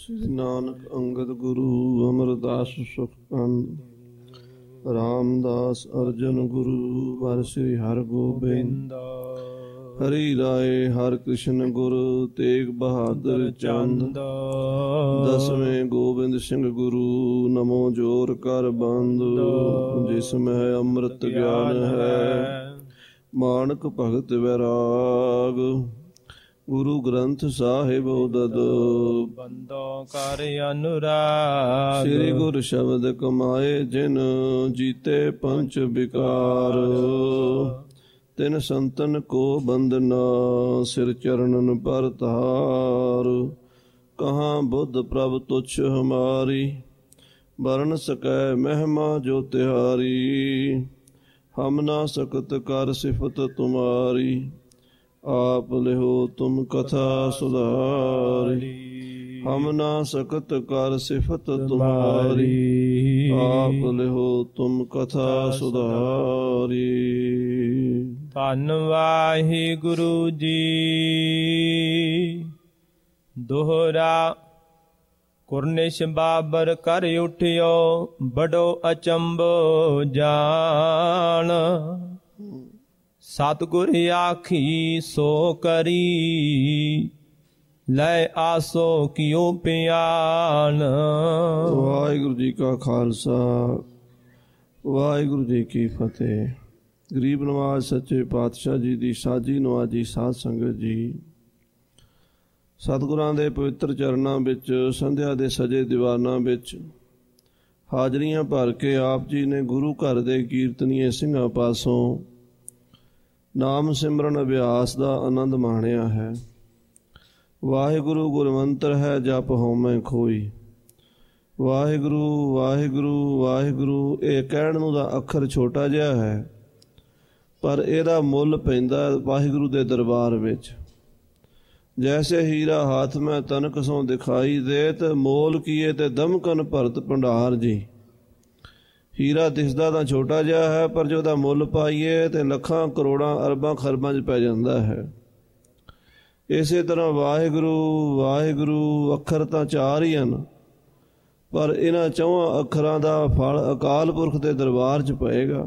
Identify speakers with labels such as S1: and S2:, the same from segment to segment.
S1: ਸ੍ਰੀ ਨਾਨਕ ਅੰਗਦ ਗੁਰੂ ਅਮਰਦਾਸ ਸੁਖੰਦ ਰਾਮਦਾਸ ਅਰਜਨ ਗੁਰੂ ਵਰ ਸ੍ਰੀ ਹਰਗੋਬਿੰਦ ਹਰੀ ਰਾਏ ਹਰ ਕ੍ਰਿਸ਼ਨ ਗੁਰ ਤੇਗ ਬਹਾਦਰ ਚੰਦ
S2: ਦਸਵੇਂ
S1: ਗੋਬਿੰਦ ਸਿੰਘ ਗੁਰੂ ਨਮੋ ਜੋਰ ਕਰ ਬੰਦ ਜਿਸ ਮਹਿ ਅੰਮ੍ਰਿਤ ਗਿਆਨ ਹੈ ਮਾਨਕ ਭਗਤ ਵਿਰਾਗ ਗੁਰੂ ਗ੍ਰੰਥ ਸਾਹਿਬ ਉਦਦ ਬੰਦੋ ਕਰ
S2: ਅਨੁਰਾਗ ਸ੍ਰੀ ਗੁਰ
S1: ਸ਼ਬਦ ਕਮਾਏ ਜਿਨ ਜੀਤੇ ਪੰਜ ਵਿਕਾਰ ਤਿਨ ਸੰਤਨ ਕੋ ਬੰਦਨਾ ਸਿਰ ਚਰਨਨ ਪਰ ਕਹਾ ਬੁੱਧ ਪ੍ਰਭ ਤੁਛ ਹਮਾਰੀ ਵਰਨ ਸਕੈ ਮਹਿਮਾ ਜੋ ਤਿਹਾਰੀ ਹਮ ਨਾ ਸਕਤ ਕਰ ਸਿਫਤ ਤੁਮਾਰੀ ਆਪ ਲਿਹੋ ਤੁਮ ਕਥਾ ਸੁਧਾਰੀ ਹਮ ਨਾ ਸਕਤ ਕਰ ਸਿਫਤ ਤੁਮਾਰੀ ਆਪ
S2: ਲਿਹੋ ਤੁਮ ਕਥਾ ਸੁਧਾਰੀ ਧੰਨ ਵਾਹੀ ਗੁਰੂ ਜੀ ਦੋਹਰਾ ਕੁਰਨੇਸ਼ ਬਾਬਰ ਕਰ ਉਠਿਓ ਬੜੋ ਅਚੰਬ ਜਾਣ ਸਤਗੁਰ ਆਖੀ ਸੋ ਕਰੀ ਲੈ ਆਸੋ ਕਿਉ ਪਿਆਨ ਵਾਹਿਗੁਰੂ
S1: ਜੀ ਕਾ ਖਾਲਸਾ ਵਾਹਿਗੁਰੂ ਜੀ ਕੀ ਫਤਿਹ ਗਰੀਬ ਨਵਾਜ਼ ਸੱਚੇ ਪਾਤਸ਼ਾਹ ਜੀ ਦੀ ਸਾਜੀ ਨਵਾਜੀ ਸਾਧ ਸੰਗਤ ਜੀ ਸਤਗੁਰਾਂ ਦੇ ਪਵਿੱਤਰ ਚਰਨਾਂ ਵਿੱਚ ਸੰਧਿਆ ਦੇ ਸਜੇ ਦੀਵਾਨਾਂ ਵਿੱਚ ਹਾਜ਼ਰੀਆਂ ਭਰ ਕੇ ਆਪ ਜੀ ਨੇ ਗੁਰੂ ਘਰ ਦੇ ਕੀਰਤਨੀਏ ਸਿੰਘਾਂ ਪਾਸੋਂ ਨਾਮ ਸਿਮਰਨ ਅਭਿਆਸ ਦਾ ਆਨੰਦ ਮਾਣਿਆ ਹੈ ਵਾਹਿਗੁਰੂ ਗੁਰਮੰਤਰ ਹੈ ਜਪ ਹਉਮੈ ਖੋਈ ਵਾਹਿਗੁਰੂ ਵਾਹਿਗੁਰੂ ਵਾਹਿਗੁਰੂ ਇਹ ਕਹਿਣ ਨੂੰ ਦਾ ਅੱਖਰ ਛੋਟਾ ਜਿਹਾ ਹੈ ਪਰ ਇਹਦਾ ਮੁੱਲ ਪੈਂਦਾ ਵਾਹਿਗੁਰੂ ਦੇ ਦਰਬਾਰ ਵਿੱਚ ਜੈਸੇ ਹੀਰਾ ਹਾਥ ਮੈਂ ਤਨਕ ਸੋਂ ਦਿਖਾਈ ਦੇਤ ਮੋਲ ਕੀਏ ਤੇ ਦਮਕਨ ਭਰਤ ਭੰਡਾਰ ਜੀ ਹੀਰਾ ਦਿਸਦਾ ਤਾਂ ਛੋਟਾ ਜਿਹਾ ਹੈ ਪਰ ਜੇ ਉਹਦਾ ਮੁੱਲ ਪਾਈਏ ਤੇ ਲੱਖਾਂ ਕਰੋੜਾਂ ਅਰਬਾਂ ਖਰਬਾਂ 'ਚ ਪੈ ਜਾਂਦਾ ਹੈ ਇਸੇ ਤਰ੍ਹਾਂ ਵਾਹਿਗੁਰੂ ਵਾਹਿਗੁਰੂ ਅੱਖਰ ਤਾਂ ਚਾਰ ਹੀ ਹਨ ਪਰ ਇਹਨਾਂ ਚੌਹਾਂ ਅੱਖਰਾਂ ਦਾ ਫਲ ਅਕਾਲ ਪੁਰਖ ਦੇ ਦਰਬਾਰ 'ਚ ਪਏਗਾ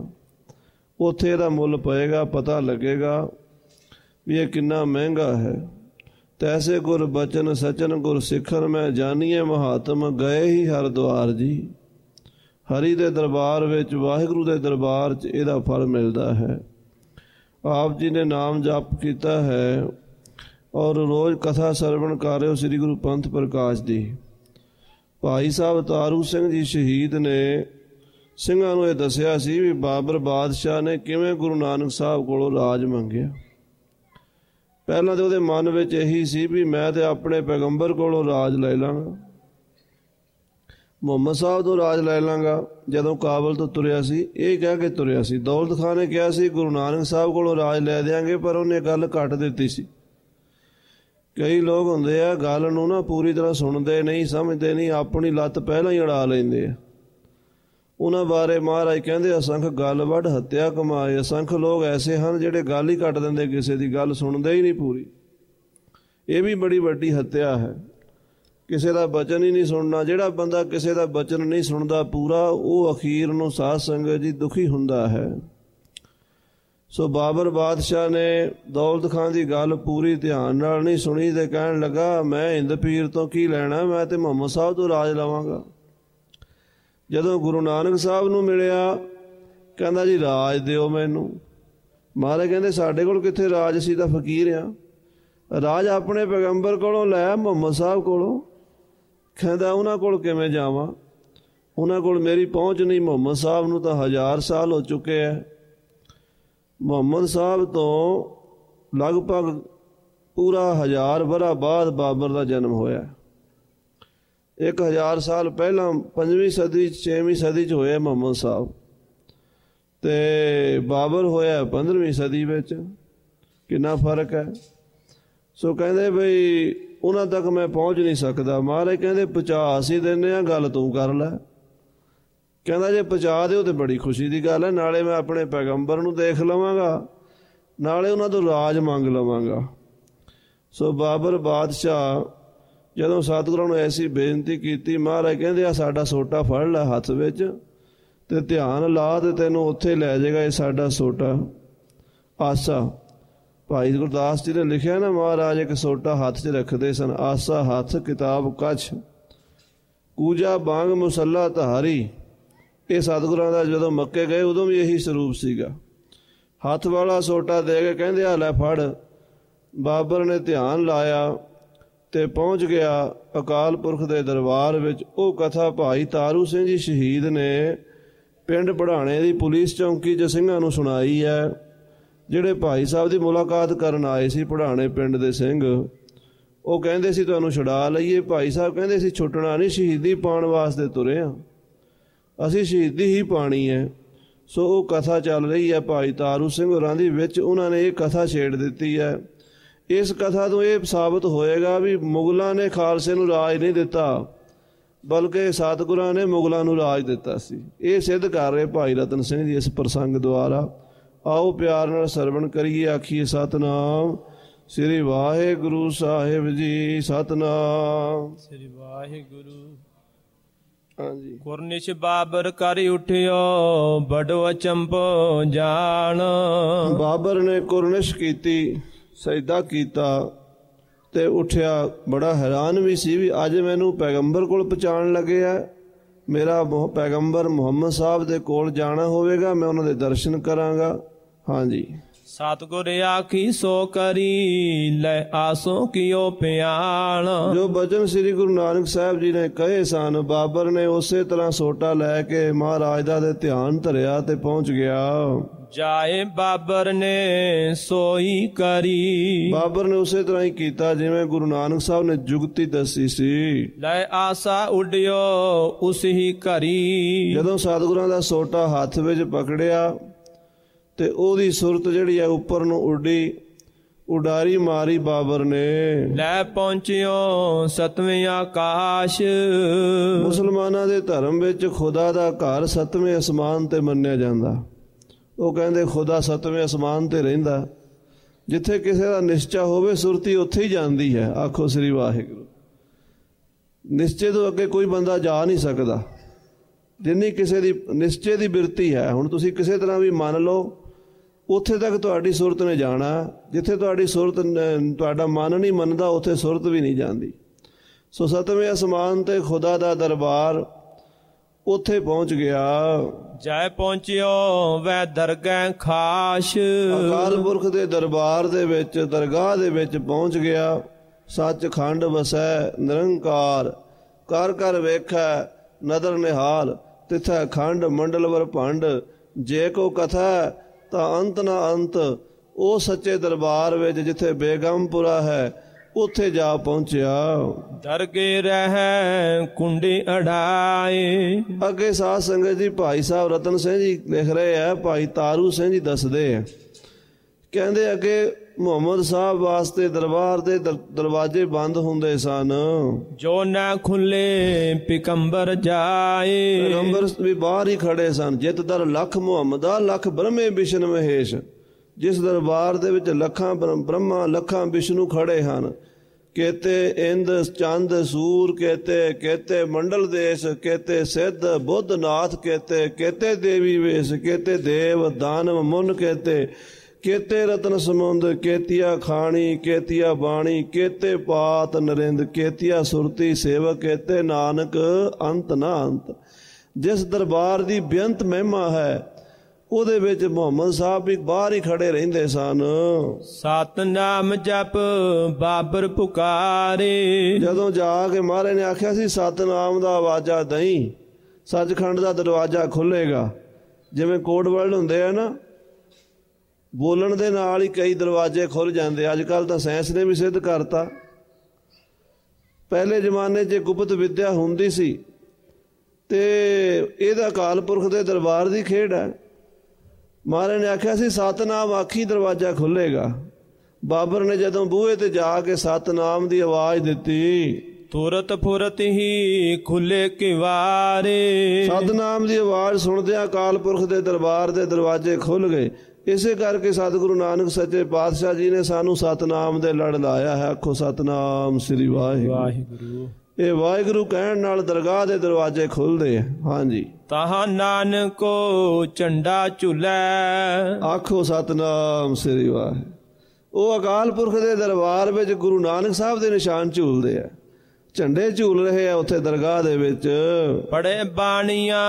S1: ਉੱਥੇ ਇਹਦਾ ਮੁੱਲ ਪਏਗਾ ਪਤਾ ਲੱਗੇਗਾ ਵੀ ਇਹ ਕਿੰਨਾ ਮਹਿੰਗਾ ਹੈ ਤੈਸੇ ਗੁਰ ਬਚਨ ਸਚਨ ਗੁਰ ਸਿਖਰ ਮੈਂ ਜਾਣੀਏ ਮਹਾਤਮ ਗਏ ਹੀ ਹਰ ਦੁਆਰ ਜੀ ਹਰੀ ਦੇ ਦਰਬਾਰ ਵਿੱਚ ਵਾਹਿਗੁਰੂ ਦੇ ਦਰਬਾਰ 'ਚ ਇਹਦਾ ਫਲ ਮਿਲਦਾ ਹੈ ਆਪ ਜੀ ਨੇ ਨਾਮ ਜਪ ਕੀਤਾ ਹੈ ਔਰ ਰੋਜ਼ ਕਥਾ ਸਰਵਣ ਕਰ ਰਹੇ ਹੋ ਸ੍ਰੀ ਗੁਰੂ ਪੰਥ ਪ੍ਰਕਾਸ਼ ਦੀ ਭਾਈ ਸਾਹਿਬ ਤਾਰੂ ਸਿੰਘ ਜੀ ਸ਼ਹੀਦ ਨੇ ਸਿੰਘਾਂ ਨੂੰ ਇਹ ਦੱਸਿਆ ਸੀ ਵੀ ਬਾਬਰ ਬਾਦਸ਼ਾਹ ਨੇ ਕਿਵੇਂ ਗੁਰੂ ਨਾਨਕ ਸਾਹਿਬ ਕੋਲੋਂ ਰਾਜ ਮੰਗਿਆ ਪਹਿਲਾਂ ਤੇ ਉਹਦੇ ਮਨ ਵਿੱਚ ਇਹੀ ਸੀ ਵੀ ਮੈਂ ਤੇ ਆਪਣੇ ਪੈਗੰਬਰ ਕੋਲੋਂ ਰਾਜ ਲੈ ਲਾਂਗਾ ਮੁਹੰਮਦ ਸਾਹਿਬ ਤੋਂ ਰਾਜ ਲੈ ਲਾਂਗਾ ਜਦੋਂ ਕਾਬਲ ਤੋਂ ਤੁਰਿਆ ਸੀ ਇਹ ਕਹਿ ਕੇ ਤੁਰਿਆ ਸੀ ਦੌਲਤ ਖਾਨ ਨੇ ਕਿਹਾ ਸੀ ਗੁਰੂ ਨਾਨਕ ਸਾਹਿਬ ਕੋਲੋਂ ਰਾਜ ਲੈ ਦੇਾਂਗੇ ਪਰ ਉਹਨੇ ਗੱਲ ਕੱਟ ਦਿੱਤੀ ਸੀ ਕਈ ਲੋਕ ਹੁੰਦੇ ਆ ਗੱਲ ਨੂੰ ਨਾ ਪੂਰੀ ਤਰ੍ਹਾਂ ਸੁਣਦੇ ਨਹੀਂ ਸਮਝਦੇ ਨਹੀਂ ਆਪਣੀ ਲੱਤ ਪਹਿਲਾਂ ਹੀ ਅੜਾ ਲੈਂਦੇ ਆ ਉਹਨਾਂ ਬਾਰੇ ਮਹਾਰਾਜ ਕਹਿੰਦੇ ਅਸੰਖ ਗੱਲ ਵੱਢ ਹੱਤਿਆ ਕਮਾਏ ਅਸੰਖ ਲੋਕ ਐਸੇ ਹਨ ਜਿਹੜੇ ਗੱਲ ਹੀ ਕੱਟ ਦਿੰਦੇ ਕਿਸੇ ਦੀ ਗੱਲ ਸੁਣਦੇ ਹੀ ਨਹੀਂ ਪੂਰੀ ਇਹ ਵੀ ਬੜੀ ਵੱਡੀ ਹੱਤਿਆ ਹੈ ਕਿਸੇ ਦਾ ਬਚਨ ਹੀ ਨਹੀਂ ਸੁਣਨਾ ਜਿਹੜਾ ਬੰਦਾ ਕਿਸੇ ਦਾ ਬਚਨ ਨਹੀਂ ਸੁਣਦਾ ਪੂਰਾ ਉਹ ਅਖੀਰ ਨੂੰ ਸਾਧ ਸੰਗਤ ਜੀ ਦੁਖੀ ਹੁੰਦਾ ਹੈ ਸੋ ਬਾਬਰ ਬਾਦਸ਼ਾਹ ਨੇ ਦੌਲਤ ਖਾਨ ਦੀ ਗੱਲ ਪੂਰੀ ਧਿਆਨ ਨਾਲ ਨਹੀਂ ਸੁਣੀ ਤੇ ਕਹਿਣ ਲੱਗਾ ਮੈਂ ਹਿੰਦ ਪੀਰ ਤੋਂ ਕੀ ਲੈਣਾ ਮੈਂ ਤੇ ਮੁਹੰਮਦ ਸਾਹਿਬ ਤੋਂ ਰਾਜ ਲਵਾਂਗਾ ਜਦੋਂ ਗੁਰੂ ਨਾਨਕ ਸਾਹਿਬ ਨੂੰ ਮਿਲਿਆ ਕਹਿੰਦਾ ਜੀ ਰਾਜ ਦਿਓ ਮੈਨੂੰ ਮਹਾਰਾਜ ਕਹਿੰਦੇ ਸਾਡੇ ਕੋਲ ਕਿੱਥੇ ਰਾਜ ਸੀ ਤਾਂ ਫਕੀਰ ਆ ਰਾਜ ਆਪਣੇ ਪੈਗੰਬਰ ਕੋਲੋਂ ਲੈ ਮੁਹੰਮਦ ਸਾਹਿਬ ਕੋਲੋਂ ਕਹਿੰਦਾ ਉਹਨਾਂ ਕੋਲ ਕਿਵੇਂ ਜਾਵਾਂ ਉਹਨਾਂ ਕੋਲ ਮੇਰੀ ਪਹੁੰਚ ਨਹੀਂ ਮੁਹੰਮਦ ਸਾਹਿਬ ਨੂੰ ਤਾਂ ਹਜ਼ਾਰ ਸਾਲ ਹੋ ਚੁੱਕੇ ਐ ਮੁਹੰਮਦ ਸਾਹਿਬ ਤੋਂ ਲਗਭਗ ਪੂਰਾ ਹਜ਼ਾਰ ਬਰਾ ਬਾਅਦ ਬਾਬਰ ਦਾ ਜਨਮ ਹੋਇਆ 1000 ਸਾਲ ਪਹਿਲਾਂ 5ਵੀਂ ਸਦੀ 6ਵੀਂ ਸਦੀ ਚ ਹੋਇਆ ਮੁਹੰਮਦ ਸਾਹਿਬ ਤੇ ਬਾਬਰ ਹੋਇਆ 15ਵੀਂ ਸਦੀ ਵਿੱਚ ਕਿੰਨਾ ਫਰਕ ਹੈ ਸੋ ਕਹਿੰਦੇ ਬਈ ਉਹਨਾਂ ਤੱਕ ਮੈਂ ਪਹੁੰਚ ਨਹੀਂ ਸਕਦਾ ਮਹਾਰਾਜ ਕਹਿੰਦੇ ਪਹੁੰਚਾ ਅਸੀਂ ਦਿੰਨੇ ਆ ਗੱਲ ਤੂੰ ਕਰ ਲੈ ਕਹਿੰਦਾ ਜੇ ਪਹੁੰਚਾ ਦਿਓ ਤੇ ਬੜੀ ਖੁਸ਼ੀ ਦੀ ਗੱਲ ਹੈ ਨਾਲੇ ਮੈਂ ਆਪਣੇ ਪੈਗੰਬਰ ਨੂੰ ਦੇਖ ਲਵਾਂਗਾ ਨਾਲੇ ਉਹਨਾਂ ਤੋਂ ਰਾਜ ਮੰਗ ਲਵਾਂਗਾ ਸੋ ਬਾਬਰ ਬਾਦਸ਼ਾਹ ਜਦੋਂ ਸਤਿਗੁਰਾਂ ਨੂੰ ਐਸੀ ਬੇਨਤੀ ਕੀਤੀ ਮਹਾਰਾਜ ਕਹਿੰਦੇ ਆ ਸਾਡਾ ਸੋਟਾ ਫੜ ਲੈ ਹੱਥ ਵਿੱਚ ਤੇ ਧਿਆਨ ਲਾ ਤੇ ਤੈਨੂੰ ਉੱਥੇ ਲੈ ਜਾਏਗਾ ਇਹ ਸਾਡਾ ਸੋਟਾ ਆਸਾ ਭਾਈ ਗੁਰਦਾਸ ਜੀ ਨੇ ਲਿਖਿਆ ਨਾ ਮਹਾਰਾਜ ਇੱਕ ਸੋਟਾ ਹੱਥ 'ਚ ਰੱਖਦੇ ਸਨ ਆਸਾ ਹੱਥ ਕਿਤਾਬ ਕਛ ਕੂਜਾ ਬਾਗ ਮੁਸੱਲਾ ਤਹਾਰੀ ਇਹ ਸਤਿਗੁਰਾਂ ਦਾ ਜਦੋਂ ਮੱਕੇ ਗਏ ਉਦੋਂ ਵੀ ਇਹੀ ਸਰੂਪ ਸੀਗਾ ਹੱਥ ਵਾਲਾ ਸੋਟਾ ਦੇ ਕੇ ਕਹਿੰਦੇ ਆ ਲੈ ਫੜ ਬਾਬਰ ਨੇ ਧਿਆਨ ਲਾਇਆ ਤੇ ਪਹੁੰਚ ਗਿਆ ਅਕਾਲ ਪੁਰਖ ਦੇ ਦਰਬਾਰ ਵਿੱਚ ਉਹ ਕਥਾ ਭਾਈ ਤਾਰੂ ਸਿੰਘ ਜੀ ਸ਼ਹੀਦ ਨੇ ਪਿੰਡ ਪੜਾਣੇ ਦੀ ਪੁਲਿਸ ਚੌਂਕੀ 'ਚ ਸਿੰਘਾਂ ਨੂੰ ਸੁਣਾਈ ਹੈ ਜਿਹੜੇ ਭਾਈ ਸਾਹਿਬ ਦੀ ਮੁਲਾਕਾਤ ਕਰਨ ਆਏ ਸੀ ਪੜਾਣੇ ਪਿੰਡ ਦੇ ਸਿੰਘ ਉਹ ਕਹਿੰਦੇ ਸੀ ਤੁਹਾਨੂੰ ਛੁਡਾ ਲਈਏ ਭਾਈ ਸਾਹਿਬ ਕਹਿੰਦੇ ਸੀ ਛੁੱਟਣਾ ਨਹੀਂ ਸ਼ਹੀਦੀ ਪਾਣ ਵਾਸਤੇ ਤੁਰੇ ਆ ਅਸੀਂ ਸ਼ਹੀਦੀ ਹੀ ਪਾਣੀ ਹੈ ਸੋ ਉਹ ਕਥਾ ਚੱਲ ਰਹੀ ਹੈ ਭਾਈ ਤਾਰੂ ਸਿੰਘ ਹੋਰਾਂ ਦੀ ਵਿੱਚ ਉਹਨਾਂ ਨੇ ਇਹ ਕਥਾ ਛੇੜ ਦਿੱਤੀ ਹੈ ਇਸ ਕਥਾ ਤੋਂ ਇਹ ਸਾਬਤ ਹੋਏਗਾ ਵੀ ਮੁਗਲਾਂ ਨੇ ਖਾਲਸੇ ਨੂੰ ਰਾਜ ਨਹੀਂ ਦਿੱਤਾ ਬਲਕਿ ਸਤਿਗੁਰਾਂ ਨੇ ਮੁਗਲਾਂ ਨੂੰ ਰਾਜ ਦਿੱਤਾ ਸੀ ਇਹ ਸਿੱਧ ਕਰ ਰਹੇ ਭਾਈ ਰਤਨ ਸਿੰਘ ਜੀ ਇਸ ਪ੍ਰਸੰਗ ਦੁਆਰਾ ਆਓ ਪਿਆਰ ਨਾਲ ਸਰਵਣ ਕਰੀਏ ਆਖੀਏ ਸਤਨਾਮ ਸ੍ਰੀ ਵਾਹਿਗੁਰੂ ਸਾਹਿਬ ਜੀ ਸਤਨਾਮ
S2: ਸ੍ਰੀ ਵਾਹਿਗੁਰੂ ਹਾਂਜੀ ਕੁਰਨਿਸ਼ ਬਾਬਰ ਕਰ ਉਠਿਓ ਬੜੋ ਅਚੰਪ ਜਾਣ ਬਾਬਰ ਨੇ ਕੁਰਨਿਸ਼ ਕੀਤੀ
S1: ਸਜਦਾ ਕੀਤਾ ਤੇ ਉਠਿਆ ਬੜਾ ਹੈਰਾਨ ਵੀ ਸੀ ਵੀ ਅੱਜ ਮੈਨੂੰ ਪੈਗੰਬਰ ਕੋਲ ਪਹੁੰਚਾਣ ਲੱਗਿਆ ਮੇਰਾ ਪੈਗੰਬਰ ਮੁਹੰਮਦ ਸਾਹਿਬ ਦੇ ਕੋਲ ਜਾਣਾ ਹੋਵੇਗਾ ਮੈਂ ਉਹਨਾਂ ਦੇ ਦਰਸ਼ਨ ਕਰਾਂਗਾ ਹਾਂਜੀ
S2: ਸਤਗੁਰ ਆਖੀ ਸੋ ਕਰੀ ਲੈ ਆਸੋ ਕਿਓ ਪਿਆਲ ਜੋ ਬਚਨ ਸ੍ਰੀ ਗੁਰੂ ਨਾਨਕ
S1: ਸਾਹਿਬ ਜੀ ਨੇ ਕਹੇ ਸਨ ਬਾਬਰ ਨੇ ਉਸੇ ਤਰ੍ਹਾਂ ਸੋਟਾ ਲੈ ਕੇ ਮਹਾਰਾਜ ਦਾ ਦੇ ਧਿਆਨ ਧਰਿਆ ਤੇ ਪਹੁੰਚ ਗਿਆ
S2: ਜਾਏ ਬਾਬਰ ਨੇ ਸੋਈ
S1: ਕਰੀ ਬਾਬਰ ਨੇ ਉਸੇ ਤਰ੍ਹਾਂ ਹੀ ਕੀਤਾ ਜਿਵੇਂ ਗੁਰੂ ਨਾਨਕ ਸਾਹਿਬ ਨੇ ਜੁਗਤੀ ਦੱਸੀ ਸੀ
S2: ਲੈ ਆਸਾ ਉਡਿਓ ਉਸਹੀ ਕਰੀ ਜਦੋਂ ਸਤਗੁਰਾਂ ਦਾ ਸੋਟਾ
S1: ਹੱਥ ਵਿੱਚ ਪਕੜਿਆ ਤੇ ਉਹਦੀ ਸੂਰਤ ਜਿਹੜੀ ਆ ਉੱਪਰ ਨੂੰ ਉੱਡੀ ਉਡਾਰੀ ਮਾਰੀ ਬਾਬਰ
S2: ਨੇ ਲੈ ਪਹੁੰਚਿਓ ਸਤਵੇਂ ਆਕਾਸ਼
S1: ਮੁਸਲਮਾਨਾਂ ਦੇ ਧਰਮ ਵਿੱਚ ਖੁਦਾ ਦਾ ਘਰ ਸਤਵੇਂ ਅਸਮਾਨ ਤੇ ਮੰਨਿਆ ਜਾਂਦਾ ਉਹ ਕਹਿੰਦੇ ਖੁਦਾ ਸਤਵੇਂ ਅਸਮਾਨ ਤੇ ਰਹਿੰਦਾ ਜਿੱਥੇ ਕਿਸੇ ਦਾ ਨਿਸ਼ਚਾ ਹੋਵੇ ਸੁਰਤੀ ਉੱਥੇ ਹੀ ਜਾਂਦੀ ਹੈ ਆਖੋ ਸ੍ਰੀ ਵਾਹਿਗੁਰੂ ਨਿਸ਼ਚੇ ਤੋਂ ਅੱਗੇ ਕੋਈ ਬੰਦਾ ਜਾ ਨਹੀਂ ਸਕਦਾ ਜਿੰਨੀ ਕਿਸੇ ਦੀ ਨਿਸ਼ਚੇ ਦੀ ਬਿਰਤੀ ਹੈ ਹੁਣ ਤੁਸੀਂ ਕਿਸੇ ਤਰ੍ਹਾਂ ਵੀ ਮੰਨ ਲਓ ਉੱਥੇ ਤੱਕ ਤੁਹਾਡੀ ਸੁਰਤ ਨੇ ਜਾਣਾ ਜਿੱਥੇ ਤੁਹਾਡੀ ਸੁਰਤ ਤੁਹਾਡਾ ਮਨ ਨਹੀਂ ਮੰਨਦਾ ਉੱਥੇ ਸੁਰਤ ਵੀ ਨਹੀਂ ਜਾਂਦੀ ਸੋ ਸਤਵੇਂ ਅਸਮਾਨ ਤੇ ਖੁਦਾ ਦਾ ਦਰਬਾਰ ਉੱਥੇ ਪਹੁੰਚ ਗਿਆ
S2: ਜੈ ਪਹੁੰਚਿਓ ਵੈ ਦਰਗਾਹ ਖਾਸ਼ ਅਕਾਲ ਪੁਰਖ ਦੇ ਦਰਬਾਰ ਦੇ
S1: ਵਿੱਚ ਦਰਗਾਹ ਦੇ ਵਿੱਚ ਪਹੁੰਚ ਗਿਆ ਸੱਚਖੰਡ ਵਸੈ ਨਿਰੰਕਾਰ ਕਰ ਕਰ ਵੇਖੈ ਨਦਰ ਨਿਹਾਲ ਤਿਥੈ ਖੰਡ ਮੰਡਲ ਵਰ ਭੰਡ ਜੇ ਕੋ ਕਥਾ ਤਾਂ ਅੰਤ ਨਾ ਅੰਤ ਉਹ ਸੱਚੇ ਦਰਬਾਰ ਵਿੱਚ ਜਿੱਥੇ ਬੇਗਮਪੁਰਾ ਹੈ ਉੱਥੇ ਜਾ ਪਹੁੰਚਿਆ
S2: ਦਰਗੇ ਰਹਿ ਕੁੰਡੀ ਅੜਾਏ ਅੱਗੇ ਸਾਧ ਸੰਗਤ ਜੀ ਭਾਈ ਸਾਹਿਬ ਰਤਨ ਸਿੰਘ
S1: ਜੀ ਲਿਖ ਰਹੇ ਆ ਭਾਈ ਤਾਰੂ ਸਿੰਘ ਜੀ ਦੱਸਦੇ ਆ ਕਹਿੰਦੇ ਅੱਗੇ ਮੁਹੰਮਦ ਸਾਹਿਬ ਵਾਸਤੇ ਦਰਬਾਰ ਦੇ ਦਰਵਾਜ਼ੇ ਬੰਦ ਹੁੰਦੇ ਸਨ
S2: ਜੋ ਨਾ ਖੁੱਲੇ ਪਿਕੰਬਰ ਜਾਏ ਪਿਕੰਬਰ ਵੀ ਬਾਹਰ ਹੀ ਖੜੇ ਸਨ ਜਿਤ ਦਰ
S1: ਲੱਖ ਮੁਹੰਮਦਾ ਲੱਖ ਬ੍ਰਹਮੇ ਵਿਸ਼ਨ ਮਹੇਸ਼ ਜਿਸ ਦਰਬਾਰ ਦੇ ਵਿੱਚ ਲੱਖਾਂ ਬ੍ਰਹਮਾ ਲੱਖਾਂ ਵਿਸ਼ਨੂ ਖੜੇ ਹਨ ਕੇਤੇ ਇੰਦ ਚੰਦ ਸੂਰ ਕਹਤੇ ਕੇਤੇ ਮੰਡਲ ਦੇਸ਼ ਕਹਤੇ ਸਿੱਧ ਬੁੱਧ ਨਾਥ ਕੇਤੇ ਦੇਵੀ ਵੇਸ ਕਹਤੇ ਦੇਵ ਦਾਨਵ ਮਨ ਕਹਤੇ ਕੇਤੇ ਰਤਨ ਸਮੁੰਦ ਕੇਤੀਆ ਖਾਣੀ ਕੇਤੀਆ ਬਾਣੀ ਕੇਤੇ ਪਾਤ ਨਰਿੰਦ ਕੇਤੀਆ ਸੁਰਤੀ ਸੇਵਕ ਕੇਤੇ ਨਾਨਕ ਅੰਤ ਨਾ ਅੰਤ ਜਿਸ ਦਰਬਾਰ ਦੀ ਬੇਅੰਤ ਮਹਿਮਾ ਹੈ ਉਹਦੇ ਵਿੱਚ ਮੁਹੰਮਦ ਸਾਹਿਬ ਵੀ ਬਾਹਰ ਹੀ ਖੜੇ ਰਹਿੰਦੇ ਸਨ ਸਤਨਾਮ ਜਪ ਬਾਬਰ ਪੁਕਾਰੇ ਜਦੋਂ ਜਾ ਕੇ ਮਹਾਰਾਜ ਨੇ ਆਖਿਆ ਸੀ ਸਤਨਾਮ ਦਾ ਆਵਾਜ਼ਾ ਦਈ ਸੱਚਖੰਡ ਦਾ ਦਰਵਾਜ਼ਾ ਖੁੱਲੇਗਾ ਜਿਵੇਂ ਕੋਡ ਵਰਲਡ ਹੁੰਦੇ ਆ ਨਾ ਬੋਲਣ ਦੇ ਨਾਲ ਹੀ ਕਈ ਦਰਵਾਜ਼ੇ ਖੁੱਲ ਜਾਂਦੇ ਅੱਜ ਕੱਲ ਤਾਂ ਸਾਇੰਸ ਨੇ ਵੀ ਸਿੱਧ ਕਰਤਾ ਪਹਿਲੇ ਜ਼ਮਾਨੇ 'ਚ ਗੁਪਤ ਵਿੱਦਿਆ ਹੁੰਦੀ ਸੀ ਤੇ ਇਹਦਾ ਕਾਲ ਪੁਰਖ ਦੇ ਦਰਬਾਰ ਦੀ ਖੇਡ ਹੈ ਮਹਾਰਾਜ ਨੇ ਆਖਿਆ ਸੀ ਸਤਨਾਮ ਆਖੀ ਦਰਵਾਜ਼ਾ ਖੁੱਲੇਗਾ ਬਾਬਰ ਨੇ ਜਦੋਂ ਬੂਹੇ ਤੇ ਜਾ ਕੇ ਸਤਨਾਮ ਦੀ ਆਵਾਜ਼ ਦਿੱਤੀ
S2: ਤੁਰਤ ਫੁਰਤ ਹੀ ਖੁੱਲੇ ਕਿਵਾਰੇ ਸਤਨਾਮ ਦੀ ਆਵਾਜ਼ ਸੁਣਦਿਆਂ ਕਾਲ ਪੁਰਖ
S1: ਦੇ ਦਰਬਾਰ ਦੇ ਦਰਵਾਜ਼ੇ ਖੁੱਲ ਗਏ ਇਸੇ ਕਰਕੇ ਸਤਿਗੁਰੂ ਨਾਨਕ ਸੱਚੇ ਪਾਤਸ਼ਾਹ ਜੀ ਨੇ ਸਾਨੂੰ ਸਤਨਾਮ ਦੇ ਲੜ ਲਾਇਆ ਹੈ ਆਖੋ ਸਤਨਾਮ ਸ੍ਰੀ ਵਾਹਿਗੁਰੂ ਵਾਹਿਗੁਰੂ ਇਹ ਵਾਹਿਗੁਰੂ ਕਹਿਣ ਨਾਲ ਦਰਗਾਹ ਦੇ ਦਰਵਾਜ਼ੇ ਖੁੱਲਦੇ ਹਾਂਜੀ
S2: ਤਾਹਾ ਨਾਨਕੋ ਝੰਡਾ ਝੁਲੈ ਆਖੋ ਸਤਨਾਮ ਸ੍ਰੀ ਵਾਹਿਗੁਰੂ ਉਹ
S1: ਅਕਾਲ ਪੁਰਖ ਦੇ ਦਰਬਾਰ ਵਿੱਚ ਗੁਰੂ ਨਾਨਕ ਸਾਹਿਬ ਦੇ ਨਿਸ਼ਾਨ ਝੁਲਦੇ ਆ ਝੰਡੇ ਝੂਲ ਰਹੇ ਆ ਉੱਥੇ ਦਰਗਾਹ ਦੇ ਵਿੱਚ
S2: ਪੜੇ ਬਾਣੀਆਂ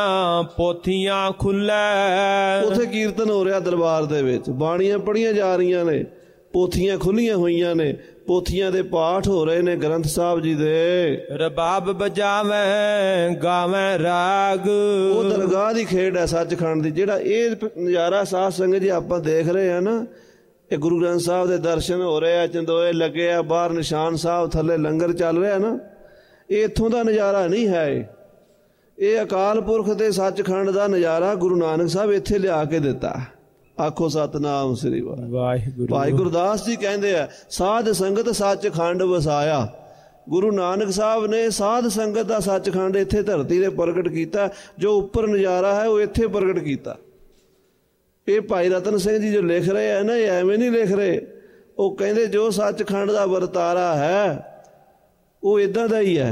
S2: ਪੋਥੀਆਂ
S1: ਖੁੱਲੇ ਉੱਥੇ ਕੀਰਤਨ ਹੋ ਰਿਹਾ ਦਰਬਾਰ ਦੇ ਵਿੱਚ ਬਾਣੀਆਂ ਪੜੀਆਂ ਜਾ ਰਹੀਆਂ ਨੇ ਪੋਥੀਆਂ ਖੁੱਲੀਆਂ ਹੋਈਆਂ ਨੇ ਪੋਥੀਆਂ ਦੇ ਪਾਠ ਹੋ ਰਹੇ ਨੇ ਗ੍ਰੰਥ ਸਾਹਿਬ ਜੀ ਦੇ ਰਬਾਬ ਬਜਾਵੇ ਗਾਵੇਂ ਰਾਗ ਉਹ ਦਰਗਾਹ ਦੀ ਖੇਡ ਹੈ ਸੱਚਖੰਡ ਦੀ ਜਿਹੜਾ ਇਹ ਨਜ਼ਾਰਾ ਸਾਧ ਸੰਗਤ ਜੀ ਆਪਾਂ ਦੇਖ ਰਹੇ ਆ ਨਾ ਇਹ ਗੁਰੂ ਗ੍ਰੰਥ ਸਾਹਿਬ ਦੇ ਦਰਸ਼ਨ ਹੋ ਰਹੇ ਆ ਚੰਦੋਏ ਲੱਗੇ ਆ ਬਾਹਰ ਨਿਸ਼ਾਨ ਸਾਹਿਬ ਥੱਲੇ ਲੰਗਰ ਚੱਲ ਰਿਹਾ ਨਾ ਇਥੋਂ ਦਾ ਨਜ਼ਾਰਾ ਨਹੀਂ ਹੈ ਇਹ ਅਕਾਲ ਪੁਰਖ ਦੇ ਸੱਚਖੰਡ ਦਾ ਨਜ਼ਾਰਾ ਗੁਰੂ ਨਾਨਕ ਸਾਹਿਬ ਇੱਥੇ ਲਿਆ ਕੇ ਦਿੱਤਾ ਆਖੋ ਸਤਨਾਮ ਸ੍ਰੀ ਵਾਹਿਗੁਰੂ ਭਾਈ ਗੁਰਦਾਸ ਜੀ ਕਹਿੰਦੇ ਆ ਸਾਧ ਸੰਗਤ ਸੱਚਖੰਡ ਵਸਾਇਆ ਗੁਰੂ ਨਾਨਕ ਸਾਹਿਬ ਨੇ ਸਾਧ ਸੰਗਤ ਦਾ ਸੱਚਖੰਡ ਇੱਥੇ ਧਰਤੀ 'ਤੇ ਪ੍ਰਗਟ ਕੀਤਾ ਜੋ ਉੱਪਰ ਨਜ਼ਾਰਾ ਹੈ ਉਹ ਇੱਥੇ ਪ੍ਰਗਟ ਕੀਤਾ ਇਹ ਭਾਈ ਰਤਨ ਸਿੰਘ ਜੀ ਜੋ ਲਿਖ ਰਹੇ ਆ ਨਾ ਇਹ ਐਵੇਂ ਨਹੀਂ ਲਿਖ ਰਹੇ ਉਹ ਕਹਿੰਦੇ ਜੋ ਸੱਚਖੰਡ ਦਾ ਵਰਤਾਰਾ ਹੈ ਉਹ ਇਦਾਂ ਦਾ ਹੀ ਹੈ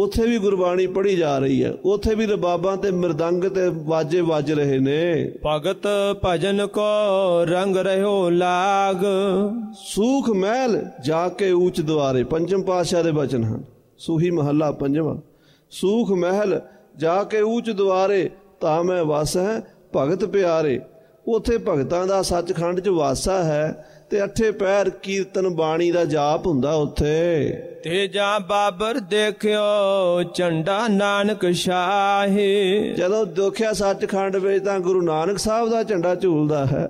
S1: ਉੱਥੇ ਵੀ ਗੁਰਬਾਣੀ ਪੜ੍ਹੀ ਜਾ ਰਹੀ ਹੈ ਉੱਥੇ ਵੀ ਰਬਾਬਾਂ ਤੇ ਮਰਦੰਗ ਤੇ ਵਾਜੇ ਵੱਜ ਰਹੇ ਨੇ
S2: ਭਗਤ ਭਜਨ ਕੋ ਰੰਗ ਰਹੋ ਲਾਗ
S1: ਸੂਖ ਮਹਿਲ ਜਾ ਕੇ ਉੱਚ ਦੁਆਰੇ ਪੰਜਮ ਪਾਤਸ਼ਾਹ ਦੇ ਬਚਨ ਹਨ ਸੂਹੀ ਮਹੱਲਾ ਪੰਜਵਾਂ ਸੂਖ ਮਹਿਲ ਜਾ ਕੇ ਉੱਚ ਦੁਆਰੇ ਤਾਂ ਮੈਂ ਵਸ ਹੈ ਭਗਤ ਪਿਆਰੇ ਉਥੇ ਭਗਤਾਂ ਦਾ ਸੱਚਖੰਡ 'ਚ ਵਾਸਾ ਹੈ ਤੇ ਅੱਠੇ ਪੈਰ ਕੀਰਤਨ ਬਾਣੀ ਦਾ ਜਾਪ ਹੁੰਦਾ ਉਥੇ
S2: ਤੇ ਬਾਬਰ ਦੇਖਿਓ ਝੰਡਾ ਨਾਨਕ ਸ਼ਾਹੀ ਜਦੋਂ ਦੁਖਿਆ ਸੱਚਖੰਡ ਵਿੱਚ ਤਾਂ
S1: ਗੁਰੂ ਨਾਨਕ ਸਾਹਿਬ ਦਾ ਝੰਡਾ ਝੂਲਦਾ ਹੈ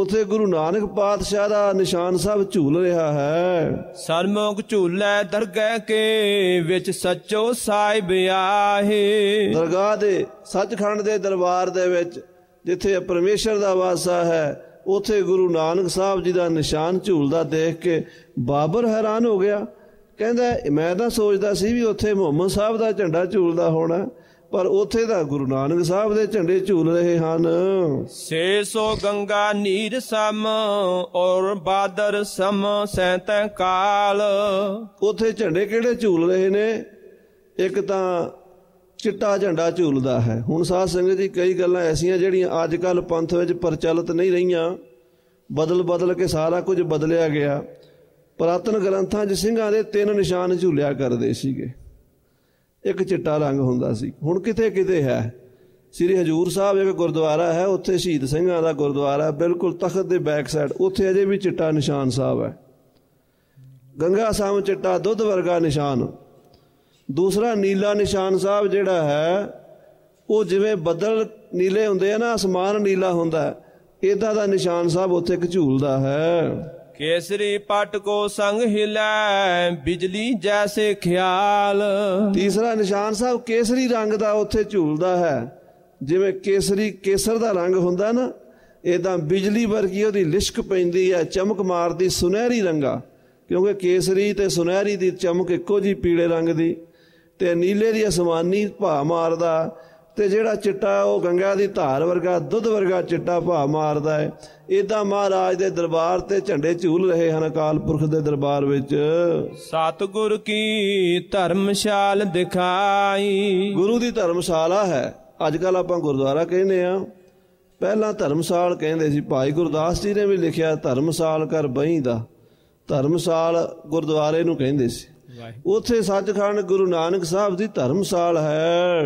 S1: ਉਥੇ ਗੁਰੂ ਨਾਨਕ ਪਾਤਸ਼ਾਹ ਦਾ ਨਿਸ਼ਾਨ
S2: ਸਾਹਿਬ ਝੂਲ ਰਿਹਾ ਹੈ ਸਰਮੋਖ ਝੂਲੇ ਦਰਗਹਿ ਕੇ ਵਿੱਚ ਸੱਚੋ ਸਾਹਿਬ ਆਹੇ ਦਰਗਾਹ ਦੇ ਸੱਚਖੰਡ ਦੇ ਦਰਬਾਰ ਦੇ ਵਿੱਚ
S1: ਜਿੱਥੇ ਪਰਮੇਸ਼ਰ ਦਾ ਵਾਸਾ ਹੈ ਉਥੇ ਗੁਰੂ ਨਾਨਕ ਸਾਹਿਬ ਜੀ ਦਾ ਨਿਸ਼ਾਨ ਝੂਲਦਾ ਦੇਖ ਕੇ ਬਾਬਰ ਹੈਰਾਨ ਹੋ ਗਿਆ ਕਹਿੰਦਾ ਮੈਂ ਤਾਂ ਸੋਚਦਾ ਸੀ ਵੀ ਉੱਥੇ ਮੁਹੰਮਦ ਸਾਹਿਬ ਦਾ ਝੰਡਾ ਝੂਲਦਾ ਹੋਣਾ ਪਰ ਉੱਥੇ ਦਾ ਗੁਰੂ ਨਾਨਕ ਸਾਹਿਬ ਦੇ ਝੰਡੇ ਝੂਲ ਰਹੇ
S2: ਹਨ 600 ਗੰਗਾ ਨੀਰ ਸਮ ਔਰ ਬਾਦਰ ਸਮ ਸੈਂਤ ਕਾਲ ਉਥੇ ਝੰਡੇ ਕਿਹੜੇ ਝੂਲ ਰਹੇ ਨੇ
S1: ਇੱਕ ਤਾਂ ਚਿੱਟਾ ਝੰਡਾ ਝੂਲਦਾ ਹੈ ਹੁਣ ਸਾਧ ਸੰਗਤ ਦੀ ਕਈ ਗੱਲਾਂ ਐਸੀਆਂ ਜਿਹੜੀਆਂ ਅੱਜ ਕੱਲ ਪੰਥ ਵਿੱਚ ਪ੍ਰਚਲਿਤ ਨਹੀਂ ਰਹੀਆਂ ਬਦਲ ਬਦਲ ਕੇ ਸਾਰਾ ਕੁਝ ਬਦਲਿਆ ਗਿਆ ਪ੍ਰਾਤਨ ਗ੍ਰੰਥਾਂ 'ਚ ਸਿੰਘਾਂ ਦੇ ਤਿੰਨ ਨਿਸ਼ਾਨ ਝੂਲਿਆ ਕਰਦੇ ਸੀਗੇ ਇੱਕ ਚਿੱਟਾ ਰੰਗ ਹੁੰਦਾ ਸੀ ਹੁਣ ਕਿਤੇ ਕਿਤੇ ਹੈ ਸ੍ਰੀ ਹਜੂਰ ਸਾਹਿਬ ਇੱਕ ਗੁਰਦੁਆਰਾ ਹੈ ਉੱਥੇ ਸ਼ਹੀਦ ਸਿੰਘਾਂ ਦਾ ਗੁਰਦੁਆਰਾ ਬਿਲਕੁਲ ਤਖਤ ਦੇ ਬੈਕ ਸਾਈਡ ਉੱਥੇ ਅਜੇ ਵੀ ਚਿੱਟਾ ਨਿਸ਼ਾਨ ਸਾਹਿਬ ਹੈ ਗੰਗਾ ਸਾਹਿਬ ਚਿੱਟਾ ਦੁੱਧ ਵਰਗਾ ਨਿਸ਼ਾਨ ਦੂਸਰਾ ਨੀਲਾ ਨਿਸ਼ਾਨ ਸਾਹਿਬ ਜਿਹੜਾ ਹੈ ਉਹ ਜਿਵੇਂ ਬੱਦਲ ਨੀਲੇ ਹੁੰਦੇ ਆ ਨਾ ਅਸਮਾਨ ਨੀਲਾ ਹੁੰਦਾ ਇਦਾਂ ਦਾ ਨਿਸ਼ਾਨ ਸਾਹਿਬ ਉੱਥੇ ਇੱਕ ਝੂਲਦਾ ਹੈ
S2: ਕੇਸਰੀ ਪਟ ਕੋ ਸੰਗ ਹਿਲੈ ਬਿਜਲੀ ਜੈਸੇ ਖਿਆਲ
S1: ਤੀਸਰਾ ਨਿਸ਼ਾਨ ਸਾਹਿਬ ਕੇਸਰੀ ਰੰਗ ਦਾ ਉੱਥੇ ਝੂਲਦਾ ਹੈ ਜਿਵੇਂ ਕੇਸਰੀ ਕੇਸਰ ਦਾ ਰੰਗ ਹੁੰਦਾ ਨਾ ਇਦਾਂ ਬਿਜਲੀ ਵਰਗੀ ਉਹਦੀ ਲਿਸ਼ਕ ਪੈਂਦੀ ਹੈ ਚਮਕ ਮਾਰਦੀ ਸੁਨਹਿਰੀ ਰੰਗਾ ਕਿਉਂਕਿ ਕੇਸਰੀ ਤੇ ਸੁਨਹਿਰੀ ਦੀ ਚਮਕ ਇੱਕੋ ਜੀ ਪੀਲੇ ਰੰਗ ਦੀ ਤੇ ਨੀਲੇ ਦੀ ਅਸਮਾਨੀ ਭਾ ਮਾਰਦਾ ਤੇ ਜਿਹੜਾ ਚਿੱਟਾ ਉਹ ਗੰਗਾ ਦੀ ਧਾਰ ਵਰਗਾ ਦੁੱਧ ਵਰਗਾ ਚਿੱਟਾ ਭਾ ਮਾਰਦਾ ਹੈ ਇਦਾਂ ਮਹਾਰਾਜ ਦੇ ਦਰਬਾਰ ਤੇ ਝੰਡੇ ਝੂਲ ਰਹੇ ਹਨ ਅਕਾਲ ਪੁਰਖ ਦੇ ਦਰਬਾਰ ਵਿੱਚ
S2: ਸਤਗੁਰ ਕੀ ਧਰਮਸ਼ਾਲ
S1: ਦਿਖਾਈ ਗੁਰੂ ਦੀ ਧਰਮਸ਼ਾਲਾ ਹੈ ਅੱਜ ਕੱਲ ਆਪਾਂ ਗੁਰਦੁਆਰਾ ਕਹਿੰਦੇ ਆ ਪਹਿਲਾਂ ਧਰਮਸਾਲ ਕਹਿੰਦੇ ਸੀ ਭਾਈ ਗੁਰਦਾਸ ਜੀ ਨੇ ਵੀ ਲਿਖਿਆ ਧਰਮਸਾਲ ਕਰ ਬਹੀਂ ਦਾ ਧਰਮਸਾਲ ਗੁਰਦੁਆਰੇ ਨੂੰ ਕਹਿੰਦੇ ਸੀ ਉਥੇ ਸੱਚਖੰਡ ਗੁਰੂ ਨਾਨਕ ਸਾਹਿਬ ਦੀ ਧਰਮਸਾਲ ਹੈ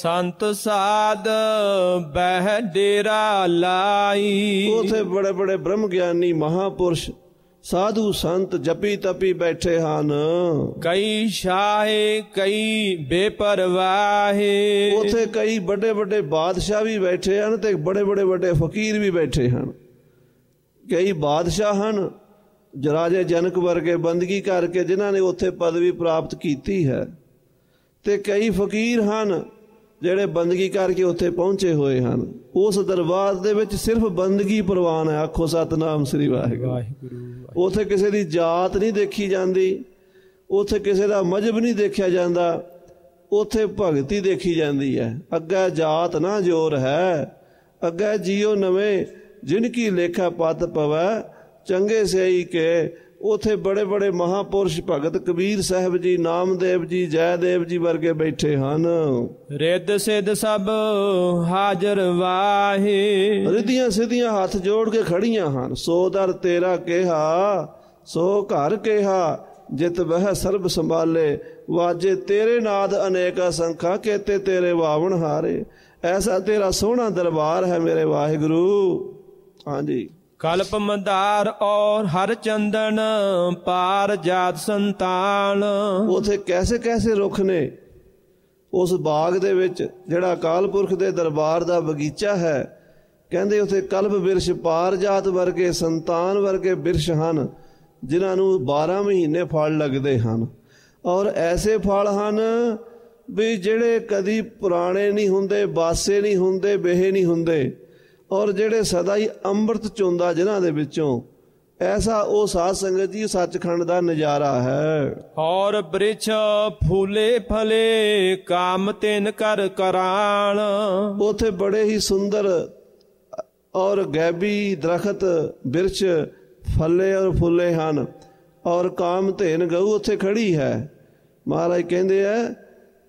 S1: ਸੰਤ ਸਾਧ ਬਹਿ ਡੇਰਾ ਲਾਈ ਉਥੇ ਬੜੇ ਬੜੇ ਬ੍ਰਹਮ ਗਿਆਨੀ ਮਹਾਪੁਰਸ਼ ਸਾਧੂ ਸੰਤ ਜਪੀ ਤਪੀ ਬੈਠੇ ਹਨ ਕਈ ਸ਼ਾਹੇ ਕਈ ਬੇਪਰਵਾਹੇ ਉਥੇ ਕਈ ਵੱਡੇ ਵੱਡੇ ਬਾਦਸ਼ਾਹ ਵੀ ਬੈਠੇ ਹਨ ਤੇ ਬੜੇ ਬੜੇ ਵੱਡੇ ਫਕੀਰ ਵੀ ਬੈਠੇ ਹਨ ਕਈ ਬਾਦਸ਼ਾਹ ਹਨ ਜਰਾਜੇ ਜਨਕ ਵਰਗੇ ਬੰਦਗੀ ਕਰਕੇ ਜਿਨ੍ਹਾਂ ਨੇ ਉੱਥੇ ਪਦਵੀ ਪ੍ਰਾਪਤ ਕੀਤੀ ਹੈ ਤੇ ਕਈ ਫਕੀਰ ਹਨ ਜਿਹੜੇ ਬੰਦਗੀ ਕਰਕੇ ਉੱਥੇ ਪਹੁੰਚੇ ਹੋਏ ਹਨ ਉਸ ਦਰਬਾਰ ਦੇ ਵਿੱਚ ਸਿਰਫ ਬੰਦਗੀ ਪ੍ਰਵਾਨ ਹੈ ਆਖੋ ਸਤਨਾਮ ਸ੍ਰੀ ਵਾਹਿਗੁਰੂ ਉੱਥੇ ਕਿਸੇ ਦੀ ਜਾਤ ਨਹੀਂ ਦੇਖੀ ਜਾਂਦੀ ਉੱਥੇ ਕਿਸੇ ਦਾ ਮਜਬ ਨਹੀਂ ਦੇਖਿਆ ਜਾਂਦਾ ਉੱਥੇ ਭਗਤੀ ਦੇਖੀ ਜਾਂਦੀ ਹੈ ਅੱਗੇ ਜਾਤ ਨਾ ਜੋਰ ਹੈ ਅੱਗੇ ਜਿਉ ਨਵੇਂ ਜਿਨ ਕੀ ਲੇਖਾ ਪਤ ਪਵੈ ਚੰਗੇ ਸਈ ਕੇ ਉਥੇ ਬੜੇ ਬੜੇ ਮਹਾਪੁਰਸ਼ ਭਗਤ ਕਬੀਰ ਸਾਹਿਬ ਜੀ ਨਾਮਦੇਵ ਜੀ ਜੈਦੇਵ ਜੀ ਵਰਗੇ ਬੈਠੇ ਹਨ
S2: ਰਿੱਧ ਸਿੱਧ ਸਭ ਹਾਜ਼ਰ
S1: ਵਾਹੇ ਰਿੱਧੀਆਂ ਸਿੱਧੀਆਂ ਹੱਥ ਜੋੜ ਕੇ ਖੜੀਆਂ ਹਨ ਸੋ ਦਰ ਤੇਰਾ ਕਿਹਾ ਸੋ ਘਰ ਕਿਹਾ ਜਿਤ ਵਹਿ ਸਰਬ ਸੰਭਾਲੇ ਵਾਜੇ ਤੇਰੇ ਨਾਦ ਅਨੇਕਾ ਸੰਖਾ ਕੇਤੇ ਤੇਰੇ ਵਾਵਣ ਹਾਰੇ ਐਸਾ ਤੇਰਾ ਸੋਹਣਾ ਦਰਬਾਰ ਹੈ ਮੇਰੇ ਵਾਹਿਗੁਰੂ ਹਾਂਜੀ
S2: ਕਲਪ ਮਦਾਰ ਔਰ ਹਰ ਚੰਦਨ ਪਾਰ ਜਾਤ ਸੰਤਾਨ ਉਥੇ ਕੈਸੇ ਕੈਸੇ ਰੁੱਖ ਨੇ
S1: ਉਸ ਬਾਗ ਦੇ ਵਿੱਚ ਜਿਹੜਾ ਅਕਾਲ ਪੁਰਖ ਦੇ ਦਰਬਾਰ ਦਾ ਬਗੀਚਾ ਹੈ ਕਹਿੰਦੇ ਉਥੇ ਕਲਪ ਬਿਰਸ਼ ਪਾਰ ਜਾਤ ਵਰਗੇ ਸੰਤਾਨ ਵਰਗੇ ਬਿਰਸ਼ ਹਨ ਜਿਨ੍ਹਾਂ ਨੂੰ 12 ਮਹੀਨੇ ਫਲ ਲੱਗਦੇ ਹਨ ਔਰ ਐਸੇ ਫਲ ਹਨ ਵੀ ਜਿਹੜੇ ਕਦੀ ਪੁਰਾਣੇ ਨਹੀਂ ਹੁੰਦੇ ਬਾਸੇ ਨਹੀਂ ਹੁੰਦੇ ਬਹਿ ਨਹੀਂ ਹੁੰਦੇ ਔਰ ਜਿਹੜੇ ਸਦਾ ਹੀ ਅੰਮ੍ਰਿਤ ਚੁੰਦਾ ਜਿਨ੍ਹਾਂ ਦੇ ਵਿੱਚੋਂ ਐਸਾ ਉਹ ਸਾਧ ਸੰਗਤ ਜੀ ਸੱਚਖੰਡ ਦਾ ਨਜ਼ਾਰਾ ਹੈ
S2: ਔਰ ਬ੍ਰਿਛ ਫੂਲੇ ਫਲੇ ਕਾਮ ਤਿੰਨ ਕਰ ਕਰਾਣ ਉਥੇ ਬੜੇ ਹੀ ਸੁੰਦਰ
S1: ਔਰ ਗੈਬੀ ਦਰਖਤ ਬਿਰਛ ਫੱਲੇ ਔਰ ਫੁੱਲੇ ਹਨ ਔਰ ਕਾਮ ਧੇਨ ਗਊ ਉਥੇ ਖੜੀ ਹੈ ਮਹਾਰਾਜ ਕਹਿੰਦੇ ਆ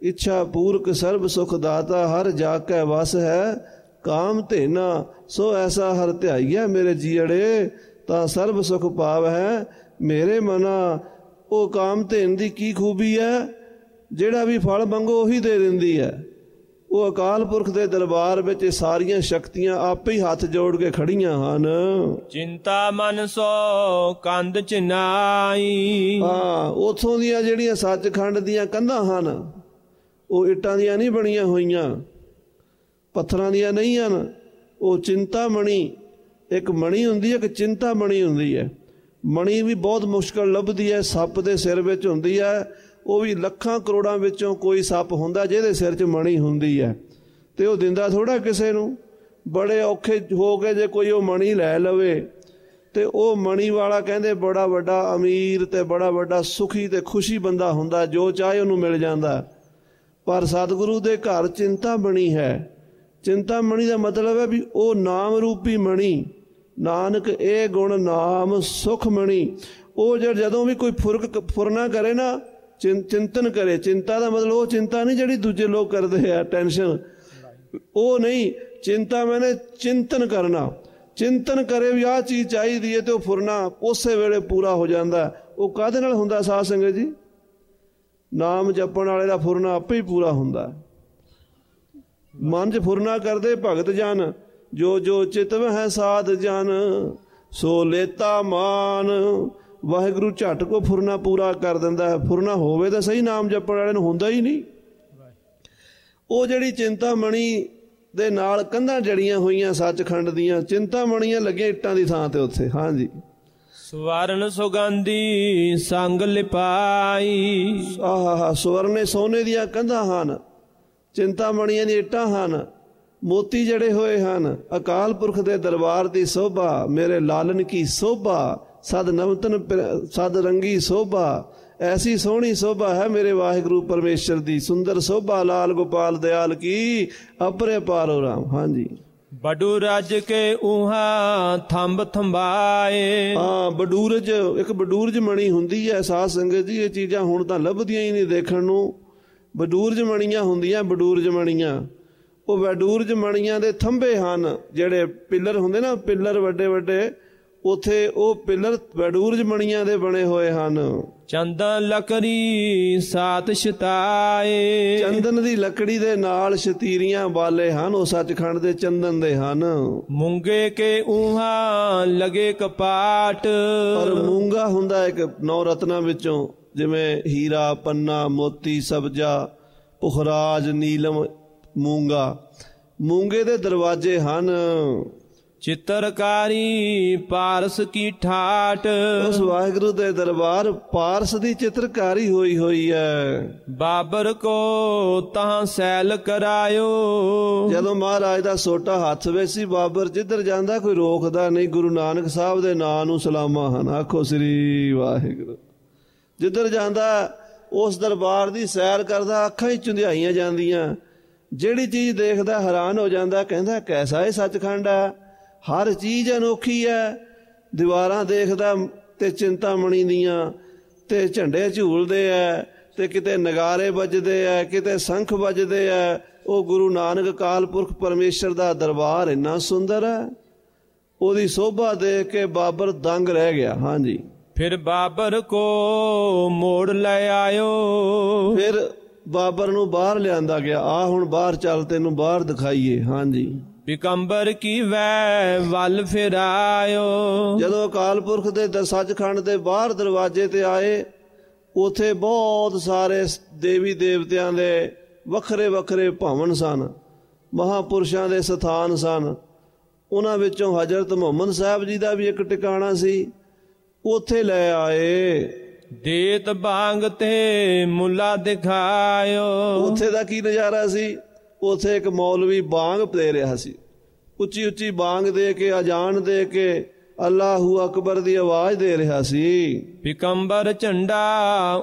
S1: ਇੱਛਾ ਪੂਰਕ ਸਰਬ ਸੁਖ ਦਾਤਾ ਹਰ ਜਾ ਕੇ ਵਸ ਹੈ ਕਾਮ ਧੇਨਾ ਸੋ ਐਸਾ ਹਰ ਧਿਆਈਆ ਮੇਰੇ ਜੀੜੇ ਤਾਂ ਸਰਬ ਸੁਖ ਪਾਵ ਹੈ ਮੇਰੇ ਮਨਾ ਉਹ ਕਾਮ ਧੇਨ ਦੀ ਕੀ ਖੂਬੀ ਹੈ ਜਿਹੜਾ ਵੀ ਫਲ ਮੰਗੋ ਉਹੀ ਦੇ ਦਿੰਦੀ ਹੈ ਉਹ ਅਕਾਲ ਪੁਰਖ ਦੇ ਦਰਬਾਰ ਵਿੱਚ ਸਾਰੀਆਂ ਸ਼ਕਤੀਆਂ ਆਪੇ ਹੀ ਹੱਥ ਜੋੜ ਕੇ ਖੜੀਆਂ ਹਨ
S2: ਚਿੰਤਾ ਮਨ ਸੋ ਕੰਧ ਚ ਨਾਈ ਹਾਂ
S1: ਉਥੋਂ ਦੀਆਂ ਜਿਹੜੀਆਂ ਸੱਚਖੰਡ ਦੀਆਂ ਕੰਧਾਂ ਹਨ ਉਹ ਇੱਟਾਂ ਦੀਆਂ ਨਹੀਂ ਬਣੀਆਂ ਹੋਈਆਂ ਪੱਥਰਾਂ ਦੀਆਂ ਨਹੀਂ ਹਨ ਉਹ ਚਿੰਤਾ ਮਣੀ ਇੱਕ ਮਣੀ ਹੁੰਦੀ ਹੈ ਕਿ ਚਿੰਤਾ ਮਣੀ ਹੁੰਦੀ ਹੈ ਮਣੀ ਵੀ ਬਹੁਤ ਮੁਸ਼ਕਲ ਲੱਭਦੀ ਹੈ ਸੱਪ ਦੇ ਸਿਰ ਵਿੱਚ ਹੁੰਦੀ ਹੈ ਉਹ ਵੀ ਲੱਖਾਂ ਕਰੋੜਾਂ ਵਿੱਚੋਂ ਕੋਈ ਸੱਪ ਹੁੰਦਾ ਜਿਹਦੇ ਸਿਰ 'ਚ ਮਣੀ ਹੁੰਦੀ ਹੈ ਤੇ ਉਹ ਦਿੰਦਾ ਥੋੜਾ ਕਿਸੇ ਨੂੰ ਬੜੇ ਔਖੇ ਹੋ ਕੇ ਜੇ ਕੋਈ ਉਹ ਮਣੀ ਲੈ ਲਵੇ ਤੇ ਉਹ ਮਣੀ ਵਾਲਾ ਕਹਿੰਦੇ ਬੜਾ ਵੱਡਾ ਅਮੀਰ ਤੇ ਬੜਾ ਵੱਡਾ ਸੁਖੀ ਤੇ ਖੁਸ਼ੀ ਬੰਦਾ ਹੁੰਦਾ ਜੋ ਚਾਹੇ ਉਹਨੂੰ ਮਿਲ ਜਾਂਦਾ ਪਰ ਸਤਿਗੁਰੂ ਦੇ ਘਰ ਚਿੰਤਾ ਬਣੀ ਹੈ ਚਿੰਤਾ ਮਣੀ ਦਾ ਮਤਲਬ ਹੈ ਵੀ ਉਹ ਨਾਮ ਰੂਪੀ ਮਣੀ ਨਾਨਕ ਇਹ ਗੁਣ ਨਾਮ ਸੁਖ ਮਣੀ ਉਹ ਜਦੋਂ ਵੀ ਕੋਈ ਫੁਰਕ ਫੁਰਨਾ ਕਰੇ ਨਾ ਚਿੰਤਨ ਕਰੇ ਚਿੰਤਾ ਦਾ ਮਤਲਬ ਉਹ ਚਿੰਤਾ ਨਹੀਂ ਜਿਹੜੀ ਦੂਜੇ ਲੋਕ ਕਰਦੇ ਆ ਟੈਨਸ਼ਨ ਉਹ ਨਹੀਂ ਚਿੰਤਾ ਮੈਨੇ ਚਿੰਤਨ ਕਰਨਾ ਚਿੰਤਨ ਕਰੇ ਵੀ ਆ ਚੀਜ਼ ਚਾਹੀਦੀ ਏ ਤੇ ਉਹ ਫੁਰਨਾ ਉਸੇ ਵੇਲੇ ਪੂਰਾ ਹੋ ਜਾਂਦਾ ਉਹ ਕਾਦੇ ਨਾਲ ਹੁੰਦਾ ਸਾਧ ਸੰਗਤ ਜੀ ਨਾਮ ਜਪਣ ਵਾਲੇ ਦਾ ਫੁਰਨਾ ਆਪੇ ਹੀ ਪੂਰਾ ਹੁੰਦਾ ਮਨ 'ਚ ਫੁਰਨਾ ਕਰਦੇ ਭਗਤ ਜਨ ਜੋ ਜੋ ਚਿਤਵ ਹੈ ਸਾਧ ਜਨ ਸੋ ਲੇਤਾ ਮਾਨ ਵਾਹਿਗੁਰੂ ਝਟ ਕੋ ਫੁਰਨਾ ਪੂਰਾ ਕਰ ਦਿੰਦਾ ਫੁਰਨਾ ਹੋਵੇ ਤਾਂ ਸਹੀ ਨਾਮ ਜਪਣ ਵਾਲੇ ਨੂੰ ਹੁੰਦਾ ਹੀ ਨਹੀਂ ਉਹ ਜਿਹੜੀ ਚਿੰਤਾ ਮਣੀ ਦੇ ਨਾਲ ਕੰਧਾਂ ਜੜੀਆਂ ਹੋਈਆਂ ਸੱਚਖੰਡ ਦੀਆਂ ਚਿੰਤਾ ਮਣੀਆਂ ਲੱਗੀਆਂ ਇੱਟਾਂ ਦੀ ਥਾਂ ਤੇ ਉੱਥੇ ਹਾਂਜੀ
S2: ਸਵਰਨ ਸੁਗੰਧੀ ਸੰਗ ਲਿਪਾਈ ਆਹਾ ਸਵਰਨੇ ਸੋਨੇ ਦੀਆਂ
S1: ਕੰਧਾਂ ਹਨ ਚਿੰਤਾ ਮਣੀਆਂ ਦੀ ਇੱਟਾਂ ਹਨ ਮੋਤੀ ਜੜੇ ਹੋਏ ਹਨ ਅਕਾਲ ਪੁਰਖ ਦੇ ਦਰਬਾਰ ਦੀ ਸੋਭਾ ਮੇਰੇ ਲਾਲਨ ਕੀ ਸੋਭਾ ਸਦ ਨਵਤਨ ਸਦ ਰੰਗੀ ਸੋਭਾ ਐਸੀ ਸੋਹਣੀ ਸੋਭਾ ਹੈ ਮੇਰੇ ਵਾਹਿਗੁਰੂ ਪਰਮੇਸ਼ਰ ਦੀ ਸੁੰਦਰ ਸੋਭਾ ਲਾਲ ਗੋਪਾਲ ਦਿਆਲ ਕੀ ਅਪਰੇ ਪਾਰੋ ਰਾਮ ਹਾਂਜੀ
S2: ਬਡੂ ਰਜ ਕੇ ਉਹਾ ਥੰਬ ਥੰਬਾਏ ਹਾਂ ਬਡੂਰਜ
S1: ਇੱਕ ਬਡੂਰਜ ਮਣੀ ਹੁੰਦੀ ਹੈ ਸਾਧ ਸੰਗਤ ਜੀ ਇਹ ਚੀਜ਼ਾਂ ਹੁਣ ਤਾਂ ਲੱਭਦੀਆਂ ਹੀ ਨਹੀਂ ਦੇਖਣ ਨੂੰ ਬਡੂਰ ਜਮਣੀਆਂ ਹੁੰਦੀਆਂ ਬਡੂਰ ਜਮਣੀਆਂ ਉਹ ਬਡੂਰ ਜਮਣੀਆਂ ਦੇ ਥੰਬੇ ਹਨ ਜਿਹੜੇ ਪਿੱਲਰ ਹੁੰਦੇ ਨਾ ਪਿੱਲਰ ਵੱਡੇ ਵੱਡੇ ਉਥੇ ਉਹ ਪਿੱਲਰ ਬਡੂਰ ਜਮਣੀਆਂ ਦੇ ਬਣੇ ਹੋਏ ਹਨ
S2: ਚੰਦਨ ਲੱਕੜੀ ਸਾਤ ਸ਼ਤਾਏ ਚੰਦਨ ਦੀ ਲੱਕੜੀ
S1: ਦੇ ਨਾਲ ਸ਼ਤੀਰੀਆਂ ਵਾਲੇ ਹਨ ਉਹ ਸੱਚਖੰਡ ਦੇ ਚੰਦਨ ਦੇ ਹਨ
S2: ਮੂੰਗੇ ਕੇ ਉਹਾ ਲਗੇ ਕਪਾਟ ਪਰ ਮੂੰਗਾ
S1: ਹੁੰਦਾ ਇੱਕ ਨੌ ਰਤਨਾ ਵਿੱਚੋਂ ਜਿਵੇਂ ਹੀਰਾ ਪੰਨਾ ਮੋਤੀ ਸਬਜਾ ਪੁਖਰਾਜ ਨੀਲਮ ਮੂੰਗਾ ਮੂੰਗੇ ਦੇ ਦਰਵਾਜ਼ੇ ਹਨ
S2: ਚਿੱਤਰਕਾਰੀ ਪਾਰਸ ਕੀ ਠਾਟ ਉਸ
S1: ਵਾਹਿਗੁਰੂ ਦੇ ਦਰਬਾਰ ਪਾਰਸ ਦੀ ਚਿੱਤਰਕਾਰੀ ਹੋਈ ਹੋਈ ਹੈ ਬਾਬਰ ਕੋ ਤਾਂ ਸੈਲ ਕਰਾਇਓ ਜਦੋਂ ਮਹਾਰਾਜ ਦਾ ਛੋਟਾ ਹੱਥ ਵਿੱਚ ਸੀ ਬਾਬਰ ਜਿੱਧਰ ਜਾਂਦਾ ਕੋਈ ਰੋਕਦਾ ਨਹੀਂ ਗੁਰੂ ਨਾਨਕ ਸਾਹਿਬ ਦੇ ਨਾਂ ਨੂੰ ਸਲਾਮਾ ਹਨ ਆਖੋ ਸ੍ਰੀ ਵਾਹਿਗੁਰੂ ਜਿੱਧਰ ਜਾਂਦਾ ਉਸ ਦਰਬਾਰ ਦੀ ਸੈਰ ਕਰਦਾ ਅੱਖਾਂ ਹੀ ਚੁੰਧਿਆਈਆਂ ਜਾਂਦੀਆਂ ਜਿਹੜੀ ਚੀਜ਼ ਦੇਖਦਾ ਹੈਰਾਨ ਹੋ ਜਾਂਦਾ ਕਹਿੰਦਾ ਕੈਸਾ ਇਹ ਸੱਚਖੰਡ ਹੈ ਹਰ ਚੀਜ਼ ਅਨੋਖੀ ਹੈ ਦੀਵਾਰਾਂ ਦੇਖਦਾ ਤੇ ਚਿੰਤਾ ਮਣੀ ਦੀਆਂ ਤੇ ਝੰਡੇ ਝੂਲਦੇ ਆ ਤੇ ਕਿਤੇ ਨਗਾਰੇ ਵੱਜਦੇ ਆ ਕਿਤੇ ਸੰਖ ਵੱਜਦੇ ਆ ਉਹ ਗੁਰੂ ਨਾਨਕ ਕਾਲਪੁਰਖ ਪਰਮੇਸ਼ਰ ਦਾ ਦਰਬਾਰ ਇੰਨਾ ਸੁੰਦਰ ਹੈ ਉਹਦੀ ਸੋਭਾ ਦੇਖ ਕੇ ਬਾਬਰ ਦੰਗ ਰਹਿ ਗਿਆ ਹਾਂਜੀ
S2: ਫਿਰ ਬਾਬਰ ਕੋ ਮੋੜ ਲੈ ਆਇਓ ਫਿਰ ਬਾਬਰ
S1: ਨੂੰ ਬਾਹਰ ਲਿਆਂਦਾ ਗਿਆ ਆ ਹੁਣ ਬਾਹਰ ਚੱਲ ਤੈਨੂੰ ਬਾਹਰ ਦਿਖਾਈਏ ਹਾਂਜੀ
S2: ਬਿਕੰਬਰ ਕੀ ਵੈ ਵੱਲ ਫਿਰਾਇਓ ਜਦੋਂ ਕਾਲਪੁਰਖ ਦੇ ਸੱਚਖੰਡ ਦੇ
S1: ਬਾਹਰ ਦਰਵਾਜ਼ੇ ਤੇ ਆਏ ਉਥੇ ਬਹੁਤ ਸਾਰੇ ਦੇਵੀ ਦੇਵਤਿਆਂ ਦੇ ਵੱਖਰੇ ਵੱਖਰੇ ਭਵਨ ਸਨ ਮਹਾਪੁਰਸ਼ਾਂ ਦੇ ਸਥਾਨ ਸਨ ਉਹਨਾਂ ਵਿੱਚੋਂ ਹਜ਼ਰਤ ਮੁਹੰਮਦ ਸਾਹਿਬ ਜੀ ਦਾ ਵੀ ਇੱਕ ਟਿਕਾਣਾ ਸੀ ਉਥੇ ਲੈ ਆਏ ਦੇਤ ਭਾਂਗ ਤੇ ਮੁੱਲਾ ਦਿਖਾਇਓ ਉਥੇ ਦਾ ਕੀ ਨਜ਼ਾਰਾ ਸੀ ਉਥੇ ਇੱਕ ਮੌਲਵੀ ਬਾਗ ਪਲੇ ਰਿਹਾ ਸੀ ਉੱਚੀ ਉੱਚੀ ਬਾਗ ਦੇ ਕੇ ਅਜਾਨ ਦੇ ਕੇ ਅੱਲਾਹੁ ਅਕਬਰ ਦੀ ਆਵਾਜ਼ ਦੇ ਰਿਹਾ ਸੀ
S2: ਪਿਕੰਬਰ ਝੰਡਾ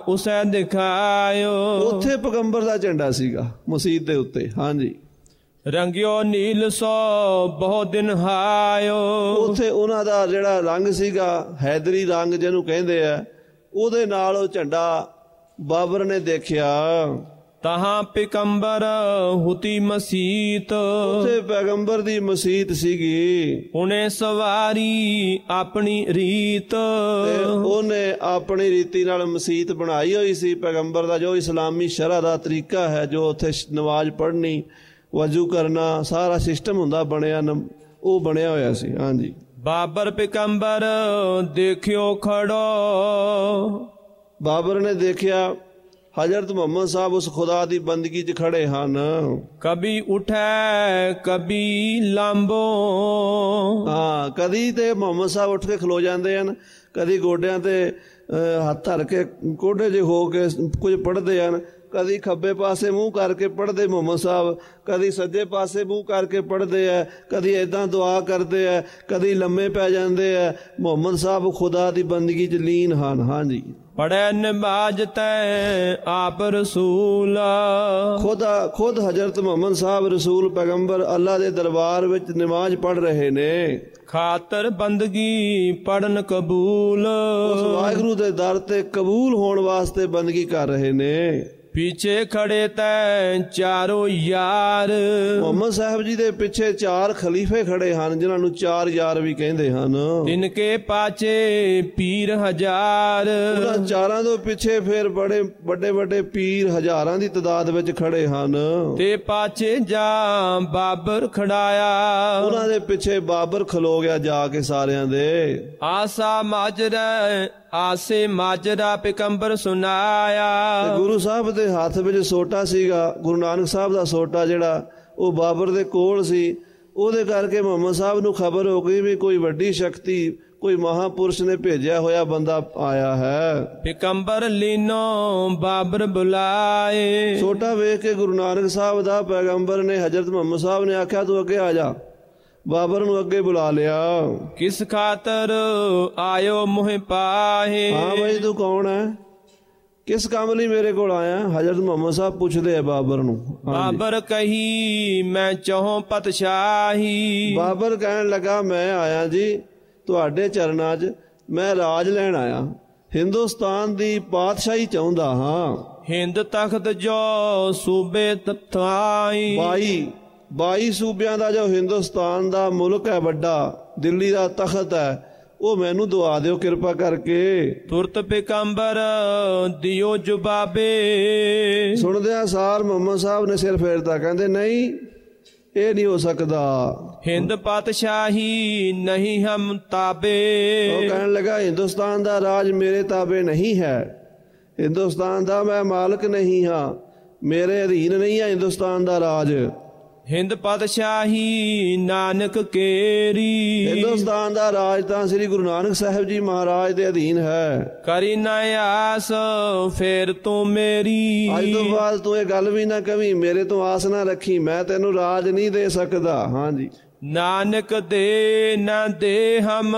S2: ਉਸੇ ਦਿਖਾਇਓ ਉਥੇ ਪਿਕੰਬਰ ਦਾ ਝੰਡਾ ਸੀਗਾ ਮਸਜਿਦ ਦੇ ਉੱਤੇ ਹਾਂਜੀ ਰੰਗਿਓ ਨੀਲ ਸੋ ਬਹੁ ਦਿਨ ਹਾਇਓ ਉਥੇ ਉਹਨਾਂ ਦਾ ਜਿਹੜਾ ਰੰਗ ਸੀਗਾ ਹੈਦਰੀ ਰੰਗ ਜਿਹਨੂੰ
S1: ਕਹਿੰਦੇ ਆ ਉਹਦੇ ਨਾਲ ਉਹ ਝੰਡਾ ਬਾਬਰ ਨੇ ਦੇਖਿਆ
S2: ਤਹਾਂ ਪੈਗੰਬਰ ਹੁਤੀ ਮਸੀਤ ਉਥੇ ਪੈਗੰਬਰ ਦੀ ਮਸੀਤ ਸੀਗੀ ਉਹਨੇ ਸਵਾਰੀ ਆਪਣੀ ਰੀਤ
S1: ਉਹਨੇ ਆਪਣੀ ਰੀਤੀ ਨਾਲ ਮਸੀਤ ਬਣਾਈ ਹੋਈ ਸੀ ਪੈਗੰਬਰ ਦਾ ਜੋ ਇਸਲਾਮੀ ਸ਼ਰਅ ਦਾ ਤਰੀਕਾ ਹੈ ਜੋ ਉਥੇ ਨਵਾਜ਼ ਪੜ੍ਹਨੀ ਵਜੂ ਕਰਨਾ ਸਾਰਾ ਸਿਸਟਮ ਹੁੰਦਾ ਬਣਿਆ ਉਹ ਬਣਿਆ ਹੋਇਆ ਸੀ ਹਾਂਜੀ
S2: ਬਾਬਰ ਪਿਕੰਬਰ ਦੇਖਿਓ ਖੜੋ ਬਾਬਰ ਨੇ ਦੇਖਿਆ ਹਜ਼ਰਤ ਮੁਹੰਮਦ ਸਾਹਿਬ ਉਸ ਖੁਦਾ
S1: ਦੀ ਬੰਦਗੀ 'ਚ ਖੜੇ ਹਨ ਕਬੀ ਉਠੈ ਕਬੀ ਲਾਂਬੋ ਹਾਂ ਕਦੀ ਤੇ ਮੁਹੰਮਦ ਸਾਹਿਬ ਉੱਠ ਕੇ ਖਲੋ ਜਾਂਦੇ ਹਨ ਕਦੀ ਗੋਡਿਆਂ ਤੇ ਹੱਥ ਧਰ ਕੇ ਕੋਡੇ ਜੇ ਹੋ ਕੇ ਕੁਝ ਪੜਦੇ ਹਨ ਕਦੀ ਖੱਬੇ ਪਾਸੇ ਮੂੰਹ ਕਰਕੇ ਪੜਦੇ ਮੁਹੰਮਦ ਸਾਹਿਬ ਕਦੀ ਸੱਜੇ ਪਾਸੇ ਮੂੰਹ ਕਰਕੇ ਪੜਦੇ ਐ ਕਦੀ ਐਦਾਂ ਦੁਆ ਕਰਦੇ ਐ ਕਦੀ ਲੰਮੇ ਪੈ ਜਾਂਦੇ ਐ ਮੁਹੰਮਦ ਸਾਹਿਬ ਖੁਦਾ ਦੀ ਬੰਦਗੀ 'ਚ ਲੀਨ ਹਨ ਹਾਂਜੀ ਪੜੈ ਨਮਾਜ਼ ਤੈ ਆਪ ਰਸੂਲ ਖੁਦਾ ਖੁਦ ਹਜ਼ਰਤ ਮੁਹੰਮਦ ਸਾਹਿਬ ਰਸੂਲ ਪੈਗੰਬਰ ਅੱਲਾ ਦੇ ਦਰਬਾਰ ਵਿੱਚ ਨਮਾਜ਼ ਪੜ ਰਹੇ ਨੇ
S2: ਖਾਤਰ ਬੰਦਗੀ ਪੜਨ ਕਬੂਲ ਉਸ
S1: ਵਾਹਿਗੁਰੂ ਦੇ ਦਰ ਤੇ ਕਬੂਲ ਹੋਣ ਵਾਸਤੇ ਬੰਦਗੀ ਕਰ ਰਹੇ ਨੇ
S2: ਪਿੱਛੇ ਖੜੇ ਤੈ ਚਾਰੋ ਯਾਰ ਮੁਹੰਮਦ ਸਾਹਿਬ ਜੀ ਦੇ ਪਿੱਛੇ ਚਾਰ ਖਲੀਫੇ
S1: ਖੜੇ ਹਨ ਜਿਨ੍ਹਾਂ ਨੂੰ ਚਾਰ ਯਾਰ ਵੀ ਕਹਿੰਦੇ ਹਨ ਤਿੰਨ
S2: ਕੇ ਪਾਚੇ ਪੀਰ
S1: ਹਜ਼ਾਰ ਉਹਨਾਂ ਚਾਰਾਂ ਤੋਂ ਪਿੱਛੇ ਫਿਰ ਬੜੇ ਵੱਡੇ ਵੱਡੇ ਪੀਰ ਹਜ਼ਾਰਾਂ ਦੀ ਤਦਾਦ ਵਿੱਚ ਖੜੇ ਹਨ ਤੇ ਪਾਚੇ ਜਾ ਬਾਬਰ ਖੜਾਇਆ ਉਹਨਾਂ ਦੇ ਪਿੱਛੇ ਬਾਬਰ ਖਲੋ ਗਿਆ ਜਾ ਕੇ ਸਾਰਿਆਂ ਦੇ
S2: ਆਸਾ ਮਾਜਰਾ ਆਸੇ ਮਾਜਰਾ ਪਿਕੰਬਰ ਸੁਨਾਇਆ ਤੇ ਗੁਰੂ ਸਾਹਿਬ ਦੇ ਹੱਥ ਵਿੱਚ ਸੋਟਾ
S1: ਸੀਗਾ ਗੁਰੂ ਨਾਨਕ ਸਾਹਿਬ ਦਾ ਸੋਟਾ ਜਿਹੜਾ ਉਹ ਬਾਬਰ ਦੇ ਕੋਲ ਸੀ ਉਹਦੇ ਕਰਕੇ ਮੁਹੰਮਦ ਸਾਹਿਬ ਨੂੰ ਖਬਰ ਹੋ ਗਈ ਵੀ ਕੋਈ ਵੱਡੀ ਸ਼ਕਤੀ ਕੋਈ ਮਹਾਪੁਰਸ਼ ਨੇ ਭੇਜਿਆ ਹੋਇਆ ਬੰਦਾ ਆਇਆ ਹੈ ਪਿਕੰਬਰ ਲੀਨੋ ਬਾਬਰ ਬੁਲਾਏ ਛੋਟਾ ਵੇਖ ਕੇ ਗੁਰੂ ਨਾਨਕ ਸਾਹਿਬ ਦਾ ਪੈਗੰਬਰ ਨੇ ਹਜ਼ਰਤ ਮੁਹੰਮਦ ਸਾਹਿਬ ਨੇ ਆਖਿਆ ਤੂੰ ਅੱਗੇ ਆ ਜਾ ਬਾਬਰ ਨੂੰ ਅੱਗੇ ਬੁਲਾ ਲਿਆ
S2: ਕਿਸ ਖਾਤਰ ਆਇਓ ਮੋਹ ਪਾਹੇ ਹਾਂ ਬਈ ਤੂੰ ਕੌਣ
S1: ਹੈ ਕਿਸ ਕੰਮ ਲਈ ਮੇਰੇ ਕੋਲ ਆਇਆ ਹਜ਼ਰਤ ਮੁਹੰਮਦ ਸਾਹਿਬ ਪੁੱਛਦੇ ਆ ਬਾਬਰ ਨੂੰ ਬਾਬਰ
S2: ਕਹੀ ਮੈਂ ਚਾਹ ਪਤਸ਼ਾਹੀ
S1: ਬਾਬਰ ਕਹਿਣ ਲੱਗਾ ਮੈਂ ਆਇਆ ਜੀ ਤੁਹਾਡੇ ਚਰਨਾਂ 'ਚ ਮੈਂ ਰਾਜ ਲੈਣ ਆਇਆ ਹਿੰਦੁਸਤਾਨ ਦੀ ਪਾਤਸ਼ਾਹੀ ਚਾਹੁੰਦਾ ਹਾਂ
S2: ਹਿੰਦ ਤਖਤ ਜੋ
S1: ਸੂਬੇ ਤਥਾਈ ਬਾਈ 22 ਸੂਬਿਆਂ ਦਾ ਜੋ ਹਿੰਦੁਸਤਾਨ ਦਾ ਮੁਲਕ ਹੈ ਵੱਡਾ ਦਿੱਲੀ ਦਾ ਤਖਤ ਹੈ ਉਹ ਮੈਨੂੰ ਦੁਆ ਦਿਓ ਕਿਰਪਾ ਕਰਕੇ
S2: ਤੁਰਤ ਪੈਗੰਬਰ ਦਿਓ ਜੁਬਾਬੇ
S1: ਸੁਣਦੇ ਆ ਸਾਰ ਮੁਹੰਮਦ ਸਾਹਿਬ ਨੇ ਸਿਰ ਫੇਰਦਾ ਕਹਿੰਦੇ ਨਹੀਂ ਇਹ ਨਹੀਂ ਹੋ ਸਕਦਾ
S2: ਹਿੰਦ ਪਾਤਸ਼ਾਹੀ ਨਹੀਂ ਹਮ ਤਾਬੇ ਉਹ ਕਹਿਣ ਲੱਗਾ ਹਿੰਦੁਸਤਾਨ ਦਾ ਰਾਜ
S1: ਮੇਰੇ ਤਾਬੇ ਨਹੀਂ ਹੈ ਹਿੰਦੁਸਤਾਨ ਦਾ ਮੈਂ ਮਾਲਕ ਨਹੀਂ ਹਾਂ ਮੇਰੇ ਅਧੀਨ ਨਹੀਂ ਹੈ ਹਿੰਦੁਸਤਾਨ ਦਾ ਰਾਜ
S2: ਹਿੰਦ ਪਾਤਸ਼ਾਹੀ ਨਾਨਕ
S1: ਕੇਰੀ ਹਿੰਦੁਸਤਾਨ ਦਾ ਰਾਜ ਤਾਂ ਸ੍ਰੀ ਗੁਰੂ ਨਾਨਕ ਸਾਹਿਬ ਜੀ ਮਹਾਰਾਜ ਦੇ ਅਧੀਨ ਹੈ
S2: ਕਰੀ ਨਾ ਆਸ ਫੇਰ ਤੂੰ
S1: ਮੇਰੀ ਅੱਜ ਤੋਂ ਬਾਅਦ ਤੂੰ ਇਹ ਗੱਲ ਵੀ ਨਾ ਕਵੀ ਮੇਰੇ ਤੋਂ ਆਸ ਨਾ ਰੱਖੀ ਮੈਂ ਤੈਨੂੰ ਰਾਜ ਨਹੀਂ ਦੇ ਸਕਦਾ ਹਾਂਜੀ
S2: ਨਾਨਕ ਦੇ ਨਾ ਦੇ ਹਮ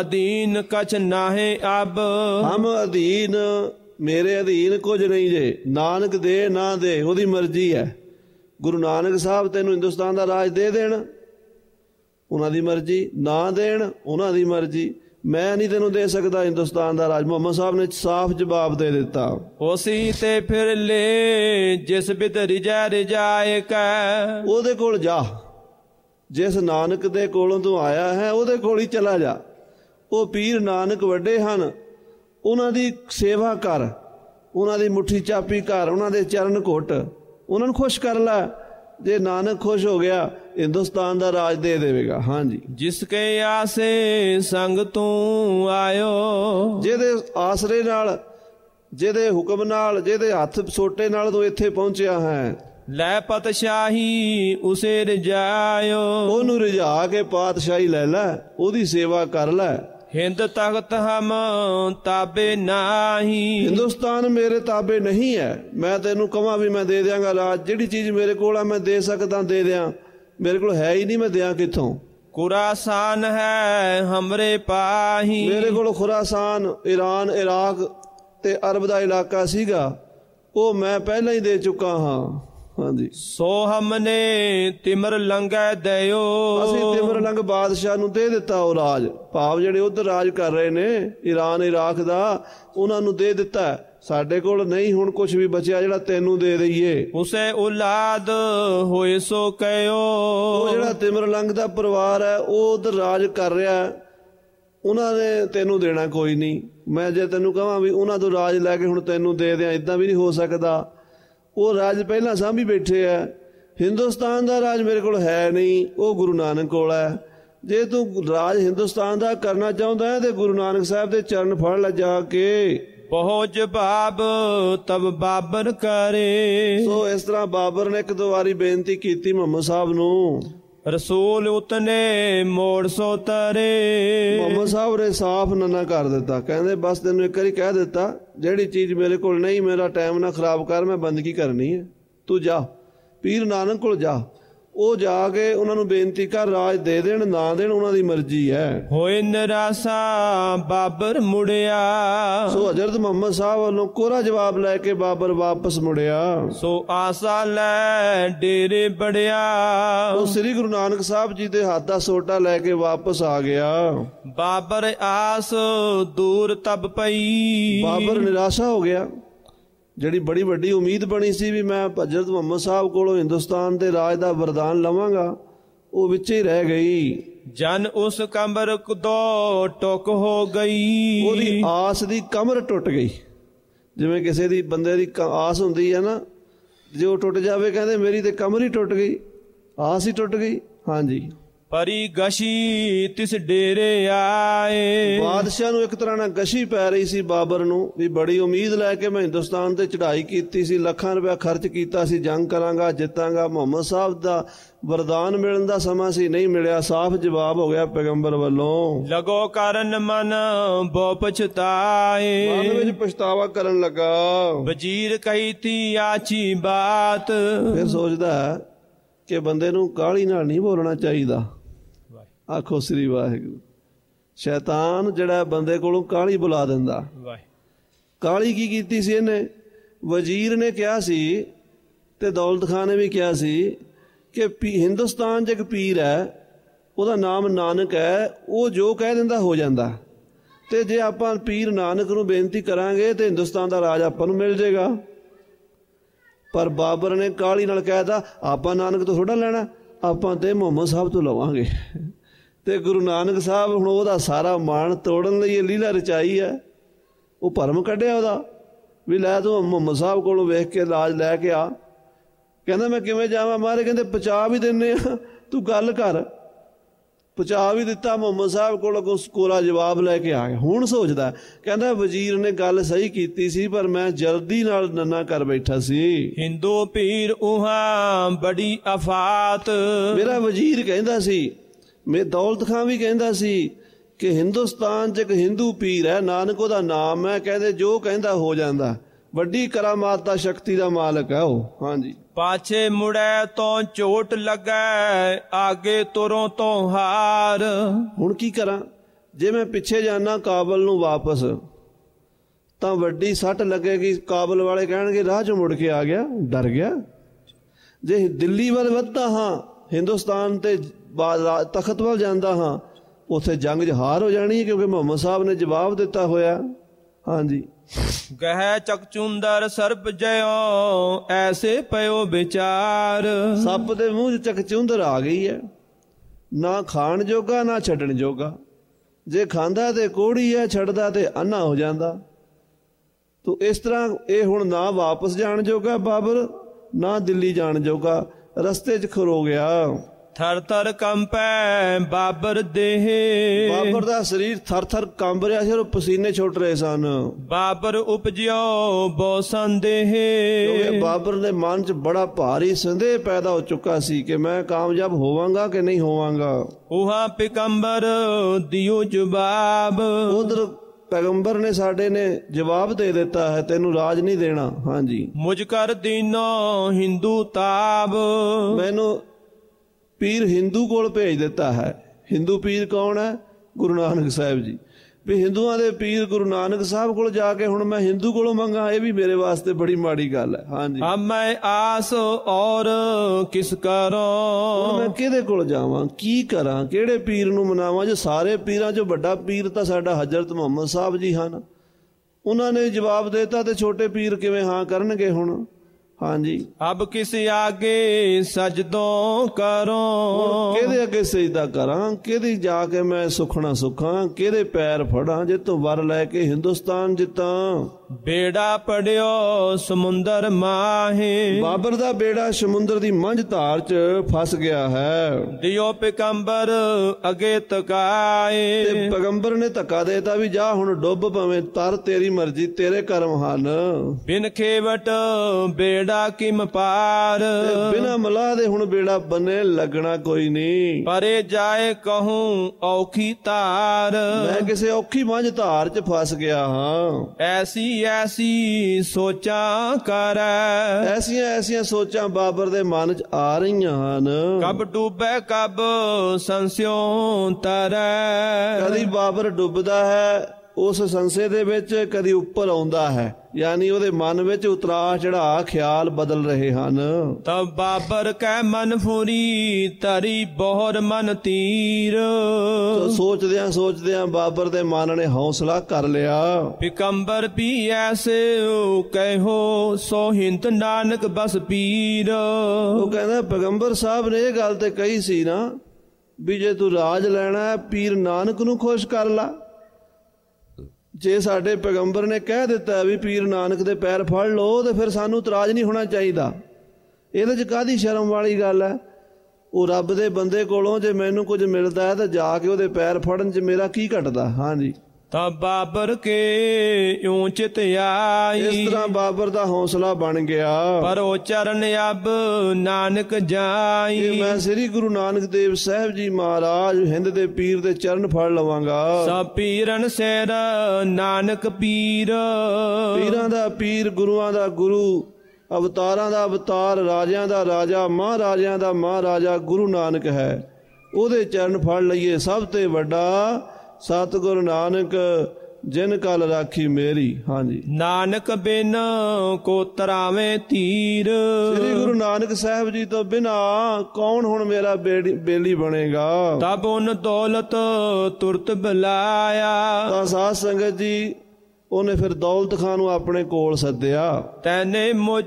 S2: ਅਧੀਨ ਕਛ ਨਾਹੇ ਅਬ
S1: ਹਮ ਅਧੀਨ ਮੇਰੇ ਅਧੀਨ ਕੁਝ ਨਹੀਂ ਜੇ ਨਾਨਕ ਦੇ ਨਾ ਦੇ ਉਹਦੀ ਮਰਜ਼ੀ ਹੈ ਗੁਰੂ ਨਾਨਕ ਸਾਹਿਬ ਤੈਨੂੰ ਹਿੰਦੁਸਤਾਨ ਦਾ ਰਾਜ ਦੇ ਦੇਣ ਉਹਨਾਂ ਦੀ ਮਰਜ਼ੀ ਨਾ ਦੇਣ ਉਹਨਾਂ ਦੀ ਮਰਜ਼ੀ ਮੈਂ ਨਹੀਂ ਤੈਨੂੰ ਦੇ ਸਕਦਾ ਹਿੰਦੁਸਤਾਨ ਦਾ ਰਾਜ ਮੁਹੰਮਦ ਸਾਹਿਬ ਨੇ ਸਾਫ਼ ਜਵਾਬ ਦੇ ਦਿੱਤਾ
S2: ਹੋਸੀ ਤੇ ਫਿਰ ਲੈ ਜਿਸ ਬਿਦ ਰਿਜਾ ਰਜਾਇ ਕੈ ਉਹਦੇ ਕੋਲ ਜਾ ਜਿਸ ਨਾਨਕ
S1: ਦੇ ਕੋਲੋਂ ਤੂੰ ਆਇਆ ਹੈ ਉਹਦੇ ਕੋਲ ਹੀ ਚਲਾ ਜਾ ਉਹ ਪੀਰ ਨਾਨਕ ਵੱਡੇ ਹਨ ਉਹਨਾਂ ਦੀ ਸੇਵਾ ਕਰ ਉਹਨਾਂ ਦੀ ਮੁਠੀ ਚਾਪੀ ਕਰ ਉਹਨਾਂ ਦੇ ਚਰਨ ਘੁੱਟ ਉਹਨਾਂ ਨੂੰ ਖੁਸ਼ ਕਰ ਲੈ ਜੇ ਨਾਨਕ ਖੁਸ਼ ਹੋ ਗਿਆ ਹਿੰਦੁਸਤਾਨ ਦਾ ਰਾਜ ਦੇ ਦੇਵੇਗਾ ਹਾਂਜੀ
S2: ਜਿਸ ਕੇ ਆਸੇ ਸੰਗ ਤੂੰ ਆਇਓ ਜਿਹਦੇ
S1: ਆਸਰੇ ਨਾਲ ਜਿਹਦੇ ਹੁਕਮ ਨਾਲ ਜਿਹਦੇ ਹੱਥ ਸੋਟੇ ਨਾਲ ਤੂੰ ਇੱਥੇ ਪਹੁੰਚਿਆ
S2: ਹੈ ਲੈ ਪਤਸ਼ਾਹੀ ਉਸੇ ਰਜਾਇਓ ਉਹਨੂੰ ਰਜਾ ਕੇ ਪਾਤਸ਼ਾਹੀ ਲੈ ਲੈ ਉਹਦੀ ਸੇਵਾ ਕਰ ਲੈ ਹਿੰਦ ਤਖਤ ਹਮ
S1: ਤਾਬੇ ਨਾਹੀ ਹਿੰਦੁਸਤਾਨ ਮੇਰੇ ਤਾਬੇ ਨਹੀਂ ਹੈ ਮੈਂ ਤੈਨੂੰ ਕਹਾਂ ਵੀ ਮੈਂ ਦੇ ਦਿਆਂਗਾ ਰਾਜ ਜਿਹੜੀ ਚੀਜ਼ ਮੇਰੇ ਕੋਲ ਆ ਮੈਂ ਦੇ ਸਕਦਾ ਦੇ ਦਿਆਂ ਮੇਰੇ ਕੋਲ ਹੈ ਹੀ ਨਹੀਂ ਮੈਂ ਦਿਆਂ ਕਿੱਥੋਂ ਖੁਰਾਸਾਨ ਹੈ ਹਮਰੇ ਪਾਹੀ ਮੇਰੇ ਕੋਲ ਖੁਰਾਸਾਨ ਈਰਾਨ ਇਰਾਕ ਤੇ ਅਰਬ ਦਾ ਇਲਾਕਾ ਸੀਗਾ ਉਹ ਮੈਂ ਪਹਿਲਾਂ ਹੀ ਦੇ ਚੁੱਕਾ ਹਾਂ ਹਾਂਜੀ ਸੋ ਹਮਨੇ ਤਿਮਰ ਲੰਗੈ ਦਇਓ ਅਸੀਂ ਤਿਮਰ ਲੰਗ ਬਾਦਸ਼ਾਹ ਨੂੰ ਦੇ ਦਿੱਤਾ ਉਹ ਰਾਜ ਭਾਵ ਜਿਹੜੇ ਉਧਰ ਰਾਜ ਕਰ ਰਹੇ ਨੇ ਈਰਾਨ ਇਰਾਕ ਦਾ ਉਹਨਾਂ ਨੂੰ ਦੇ ਦਿੱਤਾ ਸਾਡੇ ਕੋਲ ਨਹੀਂ ਹੁਣ ਕੁਝ ਵੀ ਬਚਿਆ ਜਿਹੜਾ ਤੈਨੂੰ ਦੇ ਦਈਏ ਉਸੇ ਔਲਾਦ ਹੋਏ ਸੋ ਕਹਿਓ ਉਹ ਜਿਹੜਾ ਤਿਮਰ ਲੰਗ ਦਾ ਪਰਿਵਾਰ ਹੈ ਉਹ ਉਧਰ ਰਾਜ ਕਰ ਰਿਹਾ ਉਹਨਾਂ ਨੇ ਤੈਨੂੰ ਦੇਣਾ ਕੋਈ ਨਹੀਂ ਮੈਂ ਜੇ ਤੈਨੂੰ ਕਹਾਂ ਵੀ ਉਹਨਾਂ ਤੋਂ ਰਾਜ ਲੈ ਕੇ ਹੁਣ ਤੈਨੂੰ ਦੇ ਦਿਆਂ ਇਦਾਂ ਵੀ ਨਹੀਂ ਹੋ ਸਕਦਾ ਉਹ ਰਾਜ ਪਹਿਲਾਂ ਸਾਂਭੀ ਬੈਠੇ ਆ ਹਿੰਦੁਸਤਾਨ ਦਾ ਰਾਜ ਮੇਰੇ ਕੋਲ ਹੈ ਨਹੀਂ ਉਹ ਗੁਰੂ ਨਾਨਕ ਕੋਲ ਹੈ ਜੇ ਤੂੰ ਰਾਜ ਹਿੰਦੁਸਤਾਨ ਦਾ ਕਰਨਾ ਚਾਹੁੰਦਾ ਹੈ ਤੇ ਗੁਰੂ ਨਾਨਕ ਸਾਹਿਬ ਦੇ ਚਰਨ ਫੜ ਲੈ ਜਾ ਕੇ ਪਹੁੰਚ ਬਾਬ ਤਬ ਬਾਬਰ ਕਰੇ ਸੋ ਇਸ ਤਰ੍ਹਾਂ ਬਾਬਰ ਨੇ ਇੱਕ ਦੋ ਵਾਰੀ ਬੇਨਤੀ ਕੀਤੀ ਮੁਹੰਮਦ ਸਾਹਿਬ ਨੂੰ ਰਸੂਲ ਉਤਨੇ
S2: ਮੋੜ ਸੋ ਤਰੇ
S1: ਮੁਹੰਮਦ ਸਾਹਿਬ ਨੇ ਸਾਫ਼ ਨਨਾ ਕਰ ਦਿੱਤਾ ਕਹਿੰਦੇ ਬਸ ਤੈਨੂੰ ਇੱਕ ਵਾਰੀ ਕਹਿ ਦਿੱਤਾ ਜਿਹੜੀ ਚੀਜ਼ ਮੇਰੇ ਕੋਲ ਨਹੀਂ ਮੇਰਾ ਟਾਈਮ ਨਾ ਖਰਾਬ ਕਰ ਮੈਂ ਬੰਦਗੀ ਕਰਨੀ ਹੈ ਤੂੰ ਜਾ ਪੀਰ ਨਾਨਕ ਕੋਲ ਜਾ ਉਹ ਜਾ ਕੇ ਉਹਨਾਂ ਨੂੰ ਬੇਨਤੀ ਕਰ ਰਾਜ ਦੇ ਦੇਣ ਨਾ ਦੇਣ ਉਹਨਾਂ ਦੀ ਮਰਜ਼ੀ ਹੈ ਹੋਏ ਨਰਾਸਾ ਬਾਬਰ ਮੁੜਿਆ ਸੋ ਹਜ਼ਰਤ ਮੁਹੰਮਦ ਸਾਹਿਬ ਵੱਲੋਂ ਕੋਰਾ ਜਵਾਬ ਲੈ ਕੇ ਬਾਬਰ ਵਾਪਸ ਮੁੜਿਆ ਸੋ ਆਸਾ ਲੈ ਡੇਰੇ ਬੜਿਆ ਉਹ ਸ੍ਰੀ ਗੁਰੂ ਨਾਨਕ ਸਾਹਿਬ ਜੀ ਦੇ ਹੱਥ ਦਾ ਸੋਟਾ ਲੈ ਕੇ ਵਾਪਸ ਆ ਗਿਆ ਬਾਬਰ ਆਸ ਦੂਰ ਤਬ ਪਈ ਬਾਬਰ ਨਿਰਾਸ਼ਾ ਹੋ ਗਿਆ ਜਿਹੜੀ ਬੜੀ ਵੱਡੀ ਉਮੀਦ ਬਣੀ ਸੀ ਵੀ ਮੈਂ ਹਜ਼ਰਤ ਮੁਹੰਮਦ ਸਾਹਿਬ ਕੋਲੋਂ ਹਿੰਦੁਸਤਾਨ ਦੇ ਰਾਜ ਦਾ ਵਰਦਾਨ ਲਵਾਂਗਾ ਉਹ ਵਿੱਚ ਹੀ ਰਹਿ ਗਈ
S2: ਜਨ ਉਸ ਕਮਰ ਕੁਦੋ ਟੁੱਕ ਹੋ ਗਈ ਉਹਦੀ ਆਸ ਦੀ
S1: ਕਮਰ ਟੁੱਟ ਗਈ ਜਿਵੇਂ ਕਿਸੇ ਦੀ ਬੰਦੇ ਦੀ ਆਸ ਹੁੰਦੀ ਹੈ ਨਾ ਜੇ ਉਹ ਟੁੱਟ ਜਾਵੇ ਕਹਿੰਦੇ ਮੇਰੀ ਤੇ ਕਮਰ ਹੀ ਟੁੱਟ ਗਈ ਆਸ ਹੀ ਟੁੱਟ ਗਈ ਹਾਂਜੀ
S2: ਪਰੀ ਗਸ਼ੀ ਤਿਸ ਡੇਰੇ ਆਏ ਬਾਦਸ਼ਾਹ ਨੂੰ ਇੱਕ ਤਰ੍ਹਾਂ ਨਾਲ ਗਸ਼ੀ ਪੈ ਰਹੀ ਸੀ
S1: ਬਾਬਰ ਨੂੰ ਵੀ ਬੜੀ ਉਮੀਦ ਲੈ ਕੇ ਮੈਂ ਹਿੰਦੁਸਤਾਨ ਤੇ ਚੜ੍ਹਾਈ ਕੀਤੀ ਸੀ ਲੱਖਾਂ ਰੁਪਏ ਖਰਚ ਕੀਤਾ ਸੀ ਜੰਗ ਕਰਾਂਗਾ ਜਿੱਤਾਂਗਾ ਮੁਹੰਮਦ ਸਾਹਿਬ ਦਾ ਵਰਦਾਨ ਮਿਲਣ ਦਾ ਸਮਾਂ ਸੀ ਨਹੀਂ ਮਿਲਿਆ ਸਾਫ਼ ਜਵਾਬ ਹੋ ਗਿਆ ਪੈਗੰਬਰ ਵੱਲੋਂ
S2: ਲਗੋ ਕਰਨ ਮਨ ਬਹੁ ਪਛਤਾਏ ਮਨ ਵਿੱਚ ਪਛਤਾਵਾ ਕਰਨ ਲੱਗਾ ਵਜ਼ੀਰ ਕਹੀਤੀ ਆਚੀ ਬਾਤ
S1: ਫਿਰ ਸੋਚਦਾ ਕਿ ਬੰਦੇ ਨੂੰ ਕਾਲੀ ਨਾਲ ਨਹੀਂ ਬੋਲਣਾ ਚਾਹੀਦਾ ਆਖੋ ਸ੍ਰੀ ਵਾਹਿਗੁਰੂ ਸ਼ੈਤਾਨ ਜਿਹੜਾ ਬੰਦੇ ਕੋਲੋਂ ਕਾਲੀ ਬੁਲਾ ਦਿੰਦਾ ਵਾਹਿਗੁਰੂ ਕਾਲੀ ਕੀ ਕੀਤੀ ਸੀ ਇਹਨੇ ਵਜ਼ੀਰ ਨੇ ਕਿਹਾ ਸੀ ਤੇ ਦੌਲਤ ਖਾਨ ਨੇ ਵੀ ਕਿਹਾ ਸੀ ਕਿ ਹਿੰਦੁਸਤਾਨ 'ਚ ਇੱਕ ਪੀਰ ਹੈ ਉਹਦਾ ਨਾਮ ਨਾਨਕ ਹੈ ਉਹ ਜੋ ਕਹਿ ਦਿੰਦਾ ਹੋ ਜਾਂਦਾ ਤੇ ਜੇ ਆਪਾਂ ਪੀਰ ਨਾਨਕ ਨੂੰ ਬੇਨਤੀ ਕਰਾਂਗੇ ਤੇ ਹਿੰਦੁਸਤਾਨ ਦਾ ਰਾਜ ਆਪਾਂ ਨੂੰ ਮਿਲ ਜਾਏਗਾ ਪਰ ਬਾਬਰ ਨੇ ਕਾਲੀ ਨਾਲ ਕਹਿਦਾ ਆਪਾਂ ਨਾਨਕ ਤੋਂ ਥੋੜਾ ਲੈਣਾ ਆਪਾਂ ਤੇ ਮੁਹੰਮਦ ਸਾਹਿਬ ਤੋਂ ਲਵਾਂਗੇ ਤੇ ਗੁਰੂ ਨਾਨਕ ਸਾਹਿਬ ਹੁਣ ਉਹਦਾ ਸਾਰਾ ਮਾਣ ਤੋੜਨ ਲਈ ਇਹ ਲੀਲਾ ਰਚਾਈ ਹੈ ਉਹ ਭਰਮ ਕੱਢਿਆ ਉਹਦਾ ਵੀ ਲੈ ਤੂੰ ਮੁਹੰਮਦ ਸਾਹਿਬ ਕੋਲੋਂ ਵੇਖ ਕੇ ਲਾਜ ਲੈ ਕੇ ਆ ਕਹਿੰਦਾ ਮੈਂ ਕਿਵੇਂ ਜਾਵਾਂ ਮਾਰੇ ਕਹਿੰਦੇ ਪਚਾ ਵੀ ਦਿੰਨੇ ਆ ਤੂੰ ਗੱਲ ਕਰ ਪਚਾ ਵੀ ਦਿੱਤਾ ਮੁਹੰਮਦ ਸਾਹਿਬ ਕੋਲ ਅਗੋਂ ਕੋਲਾ ਜਵਾਬ ਲੈ ਕੇ ਆ ਗਿਆ ਹੁਣ ਸੋਚਦਾ ਕਹਿੰਦਾ ਵਜ਼ੀਰ ਨੇ ਗੱਲ ਸਹੀ ਕੀਤੀ ਸੀ ਪਰ ਮੈਂ ਜਲਦੀ ਨਾਲ ਨੰਨਾ ਕਰ ਬੈਠਾ ਸੀ ਹਿੰਦੂ ਪੀਰ ਉਹਾ ਬੜੀ ਆਫਾਤ ਮੇਰਾ ਵਜ਼ੀਰ ਕਹਿੰਦਾ ਸੀ ਮੇ ਦੌਲਤ ਖਾਨ ਵੀ ਕਹਿੰਦਾ ਸੀ ਕਿ ਹਿੰਦੁਸਤਾਨ 'ਚ ਇੱਕ ਹਿੰਦੂ ਪੀਰ ਹੈ ਨਾਨਕ ਉਹਦਾ ਨਾਮ ਹੈ ਕਹਿੰਦੇ ਜੋ ਕਹਿੰਦਾ ਹੋ ਜਾਂਦਾ ਵੱਡੀ ਕਰਾਮਾਤ ਦਾ ਸ਼ਕਤੀ ਦਾ ਮਾਲਕ ਹੈ ਉਹ ਹਾਂਜੀ
S2: ਪਾਛੇ ਮੁੜੈ ਤੋਂ ਝੋਟ ਲੱਗੈ ਆਗੇ ਤੁਰੋਂ ਤੋਂ ਹਾਰ ਹੁਣ ਕੀ ਕਰਾਂ ਜੇ ਮੈਂ ਪਿੱਛੇ ਜਾਣਾ ਕਾਬਲ ਨੂੰ ਵਾਪਸ
S1: ਤਾਂ ਵੱਡੀ ਸੱਟ ਲੱਗੇਗੀ ਕਾਬਲ ਵਾਲੇ ਕਹਿਣਗੇ ਰਾਹ 'ਚ ਮੁੜ ਕੇ ਆ ਗਿਆ ਡਰ ਗਿਆ ਜੇ ਦਿੱਲੀ ਵੱਲ ਵੱਧਦਾ ਹਾਂ ਹਿੰਦੁਸਤਾਨ ਤੇ ਤਖਤ ਵੱਲ ਜਾਂਦਾ ਹਾਂ ਉਥੇ ਜੰਗ ਜ ਹਾਰ ਹੋ ਜਾਣੀ ਹੈ ਕਿਉਂਕਿ ਮੁਹੰਮਦ ਸਾਹਿਬ ਨੇ ਜਵਾਬ ਦਿੱਤਾ ਹੋਇਆ ਹਾਂਜੀ
S2: ਗਹਿ ਚਕਚੁੰਦਰ ਸਰਪ ਜਇਓ ਐਸੇ ਪਇਓ ਵਿਚਾਰ ਸੱਪ ਦੇ ਮੂੰਹ 'ਚ ਚਕਚੁੰਦਰ ਆ ਗਈ ਹੈ ਨਾ ਖਾਣ
S1: ਜੋਗਾ ਨਾ ਛੱਡਣ ਜੋਗਾ ਜੇ ਖਾਂਦਾ ਤੇ ਕੋੜੀ ਹੈ ਛੱਡਦਾ ਤੇ ਅੰਨਾ ਹੋ ਜਾਂਦਾ ਤੋ ਇਸ ਤਰ੍ਹਾਂ ਇਹ ਹੁਣ ਨਾ ਵਾਪਸ ਜਾਣ ਜੋਗਾ ਬਾਬਰ ਨਾ ਦਿੱਲੀ ਜਾਣ ਜੋਗਾ ਰਸਤੇ 'ਚ ਖਰੋ ਗਿਆ ਥਰ ਥਰ ਕੰਪੈ
S2: ਬਾਬਰ ਦੇਹ ਬਾਬਰ ਦਾ
S1: ਸਰੀਰ ਥਰ ਥਰ ਕੰਬ ਰਿਹਾ ਸੀ ਔਰ
S2: ਪਸੀਨੇ ਛੁੱਟ ਰਹੇ ਸਨ ਬਾਬਰ ਉਪਜਿਓ ਬੋ ਸੰਦੇਹ ਬਾਬਰ ਦੇ ਮਨ 'ਚ
S1: ਬੜਾ ਭਾਰੀ ਸੰਦੇਹ ਪੈਦਾ ਹੋ ਚੁੱਕਾ ਸੀ ਕਿ ਮੈਂ ਕਾਮਯਾਬ ਹੋਵਾਂਗਾ ਕਿ ਨਹੀਂ ਹੋਵਾਂਗਾ ਉਹਾ ਪਿਕੰਬਰ ਦਿਓ ਜਵਾਬ ਉਧਰ ਪੈਗੰਬਰ ਨੇ ਸਾਡੇ ਨੇ ਜਵਾਬ ਦੇ ਦਿੱਤਾ ਹੈ ਤੈਨੂੰ ਰਾਜ ਨਹੀਂ ਦੇਣਾ ਹਾਂਜੀ
S2: ਮੁਝ ਕਰ ਦੀਨੋ ਹਿੰਦੂ ਤਾਬ ਮੈਨੂੰ ਪੀਰ ਹਿੰਦੂ ਕੋਲ ਭੇਜ ਦਿੱਤਾ ਹੈ
S1: ਹਿੰਦੂ ਪੀਰ ਕੌਣ ਹੈ ਗੁਰੂ ਨਾਨਕ ਸਾਹਿਬ ਜੀ ਵੀ ਹਿੰਦੂਆਂ ਦੇ ਪੀਰ ਗੁਰੂ ਨਾਨਕ ਸਾਹਿਬ ਕੋਲ ਜਾ ਕੇ ਹੁਣ ਮੈਂ ਹਿੰਦੂ ਕੋਲੋਂ ਮੰਗਾ ਇਹ ਵੀ ਮੇਰੇ ਵਾਸਤੇ ਬੜੀ ਮਾੜੀ ਗੱਲ ਹੈ ਹਾਂਜੀ ਮੈਂ ਆਸ ਔਰ ਕਿਸ ਕਰਾਂ ਮੈਂ ਕਿਹਦੇ ਕੋਲ ਜਾਵਾਂ ਕੀ ਕਰਾਂ ਕਿਹੜੇ ਪੀਰ ਨੂੰ ਮਨਾਵਾਂ ਜੇ ਸਾਰੇ ਪੀਰਾਂ 'ਚੋਂ ਵੱਡਾ ਪੀਰ ਤਾਂ ਸਾਡਾ ਹਜ਼ਰਤ ਮੁਹੰਮਦ ਸਾਹਿਬ ਜੀ ਹਨ ਉਹਨਾਂ ਨੇ ਜਵਾਬ ਦਿੱਤਾ ਤੇ ਛੋਟੇ ਪੀਰ ਕਿਵੇਂ ਹਾਂ ਕਰਨਗੇ ਹੁਣ ਹਾਂਜੀ
S2: ਅਬ ਕਿਸ ਆਗੇ ਸਜਦੋਂ ਕਰੋ ਕਿਹਦੇ ਅੱਗੇ ਸਜਦਾ ਕਰਾਂ
S1: ਕਿਹਦੀ ਜਾ ਕੇ ਮੈਂ ਸੁਖਣਾ ਸੁਖਾਂ ਕਿਹਦੇ ਪੈਰ ਫੜਾਂ ਜੇ ਤੂੰ ਵਰ ਲੈ ਕੇ ਹਿੰਦੁਸਤਾਨ
S2: ਜਿੱਤਾਂ ਬੇੜਾ ਪੜਿਓ ਸਮੁੰਦਰ ਮਾਹੇ ਬਾਬਰ ਦਾ ਬੇੜਾ ਸਮੁੰਦਰ ਦੀ ਮੰਝ ਧਾਰ ਚ ਫਸ ਗਿਆ ਹੈ ਦਿਓ ਪੈਗੰਬਰ
S1: ਅਗੇ ਤਕਾਏ ਤੇ ਪੈਗੰਬਰ ਨੇ ਧੱਕਾ ਦੇਤਾ ਵੀ ਜਾ ਹੁਣ ਡੁੱਬ ਪਵੇਂ ਤਰ ਤੇਰੀ ਮਰਜ਼ੀ ਤੇਰੇ ਕਰਮ ਹਨ
S2: ਬਿਨ ਖੇਵਟ ਬੇੜਾ ਕਿਮ ਪਾਰ
S1: ਬਿਨਾ ਮਲਾ ਦੇ ਹੁਣ ਬੇੜਾ ਬਨੇ ਲੱਗਣਾ ਕੋਈ ਨਹੀਂ ਪਰੇ ਜਾਏ
S2: ਕਹੂੰ ਔਖੀ ਧਾਰ ਮੈਂ ਕਿਸੇ ਔਖੀ ਮੰਝ ਧਾਰ ਚ ਫਸ ਗਿਆ ਹਾਂ ਐਸੀ ਐਸੀ ਸੋਚਾਂ ਕਰੈ ਐਸੀਆਂ ਐਸੀਆਂ ਸੋਚਾਂ ਬਾਬਰ ਦੇ ਮਨ 'ਚ ਆ ਰਹੀਆਂ ਹਨ ਕਬ ਡੁੱਬੇ ਕਬ ਸੰਸਿਓ
S1: ਤਰੈ ਕਦੀ ਬਾਬਰ ਡੁੱਬਦਾ ਹੈ ਉਸ ਸੰਸੇ ਦੇ ਵਿੱਚ ਕਦੀ ਉੱਪਰ ਆਉਂਦਾ ਹੈ ਯਾਨੀ ਉਹਦੇ ਮਨ ਵਿੱਚ ਉਤਰਾ ਚੜਾ ਖਿਆਲ ਬਦਲ ਰਹੇ ਹਨ
S2: ਤਬ ਬਾਬਰ ਕਹਿ ਮਨ ਫੂਰੀ ਤਰੀ ਬਹੁਰ ਮਨ ਤੀਰ
S1: ਸੋਚਦਿਆਂ ਸੋਚਦਿਆਂ ਬਾਬਰ ਦੇ ਮਨ ਨੇ ਹੌਸਲਾ ਕਰ ਲਿਆ
S2: ਪਿਕੰਬਰ ਪੀ ਐਸੇ ਕਹੋ ਸੋ ਹਿੰਦ ਨਾਨਕ ਬਸ ਪੀਰ ਉਹ ਕਹਿੰਦਾ ਪੈਗੰਬਰ ਸਾਹਿਬ ਨੇ ਇਹ ਗੱਲ ਤੇ ਕਹੀ ਸੀ ਨਾ ਵੀ ਜੇ ਤੂੰ ਰਾਜ
S1: ਲੈਣਾ ਹੈ ਪੀਰ ਨਾਨਕ ਨੂੰ ਖੁਸ਼ ਕਰ ਲਾ ਜੇ ਸਾਡੇ ਪੈਗੰਬਰ ਨੇ ਕਹਿ ਦਿੱਤਾ ਵੀ ਪੀਰ ਨਾਨਕ ਦੇ ਪੈਰ ਫੜ ਲਓ ਤੇ ਫਿਰ ਸਾਨੂੰ ਇਤਰਾਜ਼ ਨਹੀਂ ਹੋਣਾ ਚਾਹੀਦਾ ਇਹਦੇ 'ਚ ਕਾਦੀ ਸ਼ਰਮ ਵਾਲੀ ਗੱਲ ਹੈ ਉਹ ਰੱਬ ਦੇ ਬੰਦੇ ਕੋਲੋਂ ਜੇ ਮੈਨੂੰ ਕੁਝ ਮਿਲਦਾ ਹੈ ਤਾਂ ਜਾ ਕੇ ਉਹਦੇ ਪੈਰ ਫੜਨ 'ਚ ਮੇਰਾ ਕੀ ਘਟਦਾ ਹਾਂਜੀ
S2: ਤਾਂ ਬਾਬਰ ਕੇ ਊ ਚਿਤ ਆਈ ਇਸ ਤਰ੍ਹਾਂ ਬਾਬਰ ਦਾ ਹੌਸਲਾ ਬਣ ਗਿਆ ਪਰ ਉਹ ਚਰਨ ਅਬ ਨਾਨਕ ਜਾਈ ਇਹ ਮੈਂ ਸ੍ਰੀ ਗੁਰੂ ਨਾਨਕ ਦੇਵ ਸਾਹਿਬ ਜੀ ਮਹਾਰਾਜ ਹਿੰਦ ਦੇ ਪੀਰ ਦੇ ਚਰਨ ਫੜ ਲਵਾਂਗਾ ਸਭ ਪੀਰਨ ਸਿਰ ਨਾਨਕ ਪੀਰ ਪੀਰਾਂ ਦਾ ਪੀਰ ਗੁਰੂਆਂ ਦਾ ਗੁਰੂ ਅਵਤਾਰਾਂ ਦਾ ਅਵਤਾਰ
S1: ਰਾਜਿਆਂ ਦਾ ਰਾਜਾ ਮਹਾਰਾਜਿਆਂ ਦਾ ਮਹਾਰਾਜਾ ਗੁਰੂ ਨਾਨਕ ਹੈ ਉਹਦੇ ਚਰਨ ਫੜ ਲਈਏ ਸਭ ਤੋਂ ਵੱਡਾ ਸਤਿਗੁਰ ਨਾਨਕ ਜਿਨ ਕਲ ਰਾਖੀ ਮੇਰੀ
S2: ਹਾਂਜੀ ਨਾਨਕ ਬਿਨ ਕੋ ਤਰਾਵੇਂ ਤੀਰ ਸ੍ਰੀ ਗੁਰੂ ਨਾਨਕ ਸਾਹਿਬ ਜੀ ਤੋਂ ਬਿਨਾ ਕੌਣ ਹੁਣ ਮੇਰਾ ਬੇਲੀ ਬਣੇਗਾ ਤਬ ਉਹਨ ਦੌਲਤ ਤੁਰਤ ਬੁਲਾਇਆ ਤਾਂ ਸਾਧ ਸੰਗਤ ਜੀ ਉਹਨੇ ਫਿਰ ਦੌਲਤ ਖਾਨ ਨੂੰ ਆਪਣੇ ਕੋਲ ਸੱਦਿਆ ਤੈਨੇ ਮੁਝ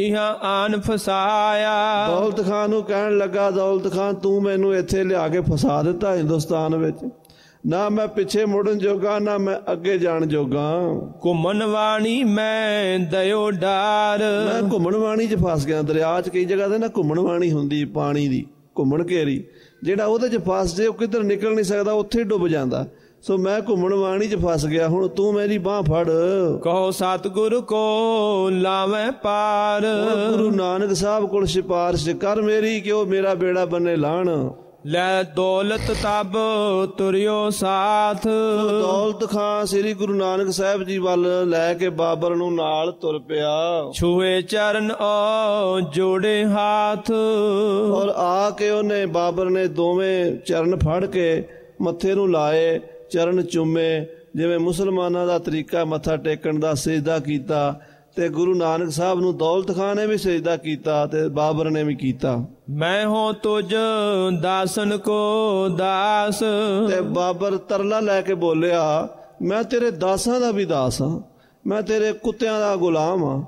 S2: ਇਹਾਂ ਆਨ
S1: ਫਸਾਇਆ ਦੌਲਤ ਖਾਨ ਨੂੰ ਕਹਿਣ ਲੱਗਾ ਦੌਲਤ ਖਾਨ ਤੂੰ ਮੈਨੂੰ ਇੱਥੇ ਲਿਆ ਕੇ ਫਸਾ ਦਿੱਤਾ ਹਿੰਦੁਸਤਾਨ ਵਿੱਚ ਨਾ ਮੈਂ ਪਿੱਛੇ ਮੁੜਨ ਜੋਗਾ ਨਾ ਮੈਂ ਅੱਗੇ ਜਾਣ ਜੋਗਾ ਘੁੰਮਣ ਵਾਣੀ ਮੈਂ ਦਇਓ ਡਾਰ ਮੈਂ ਘੁੰਮਣ ਵਾਣੀ 'ਚ ਫਸ ਗਿਆ ਦਰਿਆ 'ਚ ਕਈ ਜਗ੍ਹਾ ਤੇ ਨਾ ਘੁੰਮਣ ਵਾਣੀ ਹੁੰਦੀ ਪਾਣੀ ਦੀ ਘੁੰਮਣ ਘੇਰੀ ਜਿਹੜਾ ਉਹਦੇ 'ਚ ਫਸ ਜੇ ਉਹ ਕਿਧਰ ਨਿਕਲ ਨਹੀਂ ਸਕਦਾ ਉੱਥੇ ਡੁੱਬ ਜਾਂਦਾ ਸੋ ਮੈਂ ਘੁੰਮਣ ਵਾਣੀ 'ਚ ਫਸ ਗਿਆ ਹੁਣ ਤੂੰ ਮੇਰੀ ਬਾਹ ਫੜ ਕਹੋ ਸਤਗੁਰ ਕੋ ਲਾਵੇਂ ਪਾਰ ਗੁਰੂ ਨਾਨਕ ਸਾਹਿਬ ਕੋਲ ਸਿਫਾਰਿਸ਼ ਕਰ ਮੇਰੀ ਕਿ ਉਹ ਮੇਰਾ ਬੇੜਾ ਬੰਨੇ ਲਾਣ
S2: ਲੈ ਦੌਲਤ ਤਬ ਤੁਰਿਓ ਸਾਥ ਦੌਲਤ ਖਾਂ ਸ੍ਰੀ ਗੁਰੂ ਨਾਨਕ ਸਾਹਿਬ
S1: ਜੀ ਵੱਲ ਲੈ ਕੇ ਬਾਬਰ ਨੂੰ ਨਾਲ ਤੁਰ ਪਿਆ ਛੂਏ ਚਰਨ ਔ ਜੋੜੇ ਹੱਥ ਔਰ ਆ ਕੇ ਉਹਨੇ ਬਾਬਰ ਨੇ ਦੋਵੇਂ ਚਰਨ ਫੜ ਕੇ ਮੱਥੇ ਨੂੰ ਲਾਏ ਚਰਨ ਚੁੰਮੇ ਜਿਵੇਂ ਮੁਸਲਮਾਨਾਂ ਦਾ ਤਰੀਕਾ ਮੱਥਾ ਟੇਕਣ ਦਾ ਸਜਦਾ ਕੀਤਾ ਤੇ ਗੁਰੂ ਨਾਨਕ ਸਾਹਿਬ ਨੂੰ ਦੌਲਤ ਖਾਨ ਨੇ ਵੀ ਸਜਦਾ ਕੀਤਾ ਤੇ ਬਾਬਰ ਨੇ ਵੀ ਕੀਤਾ
S2: ਮੈਂ ਹਾਂ ਤੁਜ ਦਾਸਨ ਕੋ
S1: ਦਾਸ ਤੇ ਬਾਬਰ ਤਰਲਾ ਲੈ ਕੇ ਬੋਲਿਆ ਮੈਂ ਤੇਰੇ ਦਾਸਾਂ ਦਾ ਵੀ ਦਾਸ ਹਾਂ ਮੈਂ ਤੇਰੇ ਕੁੱਤਿਆਂ ਦਾ ਗੁਲਾਮ ਹਾਂ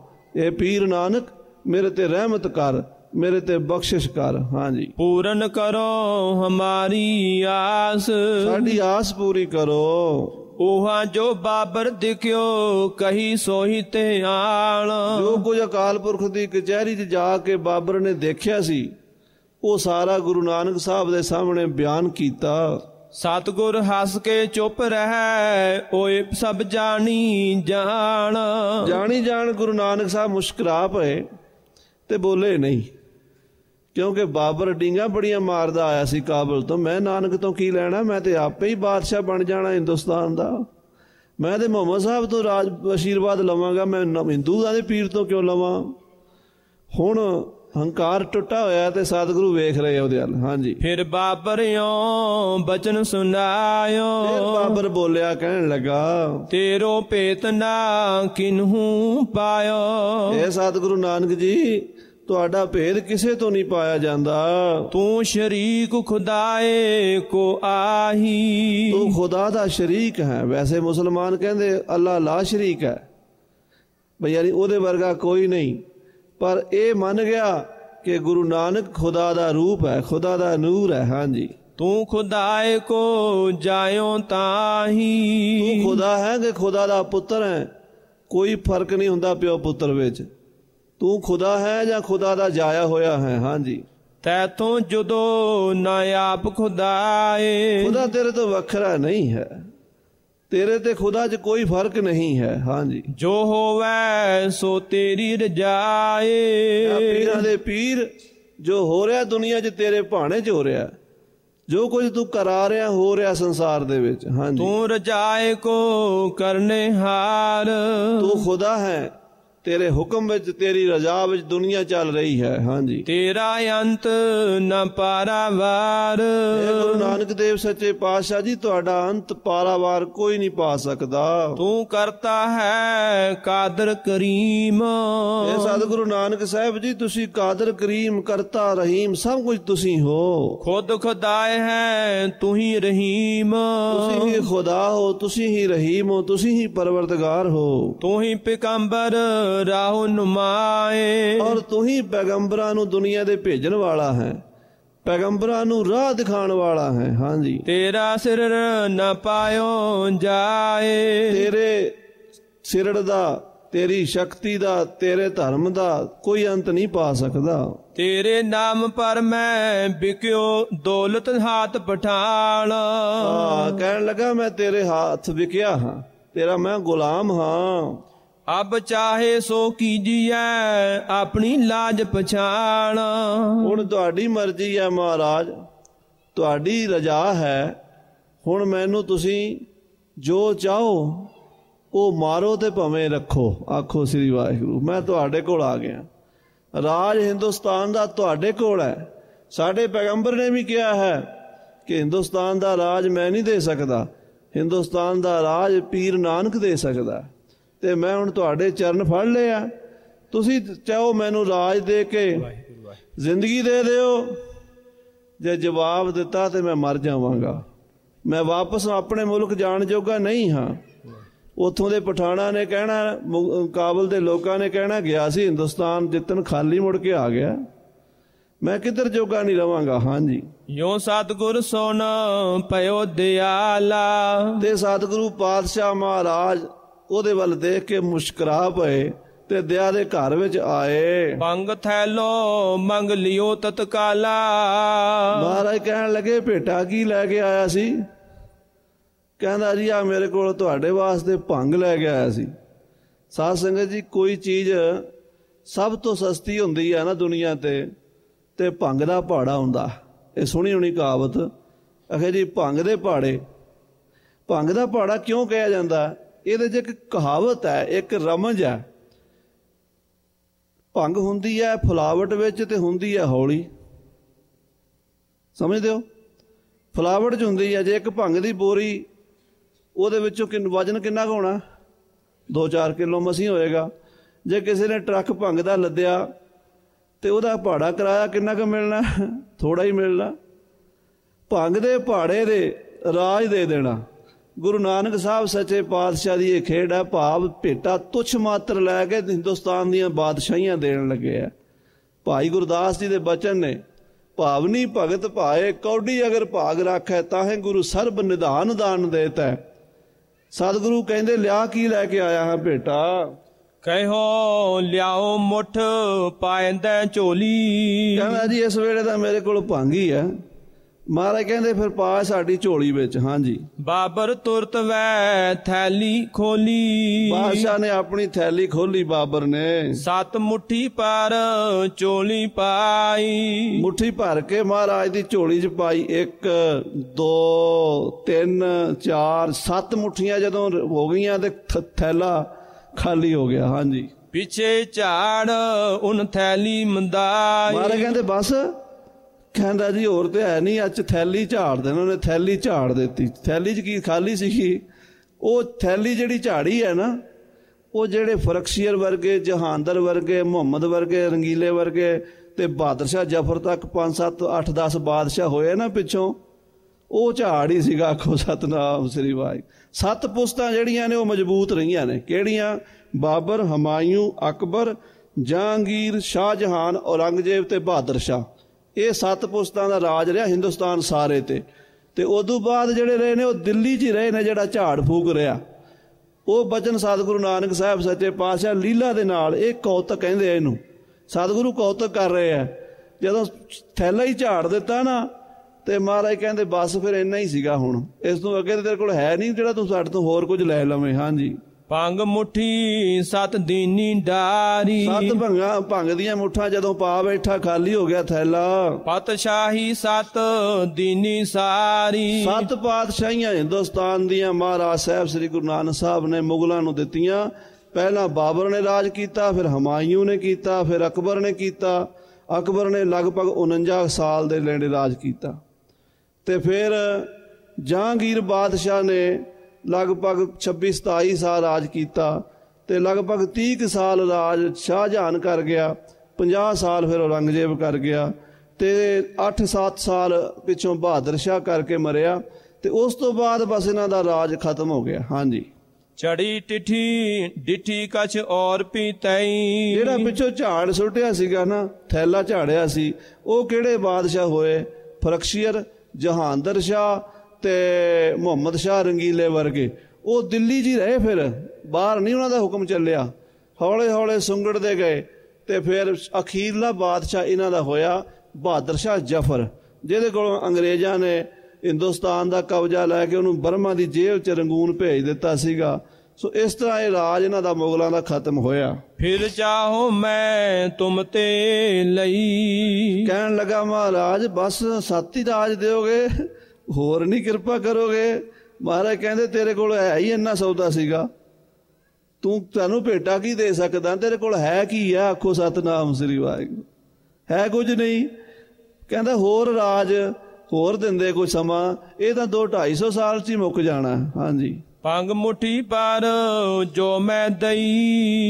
S1: ਇਹ ਪੀਰ ਨਾਨਕ ਮੇਰੇ ਤੇ ਰਹਿਮਤ
S2: ਕਰ ਮੇਰੇ
S1: ਤੇ ਬਖਸ਼ਿਸ਼ ਕਰ ਹਾਂਜੀ
S2: ਪੂਰਨ ਕਰੋ ਹਮਾਰੀ ਆਸ ਸਾਡੀ ਆਸ ਪੂਰੀ ਕਰੋ ਉਹਾਂ ਜੋ ਬਾਬਰ ਦਿਖਿਓ ਕਹੀ ਸੋਹੀ ਤੇ ਆਣ ਜੋ ਕੁਝ ਅਕਾਲ ਪੁਰਖ ਦੀ ਕਚਹਿਰੀ 'ਚ ਜਾ
S1: ਕੇ ਬਾਬਰ ਨੇ ਦੇਖਿਆ ਸੀ ਉਹ ਸਾਰਾ ਗੁਰੂ ਨਾਨਕ ਸਾਹਿਬ ਦੇ ਸਾਹਮਣੇ ਬਿਆਨ ਕੀਤਾ
S2: ਸਤਗੁਰ ਹੱਸ ਕੇ ਚੁੱਪ ਰਹਿ ਓਏ ਸਭ ਜਾਣੀ ਜਾਣ ਜਾਣੀ ਜਾਣ ਗੁਰੂ ਨਾਨਕ ਸਾਹਿਬ ਮੁਸਕਰਾ ਪਏ ਤੇ ਬੋਲੇ
S1: ਨਹੀਂ ਕਿਉਂਕਿ ਬਾਬਰ ਡਿੰਗਾ ਬੜੀਆਂ ਮਾਰਦਾ ਆਇਆ ਸੀ ਕਾਬਲ ਤੋਂ ਮੈਂ ਨਾਨਕ ਤੋਂ ਕੀ ਲੈਣਾ ਮੈਂ ਤੇ ਆਪੇ ਹੀ ਬਾਦਸ਼ਾਹ ਬਣ ਜਾਣਾ ਹਿੰਦੁਸਤਾਨ ਦਾ ਮੈਂ ਤੇ ਮੁਹੰਮਦ ਸਾਹਿਬ ਤੋਂ ਰਾਜ ਅਸ਼ੀਰਵਾਦ ਲਵਾਂਗਾ ਮੈਂ ਹਿੰਦੂਆਂ ਦੇ ਪੀਰ ਤੋਂ ਕਿਉਂ ਲਵਾਂ ਹੁਣ ਹੰਕਾਰ ਟੁੱਟਾ ਹੋਇਆ ਤੇ ਸਤਿਗੁਰੂ ਵੇਖ ਰਹੇ ਉਹਦੇ ਹਾਲ ਹਾਂਜੀ
S2: ਫਿਰ ਬਾਬਰਿਓ ਬਚਨ ਸੁਣਾਇਓ ਫਿਰ ਬਾਬਰ ਬੋਲਿਆ ਕਹਿਣ ਲੱਗਾ ਤੇਰੋ ਪੇਤਨਾ ਨਾ ਕਿਨਹੂ ਪਾਇਓ ਇਹ ਸਤਿਗੁਰੂ ਨਾਨਕ ਜੀ
S1: ਤੁਹਾਡਾ ਭੇਦ ਕਿਸੇ ਤੋਂ ਨਹੀਂ ਪਾਇਆ ਜਾਂਦਾ ਤੂੰ ਸ਼ਰੀਕ ਖੁਦਾਏ ਕੋ ਆਹੀ ਤੂੰ ਖੁਦਾ ਦਾ ਸ਼ਰੀਕ ਹੈ ਵੈਸੇ ਮੁਸਲਮਾਨ ਕਹਿੰਦੇ ਅੱਲਾ ਲਾ ਸ਼ਰੀਕ ਹੈ ਬਈ ਯਾਨੀ ਉਹਦੇ ਵਰਗਾ ਕੋਈ ਨਹੀਂ ਪਰ ਇਹ ਮੰਨ ਗਿਆ ਕਿ ਗੁਰੂ ਨਾਨਕ ਖੁਦਾ ਦਾ ਰੂਪ ਹੈ ਖੁਦਾ ਦਾ ਨੂਰ ਹੈ ਹਾਂਜੀ ਤੂੰ ਖੁਦਾਏ ਕੋ ਜਾਇਓ ਤਾਹੀ ਤੂੰ ਖੁਦਾ ਹੈ ਕਿ ਖੁਦਾ ਦਾ ਪੁੱਤਰ ਹੈ ਕੋਈ ਫਰਕ ਨਹੀਂ ਹੁੰਦਾ ਪਿਓ ਪੁੱਤਰ ਵਿੱਚ ਤੂੰ ਖੁਦਾ ਹੈ ਜਾਂ ਖੁਦਾ ਦਾ ਜਾਇਆ ਹੋਇਆ ਹੈ ਹਾਂਜੀ ਤੈ ਤੂੰ ਜਦੋਂ ਨਾ ਆਪ ਖੁਦਾ ਏ ਖੁਦਾ ਤੇਰੇ ਤੋਂ ਵੱਖਰਾ ਨਹੀਂ ਹੈ ਤੇਰੇ ਤੇ ਖੁਦਾ 'ਚ ਕੋਈ ਫਰਕ ਨਹੀਂ ਹੈ ਹਾਂਜੀ ਜੋ ਹੋਵੇ ਸੋ ਤੇਰੀ ਰਜਾਏ ਪੀਰਾਂ ਦੇ ਪੀਰ ਜੋ ਹੋ ਰਿਹਾ ਦੁਨੀਆ 'ਚ ਤੇਰੇ ਭਾਣੇ 'ਚ ਹੋ ਰਿਹਾ
S2: ਜੋ ਕੁਝ ਤੂੰ ਕਰਾ ਰਿਹਾ
S1: ਹੋ ਰਿਹਾ ਸੰਸਾਰ ਦੇ ਵਿੱਚ ਹਾਂਜੀ ਤੂੰ
S2: ਰਜਾਏ ਕੋ ਕਰਨੇ
S1: ਹਾਰ ਤੂੰ ਖੁਦਾ ਹੈ ਤੇਰੇ ਹੁਕਮ ਵਿੱਚ ਤੇਰੀ ਰਜ਼ਾ ਵਿੱਚ ਦੁਨੀਆ ਚੱਲ ਰਹੀ ਹੈ ਹਾਂਜੀ ਤੇਰਾ ਅੰਤ ਨਾ ਪਾਰਾਵਾਰ ਗੁਰੂ ਨਾਨਕ ਦੇਵ ਸੱਚੇ ਪਾਤਸ਼ਾਹ ਜੀ ਤੁਹਾਡਾ ਅੰਤ ਪਾਰਾਵਾਰ ਕੋਈ ਨਹੀਂ ਪਾ ਸਕਦਾ ਤੂੰ ਕਰਤਾ ਹੈ ਕਾਦਰ ਕਰੀਮ ਇਹ ਸਤਿਗੁਰੂ ਨਾਨਕ ਸਾਹਿਬ ਜੀ ਤੁਸੀਂ ਕਾਦਰ ਕਰੀਮ ਕਰਤਾ ਰਹੀਮ ਸਭ ਕੁਝ ਤੁਸੀਂ ਹੋ ਖੁਦ ਖੁਦਾਏ ਹੈ ਤੂੰ ਹੀ ਰਹੀਮ ਤੁਸੀਂ ਹੀ ਖੁਦਾ ਹੋ ਤੁਸੀਂ ਹੀ ਰਹੀਮ ਹੋ ਤੁਸੀਂ ਹੀ ਪਰਵਰਦਗਾਰ ਹੋ ਤੂੰ ਹੀ ਪਿਕੰਬਰ ਰਾਹ ਨੁਮਾਏ ਔਰ ਤੂੰ ਹੀ ਪੈਗੰਬਰਾਂ ਨੂੰ ਦੁਨੀਆ ਦੇ ਭੇਜਣ ਵਾਲਾ ਹੈ ਪੈਗੰਬਰਾਂ ਨੂੰ ਰਾਹ ਦਿਖਾਉਣ ਵਾਲਾ ਹੈ ਹਾਂਜੀ
S2: ਤੇਰਾ ਸਿਰ ਨਾ ਪਾਇਓ ਜਾਏ ਤੇਰੇ
S1: ਸਿਰੜ ਦਾ ਤੇਰੀ ਸ਼ਕਤੀ ਦਾ ਤੇਰੇ ਧਰਮ ਦਾ ਕੋਈ ਅੰਤ ਨਹੀਂ ਪਾ ਸਕਦਾ
S2: ਤੇਰੇ ਨਾਮ ਪਰ ਮੈਂ ਵਿਕਿਓ ਦੌਲਤ ਹਾਥ ਪਠਾਣ ਆ ਕਹਿਣ ਲੱਗਾ ਮੈਂ ਤੇਰੇ ਹੱਥ ਵਿਕਿਆ ਹਾਂ ਤੇਰਾ ਮੈਂ ਗੁਲਾਮ ਹਾਂ ਅਬ ਚਾਹੇ ਸੋ ਕੀਜੀਐ ਆਪਣੀ ਲਾਜ ਪਛਾਣ ਹੁਣ ਤੁਹਾਡੀ ਮਰਜ਼ੀ ਐ ਮਹਾਰਾਜ ਤੁਹਾਡੀ ਰਜਾ
S1: ਹੈ ਹੁਣ ਮੈਨੂੰ ਤੁਸੀਂ ਜੋ ਚਾਹੋ ਉਹ ਮਾਰੋ ਤੇ ਭਵੇਂ ਰੱਖੋ ਆਖੋ ਸ੍ਰੀ ਵਾਹਿਗੁਰੂ ਮੈਂ ਤੁਹਾਡੇ ਕੋਲ ਆ ਗਿਆ ਰਾਜ ਹਿੰਦੁਸਤਾਨ ਦਾ ਤੁਹਾਡੇ ਕੋਲ ਹੈ ਸਾਡੇ ਪੈਗੰਬਰ ਨੇ ਵੀ ਕਿਹਾ ਹੈ ਕਿ ਹਿੰਦੁਸਤਾਨ ਦਾ ਰਾਜ ਮੈਂ ਨਹੀਂ ਦੇ ਸਕਦਾ ਹਿੰਦੁਸਤਾਨ ਦਾ ਰਾਜ ਪੀਰ ਨਾਨਕ ਦੇ ਸਕਦਾ ਤੇ ਮੈਂ ਹੁਣ ਤੁਹਾਡੇ ਚਰਨ ਫੜ ਲਏ ਆ ਤੁਸੀਂ ਚਾਹੋ ਮੈਨੂੰ ਰਾਜ ਦੇ ਕੇ ਜ਼ਿੰਦਗੀ ਦੇ ਦਿਓ ਜੇ ਜਵਾਬ ਦਿੱਤਾ ਤੇ ਮੈਂ ਮਰ ਜਾਵਾਂਗਾ ਮੈਂ ਵਾਪਸ ਆਪਣੇ ਮੁਲਕ ਜਾਣ ਜੋਗਾ ਨਹੀਂ ਹਾਂ ਉਥੋਂ ਦੇ ਪਠਾਣਾ ਨੇ ਕਹਿਣਾ ਕਾਬਲ ਦੇ ਲੋਕਾਂ ਨੇ ਕਹਿਣਾ ਗਿਆ ਸੀ ਹਿੰਦੁਸਤਾਨ ਜਿੱਤਨ ਖਾਲੀ ਮੁੜ ਕੇ ਆ ਗਿਆ ਮੈਂ ਕਿੱਧਰ ਜੋਗਾ ਨਹੀਂ ਰਵਾਂਗਾ ਹਾਂਜੀ
S2: ਯੋ ਸਤਗੁਰ ਸੁਣ
S1: ਪਇਓ ਦਿਆਲਾ ਤੇ ਸਤਗੁਰੂ ਪਾਤਸ਼ਾਹ ਮਹਾਰਾਜ ਉਹਦੇ ਵੱਲ ਦੇਖ ਕੇ ਮੁਸਕਰਾ ਪਏ ਤੇ ਦਿਆ ਦੇ ਘਰ ਵਿੱਚ ਆਏ ਮੰਗ ਥੈਲੋ
S2: ਮੰਗ ਲਿਓ ਤਤਕਾਲਾ ਮਹਾਰਾਜ
S1: ਕਹਿਣ ਲੱਗੇ ਭੇਟਾ ਕੀ ਲੈ ਕੇ ਆਇਆ ਸੀ ਕਹਿੰਦਾ ਜੀ ਆ ਮੇਰੇ ਕੋਲ ਤੁਹਾਡੇ ਵਾਸਤੇ ਭੰਗ ਲੈ ਕੇ ਆਇਆ ਸੀ ਸਾਧ ਸੰਗਤ ਜੀ ਕੋਈ ਚੀਜ਼ ਸਭ ਤੋਂ ਸਸਤੀ ਹੁੰਦੀ ਆ ਨਾ ਦੁਨੀਆ ਤੇ ਤੇ ਭੰਗ ਦਾ ਪਹਾੜਾ ਹੁੰਦਾ ਇਹ ਸੁਣੀ ਹੋਣੀ ਕਹਾਵਤ ਅਖੇ ਜੀ ਭੰਗ ਦੇ ਪਹਾੜੇ ਭੰਗ ਦਾ ਪਹਾੜਾ ਕਿਉਂ ਕਿਹਾ ਜਾਂਦਾ ਇਹਦੇ 'ਚ ਇੱਕ ਕਹਾਵਤ ਹੈ ਇੱਕ ਰਮਜ ਹੈ ਭੰਗ ਹੁੰਦੀ ਹੈ ਫਲਾਵਟ ਵਿੱਚ ਤੇ ਹੁੰਦੀ ਹੈ ਹੌਲੀ ਸਮਝਦੇ ਹੋ ਫਲਾਵਟ 'ਚ ਹੁੰਦੀ ਹੈ ਜੇ ਇੱਕ ਭੰਗ ਦੀ ਬੋਰੀ ਉਹਦੇ ਵਿੱਚੋਂ ਕਿੰਨਾ ਵਜਨ ਕਿੰਨਾ ਹੋਣਾ 2-4 ਕਿਲੋ ਮਸੀਂ ਹੋਏਗਾ ਜੇ ਕਿਸੇ ਨੇ ਟਰੱਕ ਭੰਗ ਦਾ ਲੱਦਿਆ ਤੇ ਉਹਦਾ ਭਾੜਾ ਕਰਾਇਆ ਕਿੰਨਾ ਕੁ ਮਿਲਣਾ ਥੋੜਾ ਹੀ ਮਿਲਣਾ ਭੰਗ ਦੇ ਭਾੜੇ ਦੇ ਰਾਜ ਦੇ ਦੇਣਾ ਗੁਰੂ ਨਾਨਕ ਸਾਹਿਬ ਸੱਚੇ ਪਾਤਸ਼ਾਹ ਦੀ ਇਹ ਖੇਡ ਹੈ ਭਾਵ ਭੇਟਾ ਤੁਛ ਮਾਤਰ ਲੈ ਕੇ ਹਿੰਦੁਸਤਾਨ ਦੀਆਂ ਬਾਦਸ਼ਾਹੀਆਂ ਦੇਣ ਲੱਗੇ ਆ ਭਾਈ ਗੁਰਦਾਸ ਜੀ ਦੇ ਬਚਨ ਨੇ ਭਾਵਨੀ ਭਗਤ ਭਾਏ ਕੌਡੀ ਅਗਰ ਭਾਗ ਰੱਖੈ ਤਾਹੇ ਗੁਰੂ ਸਰਬ ਨਿਧਾਨ ਦਾਨ ਦੇਤਾ ਸਤਿਗੁਰੂ ਕਹਿੰਦੇ ਲਿਆ ਕੀ ਲੈ ਕੇ ਆਇਆ ਹਾਂ ਭੇਟਾ ਕਹਿਓ ਲਿਆਓ ਮੁੱਠ ਪਾਇੰਦੇ ਝੋਲੀ ਕਹਿੰਦਾ ਜੀ ਇਸ ਵੇਲੇ ਤਾਂ ਮੇਰੇ ਕੋਲ ਭਾਂਗੀ ਆ ਮਹਾਰਾਜ ਕਹਿੰਦੇ ਫਿਰ ਪਾ ਸਾਡੀ ਝੋਲੀ ਵਿੱਚ ਹਾਂਜੀ
S2: ਬਾਬਰ ਤੁਰਤ ਵੈ ਥੈਲੀ ਖੋਲੀ ਬਾਦਸ਼ਾਹ ਨੇ ਆਪਣੀ ਥੈਲੀ ਖੋਲੀ ਬਾਬਰ ਨੇ ਸੱਤ ਮੁਠੀ ਪਰ ਝੋਲੀ
S1: ਪਾਈ ਮੁਠੀ ਭਰ ਕੇ ਮਹਾਰਾਜ ਦੀ ਝੋਲੀ 'ਚ ਪਾਈ 1 2 3 4 7 ਮੁਠੀਆਂ ਜਦੋਂ ਹੋ ਗਈਆਂ ਤੇ ਥੈਲਾ ਖਾਲੀ ਹੋ ਗਿਆ ਹਾਂਜੀ
S2: ਪਿੱਛੇ ਝਾੜ ਉਨ ਥੈਲੀ ਮੰਦਾਈ
S1: ਮਹਾਰਾਜ ਕਹਿੰਦੇ ਬਸ ਕਹਿੰਦਾ ਜੀ ਹੋਰ ਤੇ ਹੈ ਨਹੀਂ ਅੱਜ ਥੈਲੀ ਝਾੜ ਦੇਣ ਉਹਨੇ ਥੈਲੀ ਝਾੜ ਦਿੱਤੀ ਥੈਲੀ 'ਚ ਕੀ ਖਾਲੀ ਸੀਗੀ ਉਹ ਥੈਲੀ ਜਿਹੜੀ ਝਾੜੀ ਹੈ ਨਾ ਉਹ ਜਿਹੜੇ ਫਰਕਸ਼ੀਅਰ ਵਰਗੇ ਜਹਾਂਦਰ ਵਰਗੇ ਮੁਹੰਮਦ ਵਰਗੇ ਰੰਗੀਲੇ ਵਰਗੇ ਤੇ ਬਹਾਦਰ ਸ਼ਾਹ ਜਫਰ ਤੱਕ 5 7 8 10 ਬਾਦਸ਼ਾਹ ਹੋਏ ਨਾ ਪਿੱਛੋਂ ਉਹ ਝਾੜ ਹੀ ਸੀਗਾ ਆਖੋ ਸਤਨਾਮ ਸ੍ਰੀ ਵਾਹਿ ਸੱਤ ਪੁਸਤਾਂ ਜਿਹੜੀਆਂ ਨੇ ਉਹ ਮਜ਼ਬੂਤ ਰਹੀਆਂ ਨੇ ਕਿਹੜੀਆਂ ਬਾਬਰ ਹਮਾਇੂ ਅਕਬਰ ਜਹਾਂਗੀਰ ਸ਼ਾਹਜਹਾਨ ਔਰੰਗਜ਼ੇਬ ਤੇ ਬਹਾਦਰ ਸ਼ਾਹ ਇਹ ਸੱਤ ਪੁਸਤਾਂ ਦਾ ਰਾਜ ਰਿਹਾ ਹਿੰਦੁਸਤਾਨ ਸਾਰੇ ਤੇ ਤੇ ਉਦੋਂ ਬਾਅਦ ਜਿਹੜੇ ਰਹੇ ਨੇ ਉਹ ਦਿੱਲੀ 'ਚ ਹੀ ਰਹੇ ਨੇ ਜਿਹੜਾ ਝਾੜ ਫੂਕ ਰਿਹਾ ਉਹ ਬਚਨ ਸਤਿਗੁਰੂ ਨਾਨਕ ਸਾਹਿਬ ਸੱਚੇ ਪਾਤਸ਼ਾਹ ਲੀਲਾ ਦੇ ਨਾਲ ਇਹ ਕੌਤਕ ਕਹਿੰਦੇ ਆ ਇਹਨੂੰ ਸਤਿਗੁਰੂ ਕੌਤਕ ਕਰ ਰਹੇ ਆ ਜਦੋਂ ਥੈਲਾ ਹੀ ਝਾੜ ਦਿੱਤਾ ਨਾ ਤੇ ਮਹਾਰਾਜ ਕਹਿੰਦੇ ਬਸ ਫਿਰ ਇੰਨਾ ਹੀ ਸੀਗਾ ਹੁਣ ਇਸ ਤੋਂ ਅੱਗੇ ਤੇਰੇ ਕੋਲ ਹੈ ਨਹੀਂ ਜਿਹੜਾ ਤੂੰ ਸਾਡੇ ਤੋਂ ਹੋਰ ਕੁਝ ਲੈ ਲਵੇਂ ਹਾਂਜੀ ਭੰਗ
S2: ਮੁਠੀ ਸਤ ਦੀਨੀ ਡਾਰੀ ਸਤ ਭੰਗਾ ਭੰਗ ਦੀਆਂ ਮੁੱਠਾਂ ਜਦੋਂ ਪਾ ਬੈਠਾ ਖਾਲੀ ਹੋ ਗਿਆ ਥੈਲਾ ਪਤਸ਼ਾਹੀ ਸਤ ਦੀਨੀ ਸਾਰੀ
S1: ਸਤ ਪਾਤਸ਼ਾਹੀਆਂ ਹਿੰਦੁਸਤਾਨ ਦੀਆਂ ਮਹਾਰਾਜ ਸਾਹਿਬ ਸ੍ਰੀ ਗੁਰੂ ਨਾਨਕ ਸਾਹਿਬ ਨੇ ਮੁਗਲਾਂ ਨੂੰ ਦਿੱਤੀਆਂ ਪਹਿਲਾਂ ਬਾਬਰ ਨੇ ਰਾਜ ਕੀਤਾ ਫਿਰ ਹਮਾਇਉ ਨੇ ਕੀਤਾ ਫਿਰ ਅਕਬਰ ਨੇ ਕੀਤਾ ਅਕਬਰ ਨੇ ਲਗਭਗ 49 ਸਾਲ ਦੇ ਲੈਂਡੇ ਰਾਜ ਕੀਤਾ ਤੇ ਫਿਰ ਜਹਾਂਗੀਰ ਬਾਦਸ਼ਾਹ ਨੇ ਲਗਭਗ 26 27 ਸਾਲ ਰਾਜ ਕੀਤਾ ਤੇ ਲਗਭਗ 30 ਸਾਲ ਰਾਜ ਸ਼ਾਹਜਹਾਨ ਕਰ ਗਿਆ 50 ਸਾਲ ਫਿਰ ਔਰੰਗਜ਼ੇਬ ਕਰ ਗਿਆ ਤੇ 8-7 ਸਾਲ ਪਿੱਛੋਂ ਬਹਾਦਰ ਸ਼ਾਹ ਕਰਕੇ ਮਰਿਆ ਤੇ ਉਸ ਤੋਂ ਬਾਅਦ ਬਸ ਇਹਨਾਂ ਦਾ ਰਾਜ ਖਤਮ ਹੋ ਗਿਆ ਹਾਂਜੀ
S2: ਚੜੀ ਟਿੱਠੀ ਡਿੱਠੀ ਕਛ ਔਰ ਪੀ ਤਈ ਜਿਹੜਾ
S1: ਪਿੱਛੋਂ ਝਾੜ ਸੁੱਟਿਆ ਸੀਗਾ ਨਾ ਥੈਲਾ ਝਾੜਿਆ ਸੀ ਉਹ ਕਿਹੜੇ ਬਾਦਸ਼ਾਹ ਹੋਏ ਫਰਕਸ਼ੀਅਰ ਜਹਾਂਦਰ ਸ਼ਾਹ ਤੇ ਮੁਹੰਮਦ ਸ਼ਾਹ ਰੰਗੀਲੇ ਵਰਗੇ ਉਹ ਦਿੱਲੀ ਜੀ ਰਹੇ ਫਿਰ ਬਾਹਰ ਨਹੀਂ ਉਹਨਾਂ ਦਾ ਹੁਕਮ ਚੱਲਿਆ ਹੌਲੇ ਹੌਲੇ ਸੁੰਗੜਦੇ ਗਏ ਤੇ ਫਿਰ ਅਖੀਰਲਾ ਬਾਦਸ਼ਾਹ ਇਹਨਾਂ ਦਾ ਹੋਇਆ ਬਹਾਦਰ ਸ਼ਾਹ ਜਫਰ ਜਿਹਦੇ ਕੋਲੋਂ ਅੰਗਰੇਜ਼ਾਂ ਨੇ ਹਿੰਦੁਸਤਾਨ ਦਾ ਕਬਜ਼ਾ ਲੈ ਕੇ ਉਹਨੂੰ ਬਰਮਾ ਦੀ ਜੇਲ੍ਹ 'ਚ ਰੰਗੂਨ ਭੇਜ ਦਿੱਤਾ ਸੀਗਾ ਸੋ ਇਸ ਤਰ੍ਹਾਂ ਇਹ ਰਾਜ ਇਹਨਾਂ ਦਾ ਮੁਗਲਾਂ ਦਾ ਖਤਮ ਹੋਇਆ
S2: ਫਿਰ ਚਾਹੋ ਮੈਂ ਤੁਮ ਤੇ ਲਈ ਕਹਿਣ ਲੱਗਾ ਮਹਾਰਾਜ ਬਸ ਸਾਤੀ ਰਾਜ ਦਿਓਗੇ ਹੋਰ ਨਹੀਂ
S1: ਕਿਰਪਾ ਕਰੋਗੇ ਮਹਾਰਾਜ ਕਹਿੰਦੇ ਤੇਰੇ ਕੋਲ ਹੈ ਹੀ ਇੰਨਾ ਸੌਦਾ ਸੀਗਾ ਤੂੰ ਤੈਨੂੰ ਭੇਟਾ ਕੀ ਦੇ ਸਕਦਾ ਤੇਰੇ ਕੋਲ ਹੈ ਕੀ ਆ ਆਖੋ ਸਤਨਾਮ ਸ੍ਰੀ ਵਾਹਿਗੁਰੂ ਹੈ ਕੁਝ ਨਹੀਂ ਕਹਿੰਦਾ ਹੋਰ ਰਾਜ ਹੋਰ ਦਿੰਦੇ ਕੋਈ ਸਮਾਂ ਇਹ ਤਾਂ 2 250 ਸਾਲ 'ਚ ਹੀ ਮੁੱਕ ਜਾਣਾ ਹਾਂਜੀ
S2: ਭੰਗ ਮੁਠੀ ਪਰ ਜੋ ਮੈਂ ਦਈ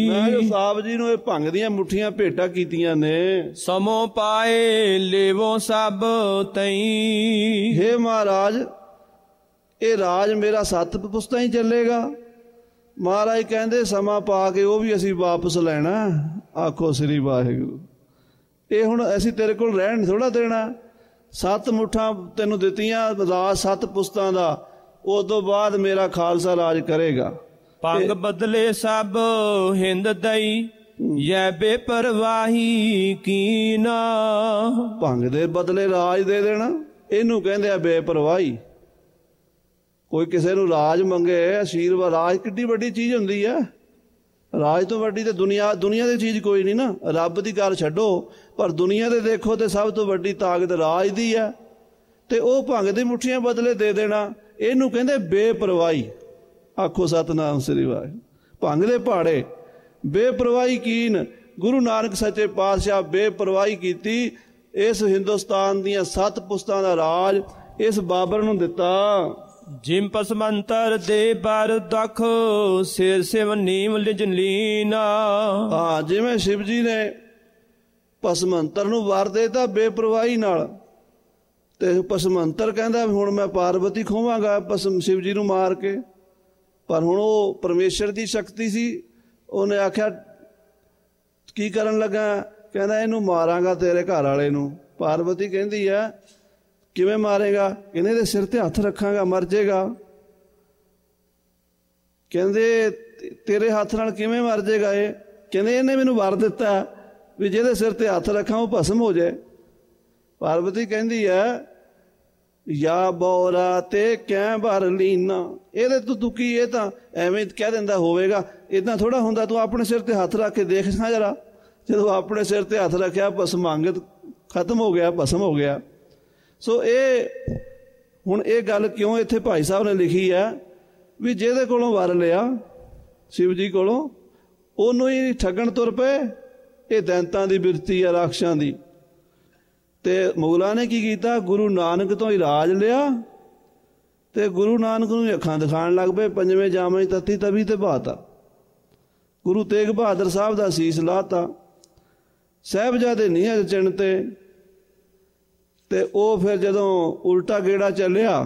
S2: ਮੈਂ ਜੋ ਸਾਹਿਬ ਜੀ ਨੂੰ ਇਹ ਭੰਗ ਦੀਆਂ ਮੁਠੀਆਂ ਭੇਟਾ ਕੀਤੀਆਂ ਨੇ ਸਮੋ
S1: ਪਾਏ ਲੇਵੋ ਸਭ ਤਈ हे ਮਹਾਰਾਜ ਇਹ ਰਾਜ ਮੇਰਾ ਸੱਤ ਪੁਸਤਾਂ ਹੀ ਚੱਲੇਗਾ ਮਹਾਰਾਜ ਕਹਿੰਦੇ ਸਮਾਂ ਪਾ ਕੇ ਉਹ ਵੀ ਅਸੀਂ ਵਾਪਸ ਲੈਣਾ ਆਖੋ ਸ੍ਰੀ ਵਾਹਿਗੁਰੂ ਇਹ ਹੁਣ ਅਸੀਂ ਤੇਰੇ ਕੋਲ ਰਹਿਣ ਥੋੜਾ ਦੇਣਾ ਸੱਤ ਮੁਠਾਂ ਤੈਨੂੰ ਦਿੱਤੀਆਂ ਰਾਜ ਸੱਤ ਪੁਸਤਾਂ ਦਾ ਉਸ ਤੋਂ ਬਾਅਦ ਮੇਰਾ ਖਾਲਸਾ ਰਾਜ ਕਰੇਗਾ
S2: ਪੰਗ ਬਦਲੇ ਸਭ ਹਿੰਦ ਦਈ ਯੈ ਬੇਪਰਵਾਹੀ ਕੀਨਾ
S1: ਭੰਗ ਦੇ ਬਦਲੇ ਰਾਜ ਦੇ ਦੇਣਾ ਇਹਨੂੰ ਕਹਿੰਦੇ ਆ ਬੇਪਰਵਾਹੀ ਕੋਈ ਕਿਸੇ ਨੂੰ ਰਾਜ ਮੰਗੇ ਅਸ਼ੀਰਵਾਦ ਰਾਜ ਕਿੱਡੀ ਵੱਡੀ ਚੀਜ਼ ਹੁੰਦੀ ਆ ਰਾਜ ਤੋਂ ਵੱਡੀ ਤੇ ਦੁਨੀਆ ਦੁਨੀਆ ਦੀ ਚੀਜ਼ ਕੋਈ ਨਹੀਂ ਨਾ ਰੱਬ ਦੀ ਗੱਲ ਛੱਡੋ ਪਰ ਦੁਨੀਆ ਦੇ ਦੇਖੋ ਤੇ ਸਭ ਤੋਂ ਵੱਡੀ ਤਾਕਤ ਰਾਜ ਦੀ ਆ ਤੇ ਉਹ ਭੰਗ ਦੀ ਮੁੱਠੀਆਂ ਬਦਲੇ ਦੇ ਦੇਣਾ ਇਹਨੂੰ ਕਹਿੰਦੇ ਬੇਪਰਵਾਹੀ ਆਖੋ ਸਤਨਾਮ ਸ੍ਰੀ ਵਾਹਿਗੁਰੂ ਭੰਗ ਦੇ ਪਹਾੜੇ ਬੇਪਰਵਾਹੀ ਕੀਨ ਗੁਰੂ ਨਾਨਕ ਸੱਚੇ ਪਾਤਸ਼ਾਹ ਬੇਪਰਵਾਹੀ ਕੀਤੀ ਇਸ ਹਿੰਦੁਸਤਾਨ ਦੀਆਂ ਸੱਤ ਪੁਸਤਾਂ ਦਾ ਰਾਜ ਇਸ ਬਾਬਰ ਨੂੰ ਦਿੱਤਾ
S2: ਜਿਮ ਪਸਮੰਤਰ ਦੇ ਬਰ ਦਖ ਸਿਰ ਸਿਵ ਨੀਮ ਲਿਜ ਲੀਨਾ ਹਾਂ ਜਿਵੇਂ ਸ਼ਿਵ ਜੀ ਨੇ ਪਸਮੰਤਰ ਨੂੰ
S1: ਵਰ ਦੇਤਾ ਬੇਪਰਵਾਹੀ ਨਾਲ ਤੇ ਪਸਮੰਤਰ ਕਹਿੰਦਾ ਹੁਣ ਮੈਂ ਪਾਰਵਤੀ ਖੋਵਾਂਗਾ ਪਸਮ ਸ਼ਿਵ ਜੀ ਨੂੰ ਮਾਰ ਕੇ ਪਰ ਹੁਣ ਉਹ ਪਰਮੇਸ਼ਰ ਦੀ ਸ਼ਕਤੀ ਸੀ ਉਹਨੇ ਆਖਿਆ ਕੀ ਕਰਨ ਲੱਗਾ ਕਹਿੰਦਾ ਇਹਨੂੰ ਮਾਰਾਂਗਾ ਤੇਰੇ ਘਰ ਵਾਲੇ ਨੂੰ ਪਾਰਵਤੀ ਕਹਿੰਦੀ ਆ ਕਿਵੇਂ ਮਾਰੇਗਾ ਕਹਿੰਦੇ ਦੇ ਸਿਰ ਤੇ ਹੱਥ ਰੱਖਾਂਗਾ ਮਰ ਜਾਏਗਾ ਕਹਿੰਦੇ ਤੇਰੇ ਹੱਥ ਨਾਲ ਕਿਵੇਂ ਮਰ ਜਾਏਗਾ ਇਹ ਕਹਿੰਦੇ ਇਹਨੇ ਮੈਨੂੰ ਵਰ ਦਿੱਤਾ ਵੀ ਜਿਹਦੇ ਸਿਰ ਤੇ ਹੱਥ ਰੱਖਾਂ ਉਹ ਭਸਮ ਹੋ ਜਾਏ ਪਾਰਵਤੀ ਕਹਿੰਦੀ ਹੈ ਯਾ ਬੋਰਾ ਤੇ ਕੈ ਭਰ ਲੀਨਾ ਇਹਦੇ ਤੂੰ ਦੁਖੀ ਇਹ ਤਾਂ ਐਵੇਂ ਕਹਿ ਦਿੰਦਾ ਹੋਵੇਗਾ ਇਦਾਂ ਥੋੜਾ ਹੁੰਦਾ ਤੂੰ ਆਪਣੇ ਸਿਰ ਤੇ ਹੱਥ ਰੱਖ ਕੇ ਦੇਖ ਸਾਂ ਜਰਾ ਜਦੋਂ ਆਪਣੇ ਸਿਰ ਤੇ ਹੱਥ ਰੱਖਿਆ ਬਸ ਮੰਗਤ ਖਤਮ ਹੋ ਗਿਆ ਭਸਮ ਹੋ ਗਿਆ ਸੋ ਇਹ ਹੁਣ ਇਹ ਗੱਲ ਕਿਉਂ ਇੱਥੇ ਭਾਈ ਸਾਹਿਬ ਨੇ ਲਿਖੀ ਆ ਵੀ ਜਿਹਦੇ ਕੋਲੋਂ ਵਰ ਲਿਆ ਸ਼ਿਵ ਜੀ ਕੋਲੋਂ ਉਹਨੂੰ ਹੀ ਠੱਗਣ ਤੁਰ ਪਏ ਇਹ ਦੈਂਤਾਂ ਦੀ ਬਿਰਤੀ ਆ ਰਾਖਸ਼ਾਂ ਦੀ ਤੇ ਮੁਗਲਾਂ ਨੇ ਕੀ ਕੀਤਾ ਗੁਰੂ ਨਾਨਕ ਤੋਂ ਇਲਾਜ ਲਿਆ ਤੇ ਗੁਰੂ ਨਾਨਕ ਨੂੰ ਅੱਖਾਂ ਦਿਖਾਣ ਲੱਗ ਪਏ ਪੰਜਵੇਂ ਜਾਮੇ ਤਤੀ ਤਵੀ ਤੇ ਬਾਤਾ ਗੁਰੂ ਤੇਗ ਬਹਾਦਰ ਸਾਹਿਬ ਦਾ ਸੀਸ ਲਾਤਾ ਸਹਿਬਜ਼ਾਦੇ ਅਜ ਚਿੰਨ ਤੇ ਤੇ ਉਹ ਫਿਰ ਜਦੋਂ ਉਲਟਾ ਗੇੜਾ ਚੱਲਿਆ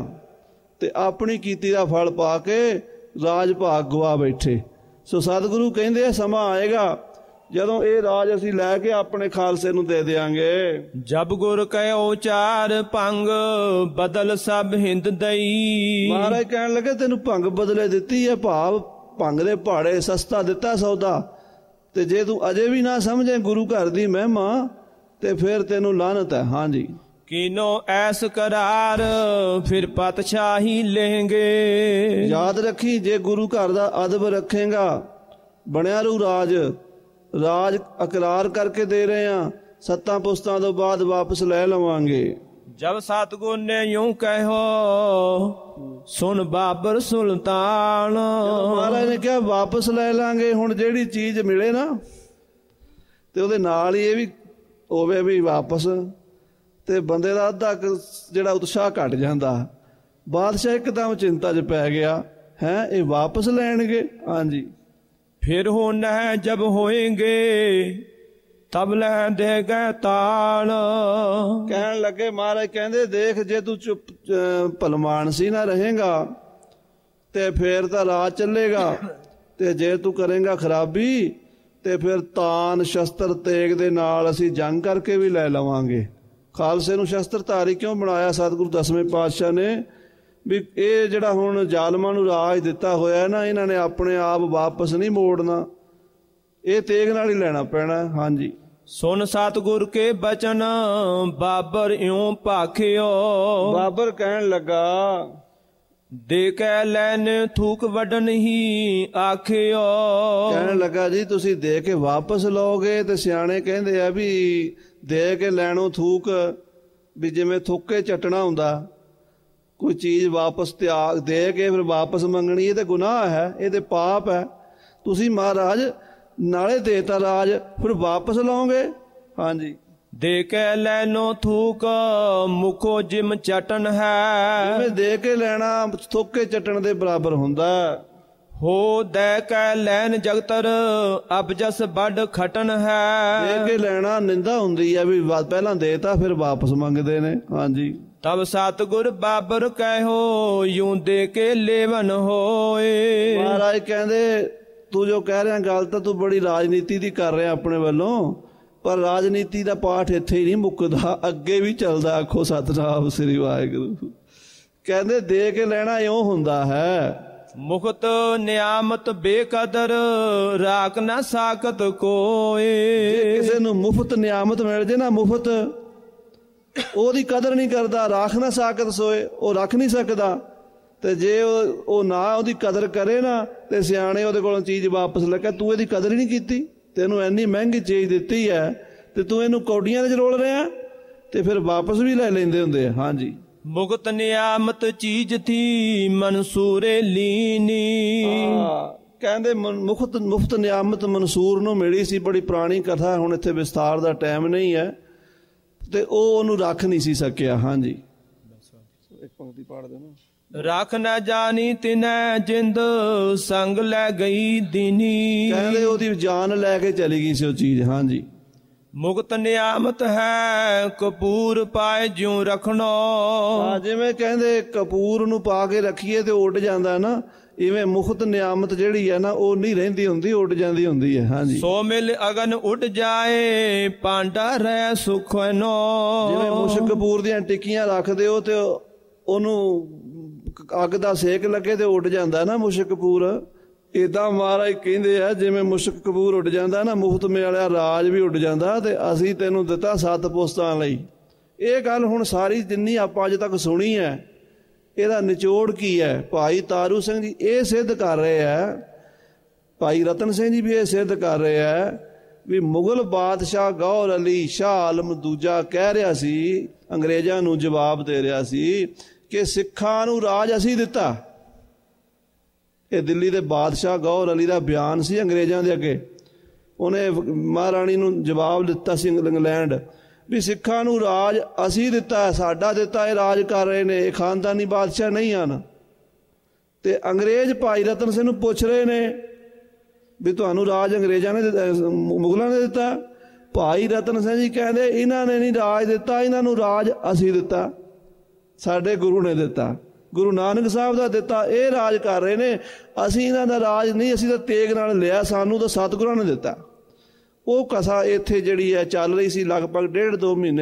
S1: ਤੇ ਆਪਣੀ ਕੀਤੀ ਦਾ ਫਲ ਪਾ ਕੇ ਰਾਜ ਭਾਗ ਗਵਾ ਬੈਠੇ ਸੋ ਸਤਿਗੁਰੂ ਕਹਿੰਦੇ ਸਮਾਂ ਆਏਗਾ ਜਦੋਂ ਇਹ ਰਾਜ ਅਸੀਂ ਲੈ ਕੇ ਆਪਣੇ ਖਾਲਸੇ ਨੂੰ ਦੇ ਦੇਾਂਗੇ
S2: ਜਬ ਗੁਰ ਕਹਿ ਉਚਾਰ ਭੰਗ ਬਦਲ ਸਭ ਹਿੰਦ ਦਈ ਮਹਾਰਾਜ
S1: ਕਹਿਣ ਲੱਗੇ ਤੈਨੂੰ ਭੰਗ ਬਦਲੇ ਦਿੱਤੀ ਹੈ ਭਾਵ ਭੰਗ ਦੇ ਪਹਾੜੇ ਸਸਤਾ ਦਿੱਤਾ ਸੌਦਾ ਤੇ ਜੇ ਤੂੰ ਅਜੇ ਵੀ ਨਾ ਸਮਝੇ ਗੁਰੂ ਘਰ ਦੀ ਮਹਿਮਾ ਤੇ ਫਿਰ ਤੈਨੂੰ ਲਾਨਤ ਹੈ ਹਾਂਜੀ
S2: ਕਿਨੋ ਐਸ ਕਰਾਰ ਫਿਰ ਪਤਸ਼ਾਹੀ
S1: ਲਹਿਗੇ ਯਾਦ ਰੱਖੀ ਜੇ ਗੁਰੂ ਘਰ ਦਾ ਅਦਬ ਰੱਖੇਗਾ ਬਣਿਆ ਰੂ ਰਾਜ ਰਾਜ ਇਕਰਾਰ ਕਰਕੇ ਦੇ ਰਹੇ ਆ ਸੱਤਾਂ ਪੁਸਤਾਂ ਤੋਂ ਬਾਅਦ ਵਾਪਸ ਲੈ ਲਵਾਂਗੇ
S2: ਜਬ ਸਤਗੁਰ ਨੇ ਯੂੰ ਕਹਿਓ ਸੁਣ ਬਾਬਰ ਸੁਲਤਾਨ ਮਹਾਰਾਜ ਨੇ ਕਿਹਾ ਵਾਪਸ ਲੈ ਲਾਂਗੇ
S1: ਹੁਣ ਜਿਹੜੀ ਚੀਜ਼ ਮਿਲੇ ਨਾ ਤੇ ਉਹਦੇ ਨਾਲ ਹੀ ਇਹ ਵੀ ਹੋਵੇ ਵੀ ਵਾਪਸ ਤੇ ਬੰਦੇ ਦਾ ਅੱਧਾ ਜਿਹੜਾ ਉਤਸ਼ਾਹ ਘਟ ਜਾਂਦਾ ਬਾਦਸ਼ਾਹ ਇੱਕਦਮ ਚਿੰਤਾ 'ਚ ਪੈ ਗਿਆ ਹੈ ਇਹ ਵਾਪਸ ਲੈਣਗੇ ਹਾਂਜੀ ਫਿਰ ਹੋਣਾ नह जब ਹੋਏਗੇ ਤਬ ਲੈ ਦੇ ਗਏ ਤਾਲ ਕਹਿਣ ਲੱਗੇ ਮਹਾਰਾਜ ਕਹਿੰਦੇ ਦੇਖ ਜੇ ਤੂੰ ਚੁੱਪ ਭਲਮਾਨ ਸੀ ਨਾ ਰਹੇਗਾ ਤੇ ਫੇਰ ਤਾਂ ਰਾਜ ਚੱਲੇਗਾ ਤੇ ਜੇ ਤੂੰ ਕਰੇਗਾ ਖਰਾਬੀ ਤੇ ਫਿਰ ਤਾਨ ਸ਼ਸਤਰ ਤੇਗ ਦੇ ਨਾਲ ਅਸੀਂ ਜੰਗ ਕਰਕੇ ਵੀ ਲੈ ਲਵਾਂਗੇ ਖਾਲਸੇ ਨੂੰ ਸ਼ਸਤਰ ਧਾਰੀ ਕਿਉਂ ਬਣਾਇਆ ਸਤਿਗੁਰੂ ਦਸਵੇਂ ਪਾਤਸ਼ਾਹ ਨੇ ਵੀ ਇਹ ਜਿਹੜਾ ਹੁਣ ਜ਼ਾਲਮਾਂ ਨੂੰ ਰਾਜ ਦਿੱਤਾ ਹੋਇਆ ਨਾ ਇਹਨਾਂ ਨੇ ਆਪਣੇ ਆਪ ਵਾਪਸ ਨਹੀਂ ਮੋੜਨਾ
S2: ਇਹ ਤੇਗ ਨਾਲ ਹੀ ਲੈਣਾ ਪੈਣਾ ਹਾਂਜੀ ਸੁਨ ਸਤਗੁਰ ਕੇ ਬਚਨ ਬਾਬਰ ਇਉਂ ਭਾਖਿਓ ਬਾਬਰ ਕਹਿਣ ਲੱਗਾ ਦੇ ਕੇ ਲੈਨ ਥੂਕ ਵਡਨ ਹੀ ਆਖਿਓ
S1: ਕਹਿਣ ਲੱਗਾ ਜੀ ਤੁਸੀਂ ਦੇ ਕੇ ਵਾਪਸ ਲਓਗੇ ਤੇ ਸਿਆਣੇ ਕਹਿੰਦੇ ਆ ਵੀ ਦੇ ਕੇ ਲੈਣੋ ਥੂਕ ਵੀ ਜਿਵੇਂ ਥੁੱਕੇ ਚਟਣਾ ਹੁੰਦਾ ਕੋਈ ਚੀਜ਼ ਵਾਪਸ ਤਿਆਗ ਦੇ ਕੇ ਫਿਰ ਵਾਪਸ ਮੰਗਣੀ ਇਹ ਤੇ ਗੁਨਾਹ ਹੈ ਇਹ ਤੇ ਪਾਪ ਹੈ ਤੁਸੀਂ
S2: ਮਹਾਰਾਜ ਨਾਲੇ ਦੇਤਾ ਰਾਜ ਫਿਰ ਵਾਪਸ ਲਾਓਗੇ ਹਾਂਜੀ ਦੇ ਕੇ ਲੈਨੋ ਥੂਕ ਮੁਖੋ ਜਿਮ ਚਟਨ ਹੈ ਜਿਵੇਂ ਦੇ ਕੇ ਲੈਣਾ ਥੁੱਕੇ ਚਟਣ ਦੇ ਬਰਾਬਰ ਹੁੰਦਾ ਹੋ ਦੇ ਕੇ ਲੈਨ ਜਗਤਰ ਅਬਜਸ ਵੱਡ ਖਟਨ ਹੈ ਦੇ ਕੇ
S1: ਲੈਣਾ ਨਿੰਦਾ ਹੁੰਦੀ ਹੈ ਵੀ ਪਹਿਲਾਂ ਦੇਤਾ ਫਿਰ ਵਾਪਸ ਮੰਗਦੇ ਨੇ ਹਾਂਜੀ
S2: ਤਬ ਸਤਗੁਰ ਬਾਬਰ ਕਹਿਓ ਯੂੰ ਦੇ ਕੇ ਲੇਵਨ ਹੋਏ ਮਹਾਰਾਜ ਕਹਿੰਦੇ ਤੂੰ ਜੋ ਕਹਿ
S1: ਰਿਹਾ ਗੱਲ ਤਾਂ ਤੂੰ ਬੜੀ ਰਾਜਨੀਤੀ ਦੀ ਕਰ ਰਿਹਾ ਆਪਣੇ ਵੱਲੋਂ ਪਰ ਰਾਜਨੀਤੀ ਦਾ ਪਾਠ ਇੱਥੇ ਹੀ ਨਹੀਂ ਮੁੱਕਦਾ ਅੱਗੇ ਵੀ ਚੱਲਦਾ ਆਖੋ ਸਤਨਾਮ ਸ੍ਰੀ ਵਾਹਿਗੁਰੂ ਕਹਿੰਦੇ ਦੇ
S2: ਕੇ ਲੈਣਾ ਇਉਂ ਹੁੰਦਾ ਹੈ ਮੁਖਤ ਨਿਆਮਤ ਬੇਕਦਰ ਰਾਖ ਨਾ ਸਾਖਤ ਕੋਏ ਜੇ ਕਿਸੇ ਨੂੰ ਮੁਫਤ ਨਿਆਮਤ ਮਿਲ ਜੇ ਨਾ ਮੁਫਤ
S1: ਉਹਦੀ ਕਦਰ ਨਹੀਂ ਕਰਦਾ ਰੱਖ ਨਾ ਸਕਤ ਸੋਏ ਉਹ ਰੱਖ ਨਹੀਂ ਸਕਦਾ ਤੇ ਜੇ ਉਹ ਨਾ ਉਹਦੀ ਕਦਰ ਕਰੇ ਨਾ ਤੇ ਸਿਆਣੇ ਉਹਦੇ ਕੋਲੋਂ ਚੀਜ਼ ਵਾਪਸ ਲੈ ਕੇ ਤੂੰ ਇਹਦੀ ਕਦਰ ਹੀ ਨਹੀਂ ਕੀਤੀ ਤੈਨੂੰ ਇੰਨੀ ਮਹਿੰਗੀ ਚੀਜ਼ ਦਿੱਤੀ ਹੈ ਤੇ ਤੂੰ ਇਹਨੂੰ ਕੌਡੀਆਂ ਵਿੱਚ ਰੋਲ ਰਿਹਾ ਤੇ ਫਿਰ ਵਾਪਸ ਵੀ ਲੈ ਲੈਂਦੇ ਹੁੰਦੇ ਆ ਹਾਂਜੀ
S2: ਮੁਗਤ ਨਿਆਮਤ ਚੀਜ਼ ਥੀ ਮਨਸੂਰੇ ਲੀਨੀ ਕਹਿੰਦੇ ਮੁਖਤ ਮੁਫਤ
S1: ਨਿਆਮਤ ਮਨਸੂਰ ਨੂੰ ਮਿਲੀ ਸੀ ਬੜੀ ਪੁਰਾਣੀ ਕਥਾ ਹੁਣ ਇੱਥੇ ਵਿਸਤਾਰ ਦਾ ਟਾਈਮ ਨਹੀਂ ਹੈ ਤੇ ਉਹ ਉਹਨੂੰ ਰੱਖ ਨਹੀਂ ਸੀ ਸਕਿਆ ਹਾਂਜੀ
S2: ਇੱਕ ਪੰਕਤੀ ਪੜ ਦੇਣਾ ਰੱਖ ਨਾ ਜਾਣੀ ਤਿਨੈ ਜਿੰਦ ਸੰਗ ਲੈ ਗਈ ਦਿਨੀ ਕਹਿੰਦੇ ਉਹਦੀ ਜਾਨ ਲੈ ਕੇ ਚਲੀ ਗਈ ਸੀ ਉਹ ਚੀਜ਼ ਹਾਂਜੀ ਮੁਕਤ ਨਿਆਮਤ ਹੈ ਕਪੂਰ ਪਾਏ ਜਿਉ ਰਖਣੋ ਜਿਵੇਂ ਕਹਿੰਦੇ ਕਪੂਰ ਨੂੰ
S1: ਪਾ ਕੇ ਰੱਖੀਏ ਤੇ ਉੱਡ ਜਾਂਦਾ ਨਾ ਇਵੇਂ ਮੁਖਤ ਨਿਆਮਤ ਜਿਹੜੀ ਹੈ ਨਾ ਉਹ ਨਹੀਂ ਰਹਿੰਦੀ ਹੁੰਦੀ ਉੱਡ
S2: ਜਾਂਦੀ ਹੁੰਦੀ ਹੈ ਹਾਂਜੀ ਸੋ ਮਿਲ ਅਗਨ ਉੱਡ ਜਾਏ ਪਾਂਡਾ ਰਹਿ ਸੁਖਨੋ ਜਿਵੇਂ ਮੁਸ਼ਕਪੂਰ ਦੀਆਂ ਟਿੱਕੀਆਂ ਰੱਖਦੇ ਹੋ ਤੇ ਉਹਨੂੰ
S1: ਅੱਗ ਦਾ ਸੇਕ ਲੱਗੇ ਤੇ ਉੱਡ ਜਾਂਦਾ ਨਾ ਮੁਸ਼ਕਪੂਰ ਇਦਾਂ ਮਹਾਰਾਜ ਕਹਿੰਦੇ ਆ ਜਿਵੇਂ ਮੁਸ਼ਕ ਉੱਡ ਜਾਂਦਾ ਨਾ ਮੁਫਤ ਵਾਲਿਆ ਰਾਜ ਵੀ ਉੱਡ ਜਾਂਦਾ ਤੇ ਅਸੀਂ ਤੈਨੂੰ ਦਿੱਤਾ ਸੱਤ ਪੁਸਤਾਂ ਲਈ ਇਹ ਗੱਲ ਹੁਣ ਸਾਰੀ ਜਿੰਨੀ ਆਪਾਂ ਅਜੇ ਤੱਕ ਸੁਣੀ ਹੈ ਇਹਦਾ ਨਿਚੋੜ ਕੀ ਹੈ ਭਾਈ ਤਾਰੂ ਸਿੰਘ ਜੀ ਇਹ ਸਿੱਧ ਕਰ ਰਹੇ ਹੈ ਭਾਈ ਰਤਨ ਸਿੰਘ ਜੀ ਵੀ ਇਹ ਸਿੱਧ ਕਰ ਰਹੇ ਹੈ ਵੀ ਮੁਗਲ ਬਾਦਸ਼ਾਹ ਗੌਰ ਅਲੀ ਸ਼ਾਹ ਆਲਮ ਦੂਜਾ ਕਹਿ ਰਿਹਾ ਸੀ ਅੰਗਰੇਜ਼ਾਂ ਨੂੰ ਜਵਾਬ ਦੇ ਰਿਹਾ ਸੀ ਕਿ ਸਿੱਖਾਂ ਨੂੰ ਰਾਜ ਅਸੀਂ ਦਿੱਤਾ ਇਹ ਦਿੱਲੀ ਦੇ ਬਾਦਸ਼ਾਹ ਗੌਰ ਅਲੀ ਦਾ ਬਿਆਨ ਸੀ ਅੰਗਰੇਜ਼ਾਂ ਦੇ ਅੱਗੇ ਉਹਨੇ ਮਹਾਰਾਣੀ ਨੂੰ ਜਵਾਬ ਦਿੱਤਾ ਸੀ ਇੰਗਲੈਂਡ ਵੀ ਸਿੱਖਾਂ ਨੂੰ ਰਾਜ ਅਸੀਂ ਦਿੱਤਾ ਹੈ ਸਾਡਾ ਦਿੱਤਾ ਹੈ ਰਾਜ ਕਰ ਰਹੇ ਨੇ ਇਹ ਖਾਨਦਾਨੀ ਬਾਦਸ਼ਾਹ ਨਹੀਂ ਹਨ ਤੇ ਅੰਗਰੇਜ਼ ਭਾਈ ਰਤਨ ਸਿੰਘ ਨੂੰ ਪੁੱਛ ਰਹੇ ਨੇ ਵੀ ਤੁਹਾਨੂੰ ਰਾਜ ਅੰਗਰੇਜ਼ਾਂ ਨੇ ਮੁਗਲਾਂ ਨੇ ਦਿੱਤਾ ਭਾਈ ਰਤਨ ਸਿੰਘ ਜੀ ਕਹਿੰਦੇ ਇਹਨਾਂ ਨੇ ਨਹੀਂ ਰਾਜ ਦਿੱਤਾ ਇਹਨਾਂ ਨੂੰ ਰਾਜ ਅਸੀਂ ਦਿੱਤਾ ਸਾਡੇ ਗੁਰੂ ਨੇ ਦਿੱਤਾ ਗੁਰੂ ਨਾਨਕ ਸਾਹਿਬ ਦਾ ਦਿੱਤਾ ਇਹ ਰਾਜ ਕਰ ਰਹੇ ਨੇ ਅਸੀਂ ਇਹਨਾਂ ਦਾ ਰਾਜ ਨਹੀਂ ਅਸੀਂ ਤਾਂ ਤੇਗ ਨਾਲ ਲਿਆ ਸਾਨੂੰ
S2: ਤਾਂ ਸਤਿਗੁਰਾਂ ਨੇ ਦਿੱਤਾ ਉਹ ਕਸਾ ਇੱਥੇ ਜਿਹੜੀ ਹੈ ਚੱਲ ਰਹੀ ਸੀ ਲਗਭਗ ਡੇਢ 2 ਮਹੀਨੇ